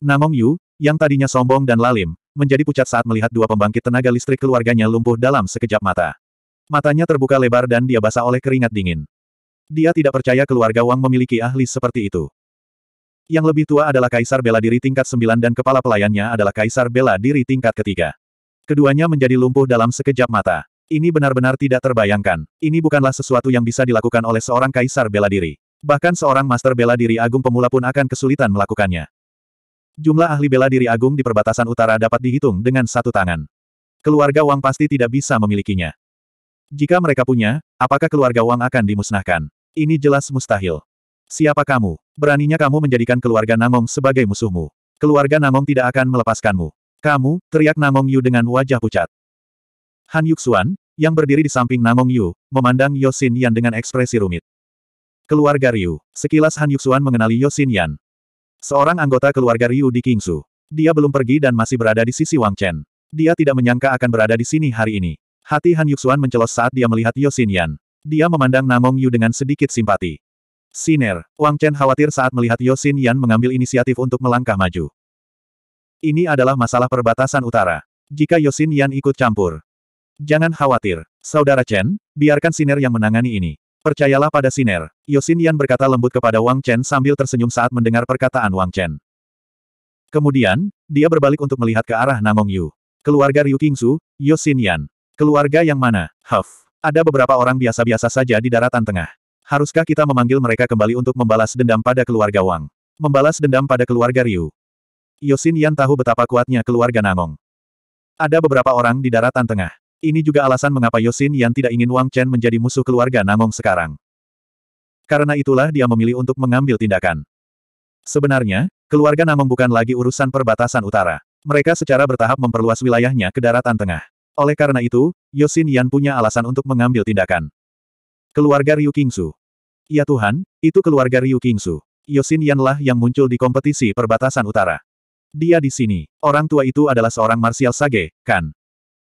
Namong Yu, yang tadinya sombong dan lalim, menjadi pucat saat melihat dua pembangkit tenaga listrik keluarganya lumpuh dalam sekejap mata. Matanya terbuka lebar dan dia basah oleh keringat dingin. Dia tidak percaya keluarga Wang memiliki ahli seperti itu. Yang lebih tua adalah Kaisar Bela Diri tingkat sembilan dan kepala pelayannya adalah Kaisar Bela Diri tingkat ketiga. Keduanya menjadi lumpuh dalam sekejap mata. Ini benar-benar tidak terbayangkan. Ini bukanlah sesuatu yang bisa dilakukan oleh seorang kaisar bela diri. Bahkan seorang master bela diri agung pemula pun akan kesulitan melakukannya. Jumlah ahli bela diri agung di perbatasan utara dapat dihitung dengan satu tangan. Keluarga Wang pasti tidak bisa memilikinya. Jika mereka punya, apakah keluarga Wang akan dimusnahkan? Ini jelas mustahil. Siapa kamu? Beraninya kamu menjadikan keluarga Namong sebagai musuhmu. Keluarga Namong tidak akan melepaskanmu. Kamu, teriak Namong Yu dengan wajah pucat. Han Yuxuan, yang berdiri di samping Namong Yu, memandang Yosin Yan dengan ekspresi rumit. Keluarga Ryu, sekilas Han Yuxuan mengenali Yosin Yan. Seorang anggota keluarga Ryu di Kingsu. Dia belum pergi dan masih berada di sisi Wang Chen. Dia tidak menyangka akan berada di sini hari ini. Hati Han Yuxuan mencelos saat dia melihat Yosin Yan. Dia memandang Namong Yu dengan sedikit simpati. Siner, Wang Chen khawatir saat melihat Yosin Yan mengambil inisiatif untuk melangkah maju. Ini adalah masalah perbatasan utara. Jika Yosin Yan ikut campur, Jangan khawatir, Saudara Chen, biarkan Siner yang menangani ini. Percayalah pada Siner, Yosin Yan berkata lembut kepada Wang Chen sambil tersenyum saat mendengar perkataan Wang Chen. Kemudian, dia berbalik untuk melihat ke arah Namong Yu. Keluarga Ryu Kingsu, Yosin Yan. Keluarga yang mana? Huff. Ada beberapa orang biasa-biasa saja di daratan tengah. Haruskah kita memanggil mereka kembali untuk membalas dendam pada keluarga Wang? Membalas dendam pada keluarga Ryu. Yosin Yan tahu betapa kuatnya keluarga Namong. Ada beberapa orang di daratan tengah. Ini juga alasan mengapa Yosin yang tidak ingin Wang Chen menjadi musuh keluarga Nangong sekarang. Karena itulah dia memilih untuk mengambil tindakan. Sebenarnya, keluarga Nangong bukan lagi urusan perbatasan utara. Mereka secara bertahap memperluas wilayahnya ke daratan tengah. Oleh karena itu, Yosin Yan punya alasan untuk mengambil tindakan. Keluarga Ryu Kingsu. Ya Tuhan, itu keluarga Ryu Kingsu. Yosin Yanlah yang muncul di kompetisi perbatasan utara. Dia di sini. Orang tua itu adalah seorang marsial sage, kan?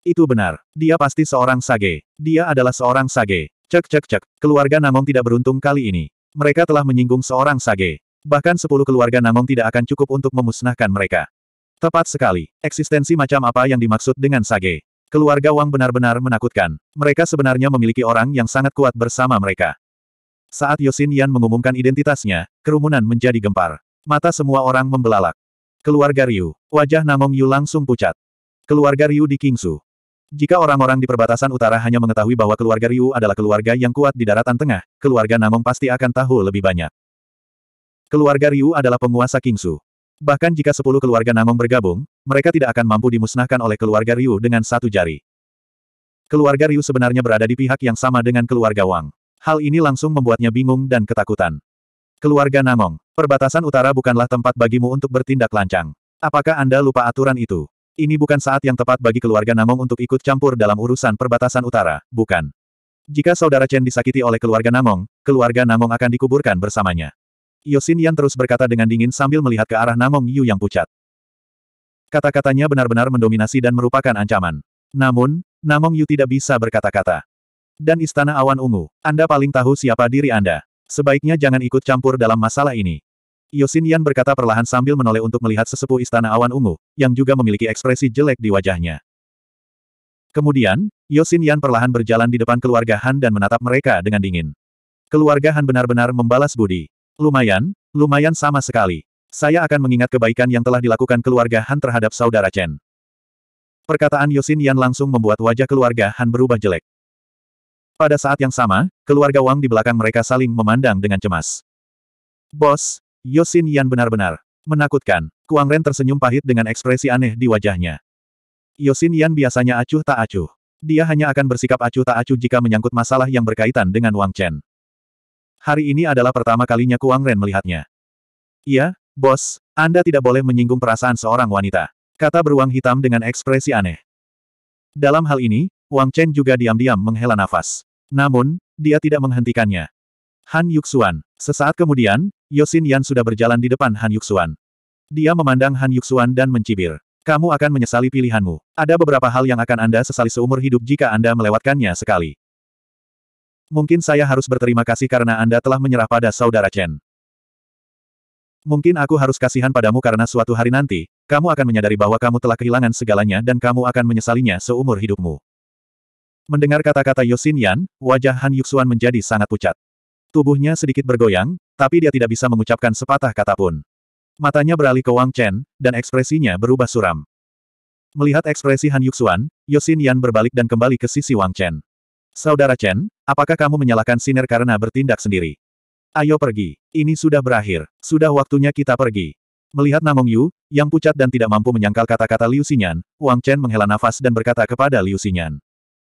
Itu benar. Dia pasti seorang sage. Dia adalah seorang sage. Cek cek cek. Keluarga namong tidak beruntung kali ini. Mereka telah menyinggung seorang sage. Bahkan sepuluh keluarga namong tidak akan cukup untuk memusnahkan mereka. Tepat sekali. Eksistensi macam apa yang dimaksud dengan sage? Keluarga Wang benar-benar menakutkan. Mereka sebenarnya memiliki orang yang sangat kuat bersama mereka. Saat Yosin Yan mengumumkan identitasnya, kerumunan menjadi gempar. Mata semua orang membelalak. Keluarga Ryu. Wajah namong Yu langsung pucat. Keluarga Ryu di Kingsu. Jika orang-orang di perbatasan utara hanya mengetahui bahwa keluarga Ryu adalah keluarga yang kuat di daratan tengah, keluarga Namong pasti akan tahu lebih banyak. Keluarga Ryu adalah penguasa Kingsu. Bahkan jika sepuluh keluarga Namong bergabung, mereka tidak akan mampu dimusnahkan oleh keluarga Ryu dengan satu jari. Keluarga Ryu sebenarnya berada di pihak yang sama dengan keluarga Wang. Hal ini langsung membuatnya bingung dan ketakutan. Keluarga Namong, perbatasan utara bukanlah tempat bagimu untuk bertindak lancang. Apakah Anda lupa aturan itu? Ini bukan saat yang tepat bagi keluarga Namong untuk ikut campur dalam urusan perbatasan utara, bukan? Jika saudara Chen disakiti oleh keluarga Namong, keluarga Namong akan dikuburkan bersamanya. Yosin Yan terus berkata dengan dingin sambil melihat ke arah Namong Yu yang pucat. Kata-katanya benar-benar mendominasi dan merupakan ancaman. Namun, Namong Yu tidak bisa berkata-kata. Dan Istana Awan Ungu, Anda paling tahu siapa diri Anda. Sebaiknya jangan ikut campur dalam masalah ini. Yosin Yan berkata perlahan sambil menoleh untuk melihat sesepuh istana awan ungu, yang juga memiliki ekspresi jelek di wajahnya. Kemudian, Yosin Yan perlahan berjalan di depan keluarga Han dan menatap mereka dengan dingin. Keluarga Han benar-benar membalas budi. Lumayan, lumayan sama sekali. Saya akan mengingat kebaikan yang telah dilakukan keluarga Han terhadap saudara Chen. Perkataan Yosin Yan langsung membuat wajah keluarga Han berubah jelek. Pada saat yang sama, keluarga Wang di belakang mereka saling memandang dengan cemas. Bos, Yosin Yan benar-benar menakutkan. Kuang Ren tersenyum pahit dengan ekspresi aneh di wajahnya. Yosin Yan biasanya acuh tak acuh. Dia hanya akan bersikap acuh tak acuh jika menyangkut masalah yang berkaitan dengan Wang Chen. Hari ini adalah pertama kalinya Kuang Ren melihatnya. Iya, bos, Anda tidak boleh menyinggung perasaan seorang wanita. Kata beruang hitam dengan ekspresi aneh. Dalam hal ini, Wang Chen juga diam-diam menghela nafas. Namun, dia tidak menghentikannya. Han Yuxuan. Sesaat kemudian, Yosin Yan sudah berjalan di depan Han Yuxuan. Dia memandang Han Yuxuan dan mencibir. Kamu akan menyesali pilihanmu. Ada beberapa hal yang akan Anda sesali seumur hidup jika Anda melewatkannya sekali. Mungkin saya harus berterima kasih karena Anda telah menyerah pada saudara Chen. Mungkin aku harus kasihan padamu karena suatu hari nanti, kamu akan menyadari bahwa kamu telah kehilangan segalanya dan kamu akan menyesalinya seumur hidupmu. Mendengar kata-kata Yosin Yan, wajah Han Yuxuan menjadi sangat pucat. Tubuhnya sedikit bergoyang, tapi dia tidak bisa mengucapkan sepatah kata pun. Matanya beralih ke Wang Chen, dan ekspresinya berubah suram. Melihat ekspresi Han Yuxuan, Yosin Yan berbalik dan kembali ke sisi Wang Chen. Saudara Chen, apakah kamu menyalahkan Siner karena bertindak sendiri? Ayo pergi. Ini sudah berakhir. Sudah waktunya kita pergi. Melihat Namong Yu, yang pucat dan tidak mampu menyangkal kata-kata Liu Xinyan, Wang Chen menghela nafas dan berkata kepada Liu Xinyan.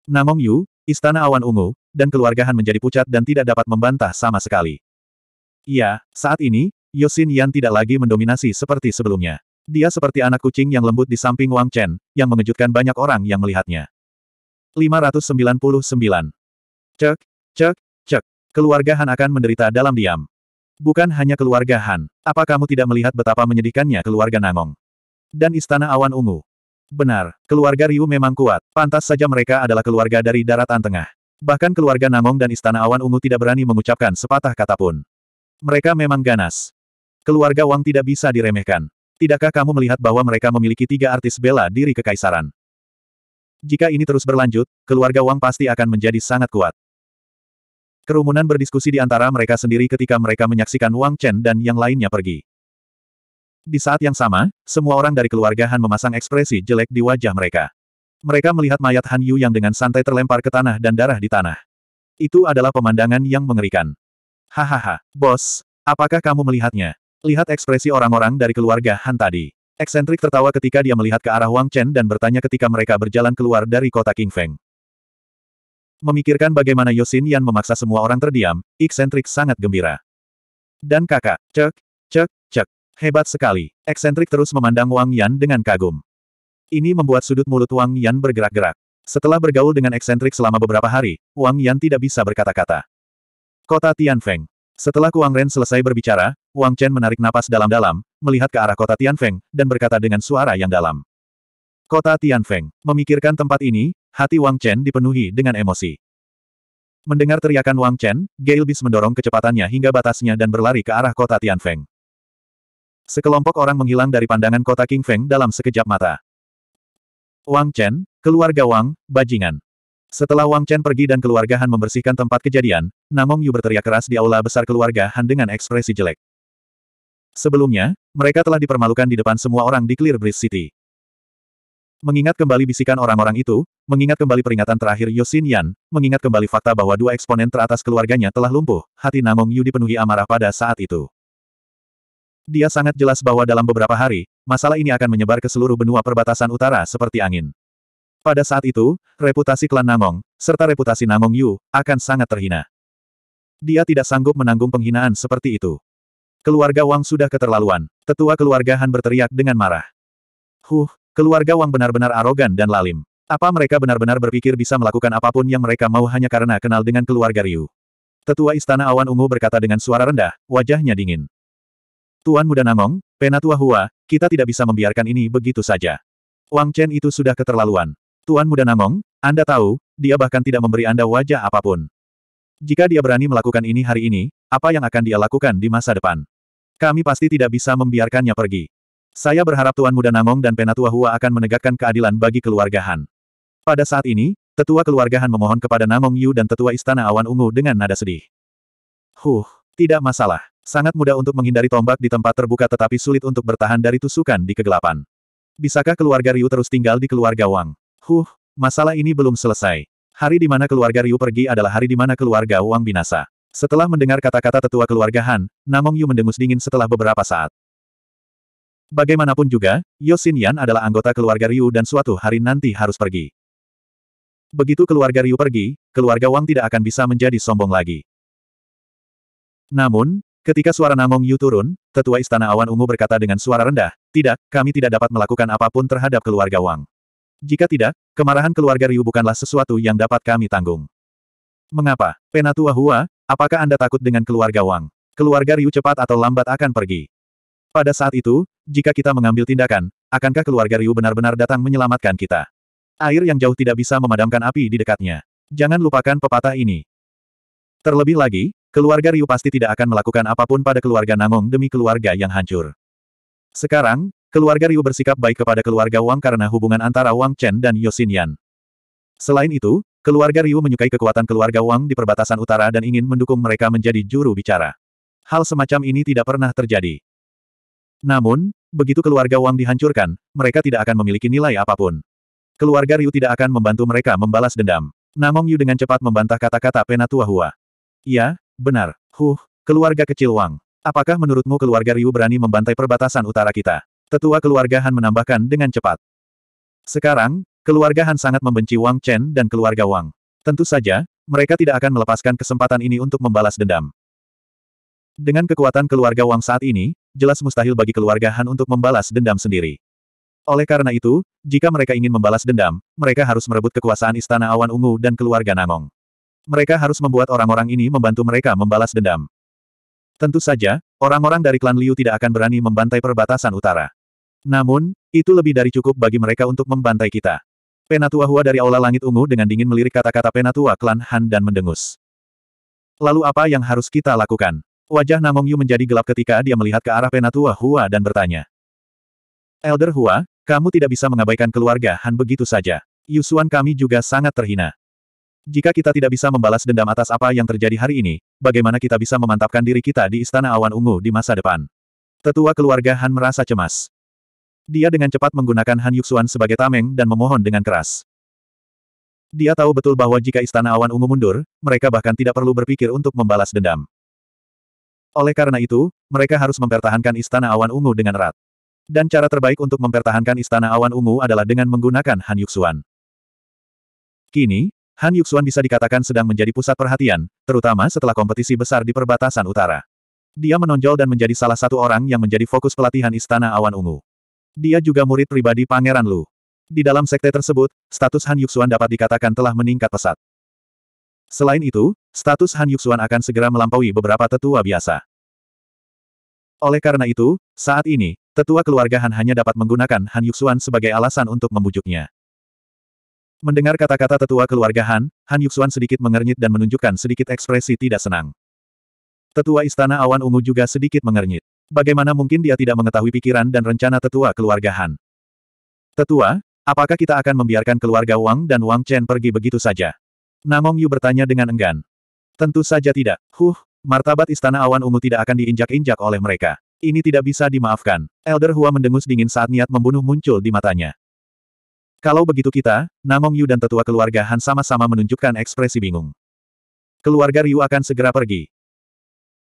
Namong Yu, Istana Awan Ungu, dan keluarga Han menjadi pucat dan tidak dapat membantah sama sekali. Iya, saat ini, Yosin Yan tidak lagi mendominasi seperti sebelumnya. Dia seperti anak kucing yang lembut di samping Wang Chen, yang mengejutkan banyak orang yang melihatnya. 599. Cek, cek, cek. Keluarga Han akan menderita dalam diam. Bukan hanya keluarga Han. Apa kamu tidak melihat betapa menyedihkannya keluarga Nangong? Dan Istana Awan Ungu. Benar, keluarga Ryu memang kuat. Pantas saja mereka adalah keluarga dari daratan tengah. Bahkan keluarga Namong dan Istana Awan Ungu tidak berani mengucapkan sepatah kata pun. Mereka memang ganas. Keluarga Wang tidak bisa diremehkan. Tidakkah kamu melihat bahwa mereka memiliki tiga artis bela diri kekaisaran? Jika ini terus berlanjut, keluarga Wang pasti akan menjadi sangat kuat. Kerumunan berdiskusi di antara mereka sendiri ketika mereka menyaksikan Wang Chen dan yang lainnya pergi. Di saat yang sama, semua orang dari keluarga Han memasang ekspresi jelek di wajah mereka. Mereka melihat mayat Han Yu yang dengan santai terlempar ke tanah dan darah di tanah. Itu adalah pemandangan yang mengerikan. Hahaha, bos, apakah kamu melihatnya? Lihat ekspresi orang-orang dari keluarga Han tadi. Eksentrik tertawa ketika dia melihat ke arah Wang Chen dan bertanya ketika mereka berjalan keluar dari kota King Feng. Memikirkan bagaimana Yosin Yan memaksa semua orang terdiam, eksentrik sangat gembira. Dan kakak, cek, cek, cek, hebat sekali. Eksentrik terus memandang Wang Yan dengan kagum. Ini membuat sudut mulut Wang Yan bergerak-gerak. Setelah bergaul dengan eksentrik selama beberapa hari, Wang Yan tidak bisa berkata-kata. Kota Tianfeng. Setelah Kuang Ren selesai berbicara, Wang Chen menarik napas dalam-dalam, melihat ke arah kota Tianfeng, dan berkata dengan suara yang dalam. Kota Tianfeng. Memikirkan tempat ini, hati Wang Chen dipenuhi dengan emosi. Mendengar teriakan Wang Chen, Gail Bis mendorong kecepatannya hingga batasnya dan berlari ke arah kota Tianfeng. Sekelompok orang menghilang dari pandangan kota King Feng dalam sekejap mata. Wang Chen, keluarga Wang, bajingan. Setelah Wang Chen pergi dan keluarga Han membersihkan tempat kejadian, Namong Yu berteriak keras di aula besar keluarga Han dengan ekspresi jelek. Sebelumnya, mereka telah dipermalukan di depan semua orang di Clear Breeze City. Mengingat kembali bisikan orang-orang itu, mengingat kembali peringatan terakhir Yosin Yan, mengingat kembali fakta bahwa dua eksponen teratas keluarganya telah lumpuh, hati Namong Yu dipenuhi amarah pada saat itu. Dia sangat jelas bahwa dalam beberapa hari, masalah ini akan menyebar ke seluruh benua perbatasan utara seperti angin. Pada saat itu, reputasi klan Namong, serta reputasi Namong Yu, akan sangat terhina. Dia tidak sanggup menanggung penghinaan seperti itu. Keluarga Wang sudah keterlaluan, tetua keluarga Han berteriak dengan marah. Huh, keluarga Wang benar-benar arogan dan lalim. Apa mereka benar-benar berpikir bisa melakukan apapun yang mereka mau hanya karena kenal dengan keluarga Ryu? Tetua Istana Awan Ungu berkata dengan suara rendah, wajahnya dingin. Tuan Muda Nangong, Penatua Hua, kita tidak bisa membiarkan ini begitu saja. Wang Chen itu sudah keterlaluan. Tuan Muda Nangong, Anda tahu, dia bahkan tidak memberi Anda wajah apapun. Jika dia berani melakukan ini hari ini, apa yang akan dia lakukan di masa depan? Kami pasti tidak bisa membiarkannya pergi. Saya berharap Tuan Muda Nangong dan Penatua Hua akan menegakkan keadilan bagi keluarga Han. Pada saat ini, Tetua keluarga Han memohon kepada Namong Yu dan Tetua Istana Awan Ungu dengan nada sedih. Huh, tidak masalah. Sangat mudah untuk menghindari tombak di tempat terbuka tetapi sulit untuk bertahan dari tusukan di kegelapan. Bisakah keluarga Ryu terus tinggal di keluarga Wang? Huh, masalah ini belum selesai. Hari di mana keluarga Ryu pergi adalah hari di mana keluarga Wang binasa. Setelah mendengar kata-kata tetua keluarga Han, Namong Yu mendengus dingin setelah beberapa saat. Bagaimanapun juga, Yosin Yan adalah anggota keluarga Ryu dan suatu hari nanti harus pergi. Begitu keluarga Ryu pergi, keluarga Wang tidak akan bisa menjadi sombong lagi. Namun, Ketika suara Namong Yu turun, tetua Istana Awan Ungu berkata dengan suara rendah, Tidak, kami tidak dapat melakukan apapun terhadap keluarga Wang. Jika tidak, kemarahan keluarga Ryu bukanlah sesuatu yang dapat kami tanggung. Mengapa? Penatua Hua, apakah Anda takut dengan keluarga Wang? Keluarga Ryu cepat atau lambat akan pergi. Pada saat itu, jika kita mengambil tindakan, akankah keluarga Ryu benar-benar datang menyelamatkan kita? Air yang jauh tidak bisa memadamkan api di dekatnya. Jangan lupakan pepatah ini. Terlebih lagi, Keluarga Ryu pasti tidak akan melakukan apapun pada keluarga Nangong demi keluarga yang hancur. Sekarang, keluarga Ryu bersikap baik kepada keluarga Wang karena hubungan antara Wang Chen dan Yosin Yan. Selain itu, keluarga Ryu menyukai kekuatan keluarga Wang di perbatasan utara dan ingin mendukung mereka menjadi juru bicara. Hal semacam ini tidak pernah terjadi. Namun, begitu keluarga Wang dihancurkan, mereka tidak akan memiliki nilai apapun. Keluarga Ryu tidak akan membantu mereka membalas dendam. Namong Yu dengan cepat membantah kata-kata Penatua Hua. Iya, Benar, huh, keluarga kecil Wang. Apakah menurutmu keluarga Ryu berani membantai perbatasan utara kita? Tetua keluarga Han menambahkan dengan cepat. Sekarang, keluarga Han sangat membenci Wang Chen dan keluarga Wang. Tentu saja, mereka tidak akan melepaskan kesempatan ini untuk membalas dendam. Dengan kekuatan keluarga Wang saat ini, jelas mustahil bagi keluarga Han untuk membalas dendam sendiri. Oleh karena itu, jika mereka ingin membalas dendam, mereka harus merebut kekuasaan Istana Awan Ungu dan keluarga Nangong. Mereka harus membuat orang-orang ini membantu mereka membalas dendam. Tentu saja, orang-orang dari klan Liu tidak akan berani membantai perbatasan utara. Namun, itu lebih dari cukup bagi mereka untuk membantai kita. Penatua Hua dari Aula Langit Ungu dengan dingin melirik kata-kata Penatua klan Han dan mendengus. Lalu apa yang harus kita lakukan? Wajah Namong Yu menjadi gelap ketika dia melihat ke arah Penatua Hua dan bertanya. Elder Hua, kamu tidak bisa mengabaikan keluarga Han begitu saja. Yusuan kami juga sangat terhina. Jika kita tidak bisa membalas dendam atas apa yang terjadi hari ini, bagaimana kita bisa memantapkan diri kita di Istana Awan Ungu di masa depan? Tetua keluarga Han merasa cemas. Dia dengan cepat menggunakan Han Yuxuan sebagai tameng dan memohon dengan keras. Dia tahu betul bahwa jika Istana Awan Ungu mundur, mereka bahkan tidak perlu berpikir untuk membalas dendam. Oleh karena itu, mereka harus mempertahankan Istana Awan Ungu dengan erat. Dan cara terbaik untuk mempertahankan Istana Awan Ungu adalah dengan menggunakan Han Yuxuan. Kini, Han Yuxuan bisa dikatakan sedang menjadi pusat perhatian, terutama setelah kompetisi besar di perbatasan utara. Dia menonjol dan menjadi salah satu orang yang menjadi fokus pelatihan Istana Awan Ungu. Dia juga murid pribadi Pangeran Lu. Di dalam sekte tersebut, status Han Yuxuan dapat dikatakan telah meningkat pesat. Selain itu, status Han Yuxuan akan segera melampaui beberapa tetua biasa. Oleh karena itu, saat ini, tetua keluarga Han hanya dapat menggunakan Han Yuxuan sebagai alasan untuk membujuknya. Mendengar kata-kata tetua keluarga Han, Han Yuxuan sedikit mengernyit dan menunjukkan sedikit ekspresi tidak senang. Tetua Istana Awan Ungu juga sedikit mengernyit. Bagaimana mungkin dia tidak mengetahui pikiran dan rencana tetua keluarga Han? Tetua, apakah kita akan membiarkan keluarga Wang dan Wang Chen pergi begitu saja? Namong Yu bertanya dengan enggan. Tentu saja tidak. Huh, martabat Istana Awan Ungu tidak akan diinjak-injak oleh mereka. Ini tidak bisa dimaafkan. Elder Hua mendengus dingin saat niat membunuh muncul di matanya. Kalau begitu kita, Namong Yu dan tetua keluarga Han sama-sama menunjukkan ekspresi bingung. Keluarga Ryu akan segera pergi.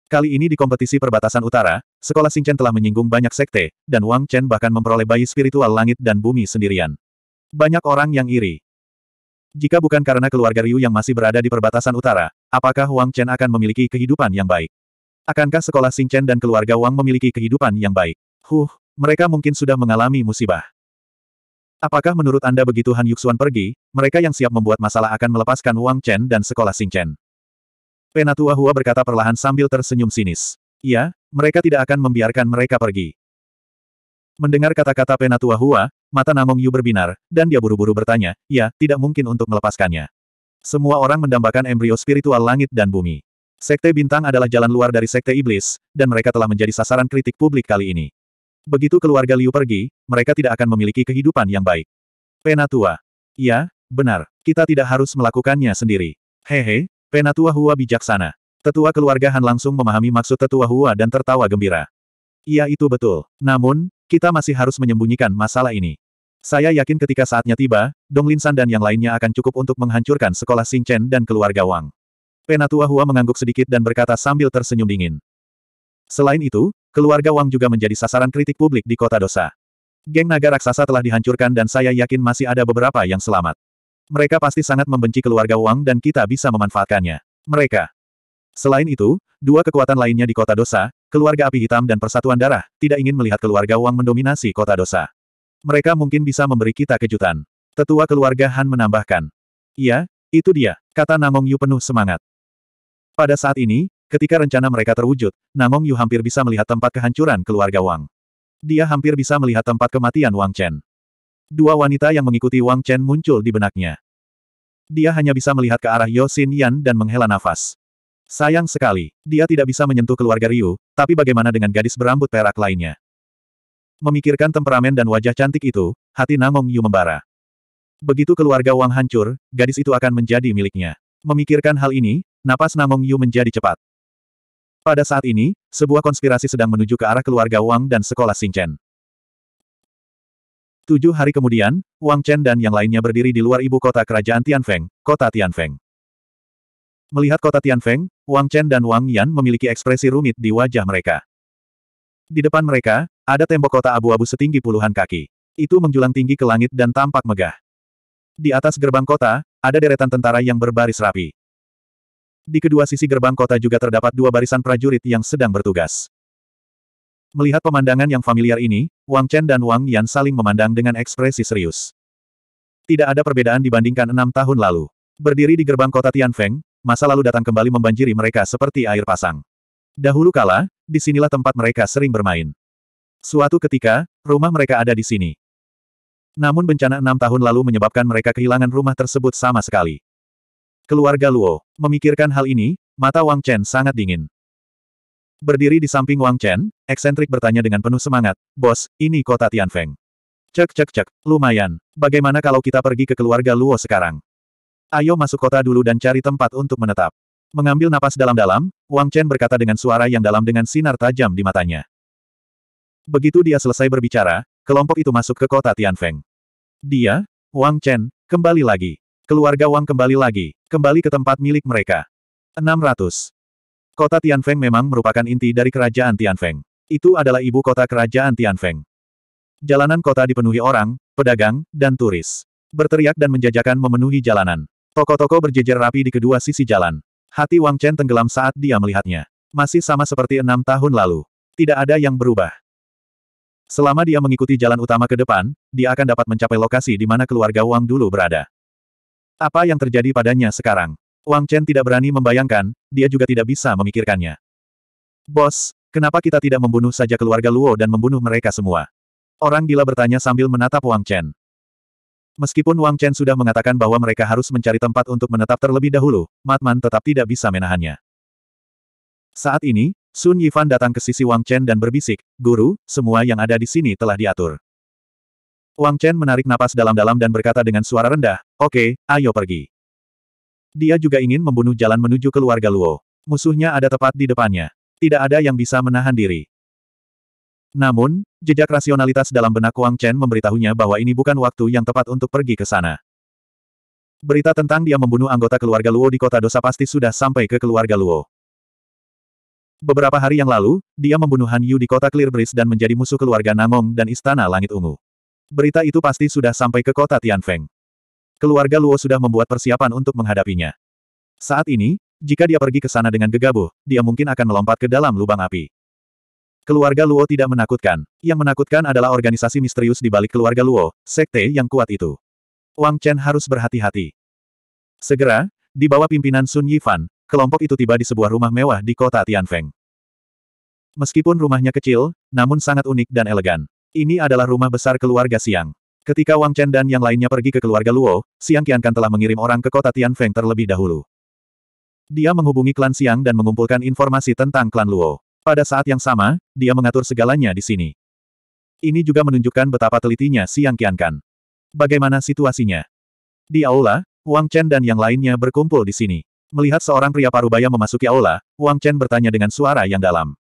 Kali ini di kompetisi perbatasan utara, sekolah Xingchen telah menyinggung banyak sekte, dan Wang Chen bahkan memperoleh bayi spiritual langit dan bumi sendirian. Banyak orang yang iri. Jika bukan karena keluarga Ryu yang masih berada di perbatasan utara, apakah Wang Chen akan memiliki kehidupan yang baik? Akankah sekolah Xingchen dan keluarga Wang memiliki kehidupan yang baik? Huh, mereka mungkin sudah mengalami musibah. Apakah menurut Anda begitu Han Yuxuan pergi, mereka yang siap membuat masalah akan melepaskan Wang Chen dan sekolah Xing Chen? Penatua Hua berkata perlahan sambil tersenyum sinis. Ya, mereka tidak akan membiarkan mereka pergi. Mendengar kata-kata Penatua Hua, mata Namong Yu berbinar, dan dia buru-buru bertanya, ya, tidak mungkin untuk melepaskannya. Semua orang mendambakan embrio spiritual langit dan bumi. Sekte Bintang adalah jalan luar dari Sekte Iblis, dan mereka telah menjadi sasaran kritik publik kali ini. Begitu keluarga Liu pergi, mereka tidak akan memiliki kehidupan yang baik. Penatua. Ya, benar. Kita tidak harus melakukannya sendiri. Hehe, Penatua Hua bijaksana. Tetua keluarga Han langsung memahami maksud Tetua Hua dan tertawa gembira. Iya itu betul. Namun, kita masih harus menyembunyikan masalah ini. Saya yakin ketika saatnya tiba, Dong Linsan dan yang lainnya akan cukup untuk menghancurkan sekolah Singchen dan keluarga Wang. Penatua Hua mengangguk sedikit dan berkata sambil tersenyum dingin. Selain itu, keluarga Wang juga menjadi sasaran kritik publik di kota dosa. Geng naga raksasa telah dihancurkan dan saya yakin masih ada beberapa yang selamat. Mereka pasti sangat membenci keluarga Wang dan kita bisa memanfaatkannya. Mereka. Selain itu, dua kekuatan lainnya di kota dosa, keluarga api hitam dan persatuan darah, tidak ingin melihat keluarga Wang mendominasi kota dosa. Mereka mungkin bisa memberi kita kejutan. Tetua keluarga Han menambahkan. Iya, itu dia, kata Namong Yu penuh semangat. Pada saat ini, Ketika rencana mereka terwujud, Namong Yu hampir bisa melihat tempat kehancuran keluarga Wang. Dia hampir bisa melihat tempat kematian Wang Chen. Dua wanita yang mengikuti Wang Chen muncul di benaknya. Dia hanya bisa melihat ke arah Yosin Yan dan menghela nafas. Sayang sekali, dia tidak bisa menyentuh keluarga Ryu, tapi bagaimana dengan gadis berambut perak lainnya? Memikirkan temperamen dan wajah cantik itu, hati Namong Yu membara. Begitu keluarga Wang hancur, gadis itu akan menjadi miliknya. Memikirkan hal ini, napas Namong Yu menjadi cepat. Pada saat ini, sebuah konspirasi sedang menuju ke arah keluarga Wang dan sekolah Xingchen. Tujuh hari kemudian, Wang Chen dan yang lainnya berdiri di luar ibu kota kerajaan Tianfeng, kota Tianfeng. Melihat kota Tianfeng, Wang Chen dan Wang Yan memiliki ekspresi rumit di wajah mereka. Di depan mereka, ada tembok kota abu-abu setinggi puluhan kaki. Itu menjulang tinggi ke langit dan tampak megah. Di atas gerbang kota, ada deretan tentara yang berbaris rapi. Di kedua sisi gerbang kota juga terdapat dua barisan prajurit yang sedang bertugas. Melihat pemandangan yang familiar ini, Wang Chen dan Wang Yan saling memandang dengan ekspresi serius. Tidak ada perbedaan dibandingkan enam tahun lalu. Berdiri di gerbang kota Tianfeng, masa lalu datang kembali membanjiri mereka seperti air pasang. Dahulu kala, disinilah tempat mereka sering bermain. Suatu ketika, rumah mereka ada di sini. Namun bencana enam tahun lalu menyebabkan mereka kehilangan rumah tersebut sama sekali. Keluarga Luo. Memikirkan hal ini, mata Wang Chen sangat dingin. Berdiri di samping Wang Chen, eksentrik bertanya dengan penuh semangat, Bos, ini kota Tianfeng. Cek cek cek, lumayan. Bagaimana kalau kita pergi ke keluarga Luo sekarang? Ayo masuk kota dulu dan cari tempat untuk menetap. Mengambil napas dalam-dalam, Wang Chen berkata dengan suara yang dalam dengan sinar tajam di matanya. Begitu dia selesai berbicara, kelompok itu masuk ke kota Tianfeng. Dia, Wang Chen, kembali lagi. Keluarga Wang kembali lagi kembali ke tempat milik mereka. 600. Kota Tianfeng memang merupakan inti dari kerajaan Tianfeng. Itu adalah ibu kota kerajaan Tianfeng. Jalanan kota dipenuhi orang, pedagang, dan turis. Berteriak dan menjajakan memenuhi jalanan. Toko-toko berjejer rapi di kedua sisi jalan. Hati Wang Chen tenggelam saat dia melihatnya. Masih sama seperti enam tahun lalu. Tidak ada yang berubah. Selama dia mengikuti jalan utama ke depan, dia akan dapat mencapai lokasi di mana keluarga Wang dulu berada. Apa yang terjadi padanya sekarang? Wang Chen tidak berani membayangkan, dia juga tidak bisa memikirkannya. Bos, kenapa kita tidak membunuh saja keluarga Luo dan membunuh mereka semua? Orang gila bertanya sambil menatap Wang Chen. Meskipun Wang Chen sudah mengatakan bahwa mereka harus mencari tempat untuk menetap terlebih dahulu, Matman tetap tidak bisa menahannya. Saat ini, Sun Yifan datang ke sisi Wang Chen dan berbisik, Guru, semua yang ada di sini telah diatur. Wang Chen menarik napas dalam-dalam dan berkata dengan suara rendah, Oke, okay, ayo pergi. Dia juga ingin membunuh jalan menuju keluarga Luo. Musuhnya ada tepat di depannya. Tidak ada yang bisa menahan diri. Namun, jejak rasionalitas dalam benak Wang Chen memberitahunya bahwa ini bukan waktu yang tepat untuk pergi ke sana. Berita tentang dia membunuh anggota keluarga Luo di kota dosa pasti sudah sampai ke keluarga Luo. Beberapa hari yang lalu, dia membunuh Han Yu di kota Clearbreeze dan menjadi musuh keluarga Nangong dan Istana Langit Ungu. Berita itu pasti sudah sampai ke kota Tianfeng. Keluarga Luo sudah membuat persiapan untuk menghadapinya. Saat ini, jika dia pergi ke sana dengan gegabah, dia mungkin akan melompat ke dalam lubang api. Keluarga Luo tidak menakutkan. Yang menakutkan adalah organisasi misterius di balik keluarga Luo, sekte yang kuat itu. Wang Chen harus berhati-hati. Segera, di bawah pimpinan Sun Yifan, kelompok itu tiba di sebuah rumah mewah di kota Tianfeng. Meskipun rumahnya kecil, namun sangat unik dan elegan. Ini adalah rumah besar keluarga Siang. Ketika Wang Chen dan yang lainnya pergi ke keluarga Luo, Siang Qiankan telah mengirim orang ke kota Tian Feng terlebih dahulu. Dia menghubungi klan Siang dan mengumpulkan informasi tentang klan Luo. Pada saat yang sama, dia mengatur segalanya di sini. Ini juga menunjukkan betapa telitinya Siang Qiankan. Bagaimana situasinya? Di aula, Wang Chen dan yang lainnya berkumpul di sini. Melihat seorang pria parubaya memasuki aula, Wang Chen bertanya dengan suara yang dalam.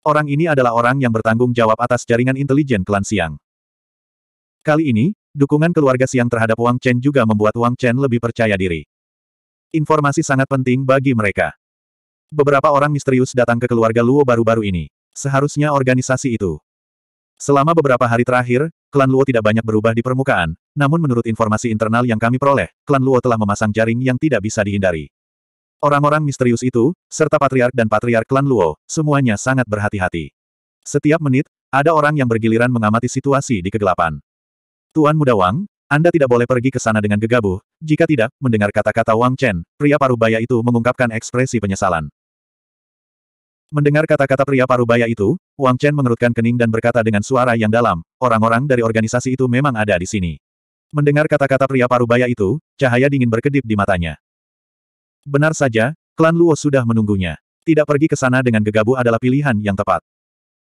Orang ini adalah orang yang bertanggung jawab atas jaringan intelijen klan Siang. Kali ini, dukungan keluarga Siang terhadap Wang Chen juga membuat Wang Chen lebih percaya diri. Informasi sangat penting bagi mereka. Beberapa orang misterius datang ke keluarga Luo baru-baru ini. Seharusnya organisasi itu. Selama beberapa hari terakhir, klan Luo tidak banyak berubah di permukaan, namun menurut informasi internal yang kami peroleh, klan Luo telah memasang jaring yang tidak bisa dihindari. Orang-orang misterius itu, serta patriark dan patriark klan Luo, semuanya sangat berhati-hati. Setiap menit, ada orang yang bergiliran mengamati situasi di kegelapan. Tuan Muda Wang, Anda tidak boleh pergi ke sana dengan gegabah, jika tidak, mendengar kata-kata Wang Chen, pria parubaya itu mengungkapkan ekspresi penyesalan. Mendengar kata-kata pria parubaya itu, Wang Chen mengerutkan kening dan berkata dengan suara yang dalam, orang-orang dari organisasi itu memang ada di sini. Mendengar kata-kata pria parubaya itu, cahaya dingin berkedip di matanya. Benar saja, klan Luo sudah menunggunya. Tidak pergi ke sana dengan gegabah adalah pilihan yang tepat.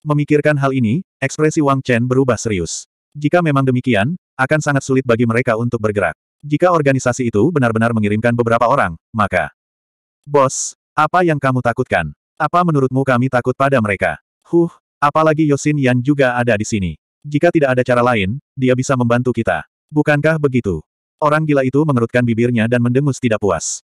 Memikirkan hal ini, ekspresi Wang Chen berubah serius. Jika memang demikian, akan sangat sulit bagi mereka untuk bergerak. Jika organisasi itu benar-benar mengirimkan beberapa orang, maka... Bos, apa yang kamu takutkan? Apa menurutmu kami takut pada mereka? Huh, apalagi Yosin Yan juga ada di sini. Jika tidak ada cara lain, dia bisa membantu kita. Bukankah begitu? Orang gila itu mengerutkan bibirnya dan mendengus tidak puas.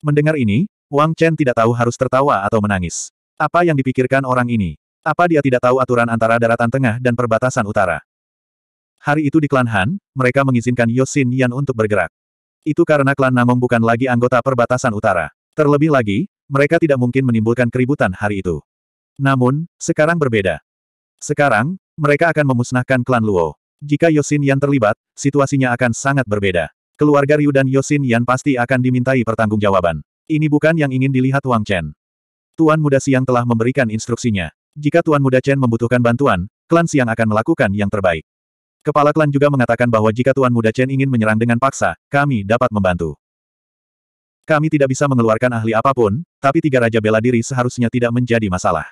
Mendengar ini, Wang Chen tidak tahu harus tertawa atau menangis. Apa yang dipikirkan orang ini? Apa dia tidak tahu aturan antara daratan tengah dan perbatasan utara? Hari itu di klan Han, mereka mengizinkan Yosin Yan untuk bergerak. Itu karena klan Namong bukan lagi anggota perbatasan utara. Terlebih lagi, mereka tidak mungkin menimbulkan keributan hari itu. Namun, sekarang berbeda. Sekarang, mereka akan memusnahkan klan Luo. Jika Yosin Yan terlibat, situasinya akan sangat berbeda. Keluarga Ryu dan Yosin Yan pasti akan dimintai pertanggungjawaban. Ini bukan yang ingin dilihat Wang Chen. Tuan Muda Siang telah memberikan instruksinya. Jika Tuan Muda Chen membutuhkan bantuan, klan Siang akan melakukan yang terbaik. Kepala klan juga mengatakan bahwa jika Tuan Muda Chen ingin menyerang dengan paksa, kami dapat membantu. Kami tidak bisa mengeluarkan ahli apapun, tapi tiga raja bela diri seharusnya tidak menjadi masalah.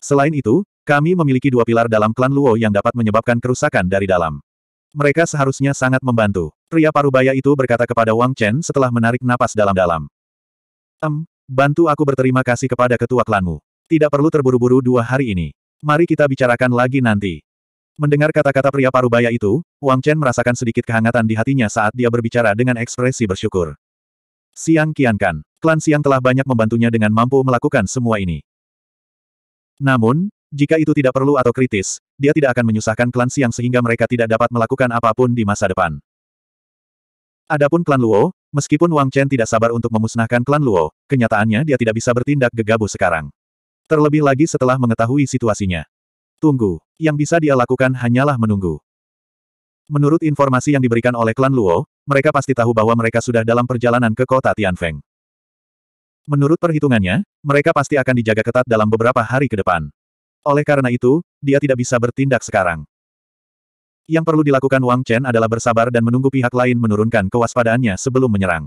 Selain itu, kami memiliki dua pilar dalam klan Luo yang dapat menyebabkan kerusakan dari dalam. Mereka seharusnya sangat membantu. Pria parubaya itu berkata kepada Wang Chen setelah menarik napas dalam-dalam. Em, bantu aku berterima kasih kepada ketua klanmu. Tidak perlu terburu-buru dua hari ini. Mari kita bicarakan lagi nanti. Mendengar kata-kata pria parubaya itu, Wang Chen merasakan sedikit kehangatan di hatinya saat dia berbicara dengan ekspresi bersyukur. Siang Kiankan, klan Siang telah banyak membantunya dengan mampu melakukan semua ini. Namun, jika itu tidak perlu atau kritis, dia tidak akan menyusahkan klan Siang sehingga mereka tidak dapat melakukan apapun di masa depan. Adapun klan Luo, meskipun Wang Chen tidak sabar untuk memusnahkan klan Luo, kenyataannya dia tidak bisa bertindak gegabah sekarang. Terlebih lagi setelah mengetahui situasinya. Tunggu, yang bisa dia lakukan hanyalah menunggu. Menurut informasi yang diberikan oleh klan Luo, mereka pasti tahu bahwa mereka sudah dalam perjalanan ke kota Tianfeng. Menurut perhitungannya, mereka pasti akan dijaga ketat dalam beberapa hari ke depan. Oleh karena itu, dia tidak bisa bertindak sekarang. Yang perlu dilakukan Wang Chen adalah bersabar dan menunggu pihak lain menurunkan kewaspadaannya sebelum menyerang.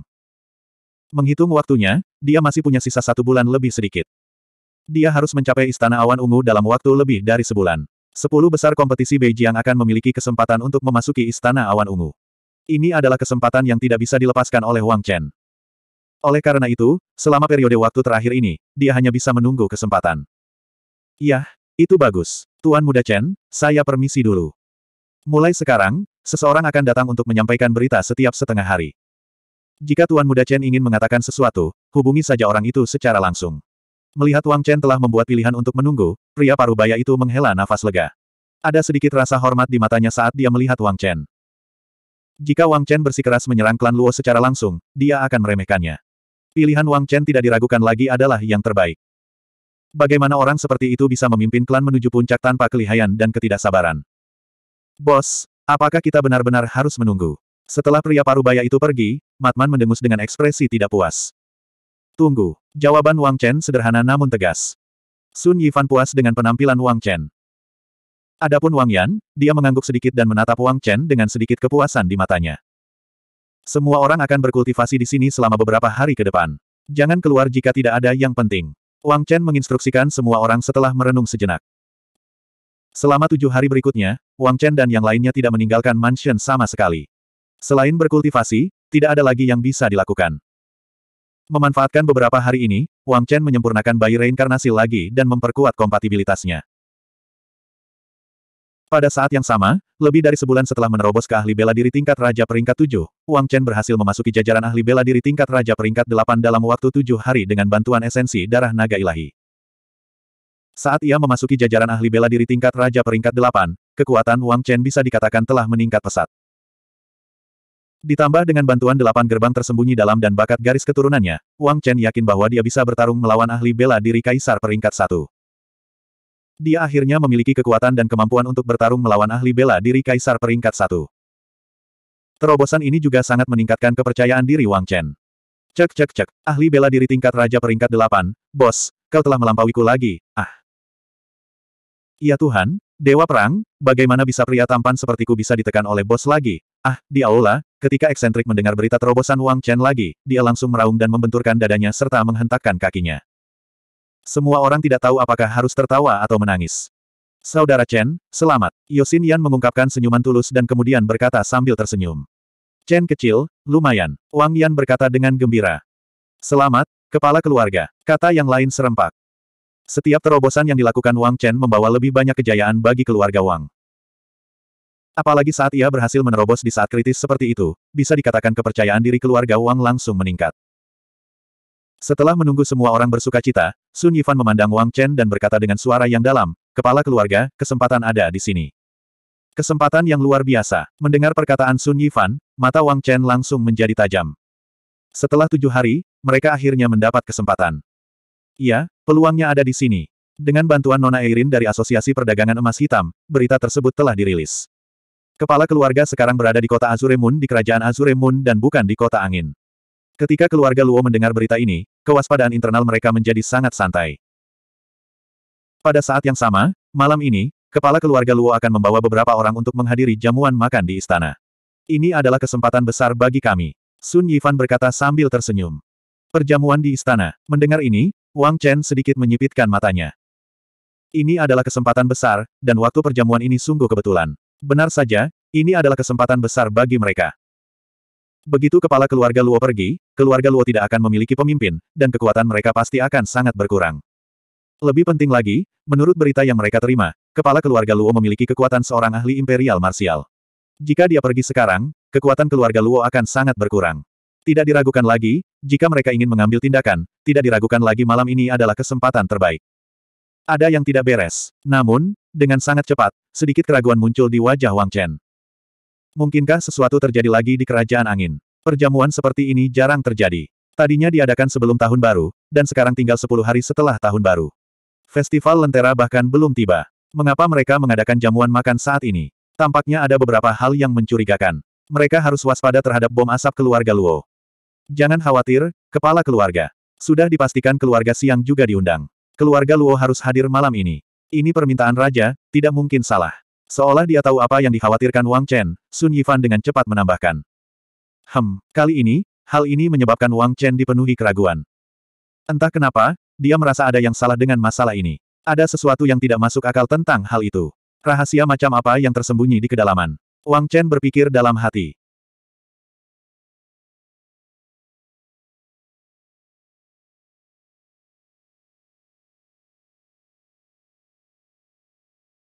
Menghitung waktunya, dia masih punya sisa satu bulan lebih sedikit. Dia harus mencapai Istana Awan Ungu dalam waktu lebih dari sebulan. Sepuluh besar kompetisi Beijing akan memiliki kesempatan untuk memasuki Istana Awan Ungu. Ini adalah kesempatan yang tidak bisa dilepaskan oleh Wang Chen. Oleh karena itu, selama periode waktu terakhir ini, dia hanya bisa menunggu kesempatan. Yah, itu bagus. Tuan Muda Chen, saya permisi dulu. Mulai sekarang, seseorang akan datang untuk menyampaikan berita setiap setengah hari. Jika Tuan Muda Chen ingin mengatakan sesuatu, hubungi saja orang itu secara langsung. Melihat Wang Chen telah membuat pilihan untuk menunggu, pria parubaya itu menghela nafas lega. Ada sedikit rasa hormat di matanya saat dia melihat Wang Chen. Jika Wang Chen bersikeras menyerang klan Luo secara langsung, dia akan meremehkannya. Pilihan Wang Chen tidak diragukan lagi adalah yang terbaik. Bagaimana orang seperti itu bisa memimpin klan menuju puncak tanpa kelihayan dan ketidaksabaran? Bos, apakah kita benar-benar harus menunggu? Setelah pria parubaya itu pergi, Matman mendengus dengan ekspresi tidak puas. Tunggu. Jawaban Wang Chen sederhana namun tegas. Sun Yifan puas dengan penampilan Wang Chen. Adapun Wang Yan, dia mengangguk sedikit dan menatap Wang Chen dengan sedikit kepuasan di matanya. Semua orang akan berkultivasi di sini selama beberapa hari ke depan. Jangan keluar jika tidak ada yang penting. Wang Chen menginstruksikan semua orang setelah merenung sejenak. Selama tujuh hari berikutnya, Wang Chen dan yang lainnya tidak meninggalkan mansion sama sekali. Selain berkultivasi, tidak ada lagi yang bisa dilakukan. Memanfaatkan beberapa hari ini, Wang Chen menyempurnakan bayi reinkarnasi lagi dan memperkuat kompatibilitasnya. Pada saat yang sama, lebih dari sebulan setelah menerobos ke ahli bela diri tingkat Raja Peringkat tujuh, Wang Chen berhasil memasuki jajaran ahli bela diri tingkat Raja Peringkat delapan dalam waktu tujuh hari dengan bantuan esensi darah naga ilahi. Saat ia memasuki jajaran ahli bela diri tingkat Raja peringkat 8, kekuatan Wang Chen bisa dikatakan telah meningkat pesat. Ditambah dengan bantuan delapan gerbang tersembunyi dalam dan bakat garis keturunannya, Wang Chen yakin bahwa dia bisa bertarung melawan ahli bela diri Kaisar peringkat 1. Dia akhirnya memiliki kekuatan dan kemampuan untuk bertarung melawan ahli bela diri Kaisar peringkat 1. Terobosan ini juga sangat meningkatkan kepercayaan diri Wang Chen. Cek cek cek, ahli bela diri tingkat raja peringkat 8, bos, kau telah melampauiku lagi, ah. Ya Tuhan, Dewa Perang, bagaimana bisa pria tampan sepertiku bisa ditekan oleh bos lagi? Ah, di aula, ketika eksentrik mendengar berita terobosan Wang Chen lagi, dia langsung meraung dan membenturkan dadanya serta menghentakkan kakinya. Semua orang tidak tahu apakah harus tertawa atau menangis. Saudara Chen, selamat. Yosin Yan mengungkapkan senyuman tulus dan kemudian berkata sambil tersenyum. Chen kecil, lumayan. Wang Yan berkata dengan gembira. Selamat, kepala keluarga, kata yang lain serempak. Setiap terobosan yang dilakukan Wang Chen membawa lebih banyak kejayaan bagi keluarga Wang. Apalagi saat ia berhasil menerobos di saat kritis seperti itu, bisa dikatakan kepercayaan diri keluarga Wang langsung meningkat. Setelah menunggu semua orang bersuka cita, Sun Yifan memandang Wang Chen dan berkata dengan suara yang dalam, Kepala keluarga, kesempatan ada di sini. Kesempatan yang luar biasa. Mendengar perkataan Sun Yifan, mata Wang Chen langsung menjadi tajam. Setelah tujuh hari, mereka akhirnya mendapat kesempatan. Iya, peluangnya ada di sini. Dengan bantuan Nona Eirin dari Asosiasi Perdagangan Emas Hitam, berita tersebut telah dirilis. Kepala keluarga sekarang berada di kota Azuremun di kerajaan Azuremun dan bukan di kota angin. Ketika keluarga Luo mendengar berita ini, kewaspadaan internal mereka menjadi sangat santai. Pada saat yang sama, malam ini, kepala keluarga Luo akan membawa beberapa orang untuk menghadiri jamuan makan di istana. Ini adalah kesempatan besar bagi kami. Sun Yifan berkata sambil tersenyum. Perjamuan di istana. Mendengar ini, Wang Chen sedikit menyipitkan matanya. Ini adalah kesempatan besar, dan waktu perjamuan ini sungguh kebetulan. Benar saja, ini adalah kesempatan besar bagi mereka. Begitu kepala keluarga Luo pergi, keluarga Luo tidak akan memiliki pemimpin, dan kekuatan mereka pasti akan sangat berkurang. Lebih penting lagi, menurut berita yang mereka terima, kepala keluarga Luo memiliki kekuatan seorang ahli imperial marsial. Jika dia pergi sekarang, kekuatan keluarga Luo akan sangat berkurang. Tidak diragukan lagi, jika mereka ingin mengambil tindakan, tidak diragukan lagi malam ini adalah kesempatan terbaik. Ada yang tidak beres. Namun, dengan sangat cepat, sedikit keraguan muncul di wajah Wang Chen. Mungkinkah sesuatu terjadi lagi di kerajaan angin? Perjamuan seperti ini jarang terjadi. Tadinya diadakan sebelum tahun baru, dan sekarang tinggal 10 hari setelah tahun baru. Festival Lentera bahkan belum tiba. Mengapa mereka mengadakan jamuan makan saat ini? Tampaknya ada beberapa hal yang mencurigakan. Mereka harus waspada terhadap bom asap keluarga Luo. Jangan khawatir, kepala keluarga. Sudah dipastikan keluarga siang juga diundang. Keluarga Luo harus hadir malam ini. Ini permintaan raja, tidak mungkin salah. Seolah dia tahu apa yang dikhawatirkan Wang Chen, Sun Yifan dengan cepat menambahkan. Hem, kali ini, hal ini menyebabkan Wang Chen dipenuhi keraguan. Entah kenapa, dia merasa ada yang salah dengan masalah ini. Ada sesuatu yang tidak masuk akal tentang hal itu. Rahasia macam apa yang tersembunyi di kedalaman? Wang Chen berpikir dalam hati.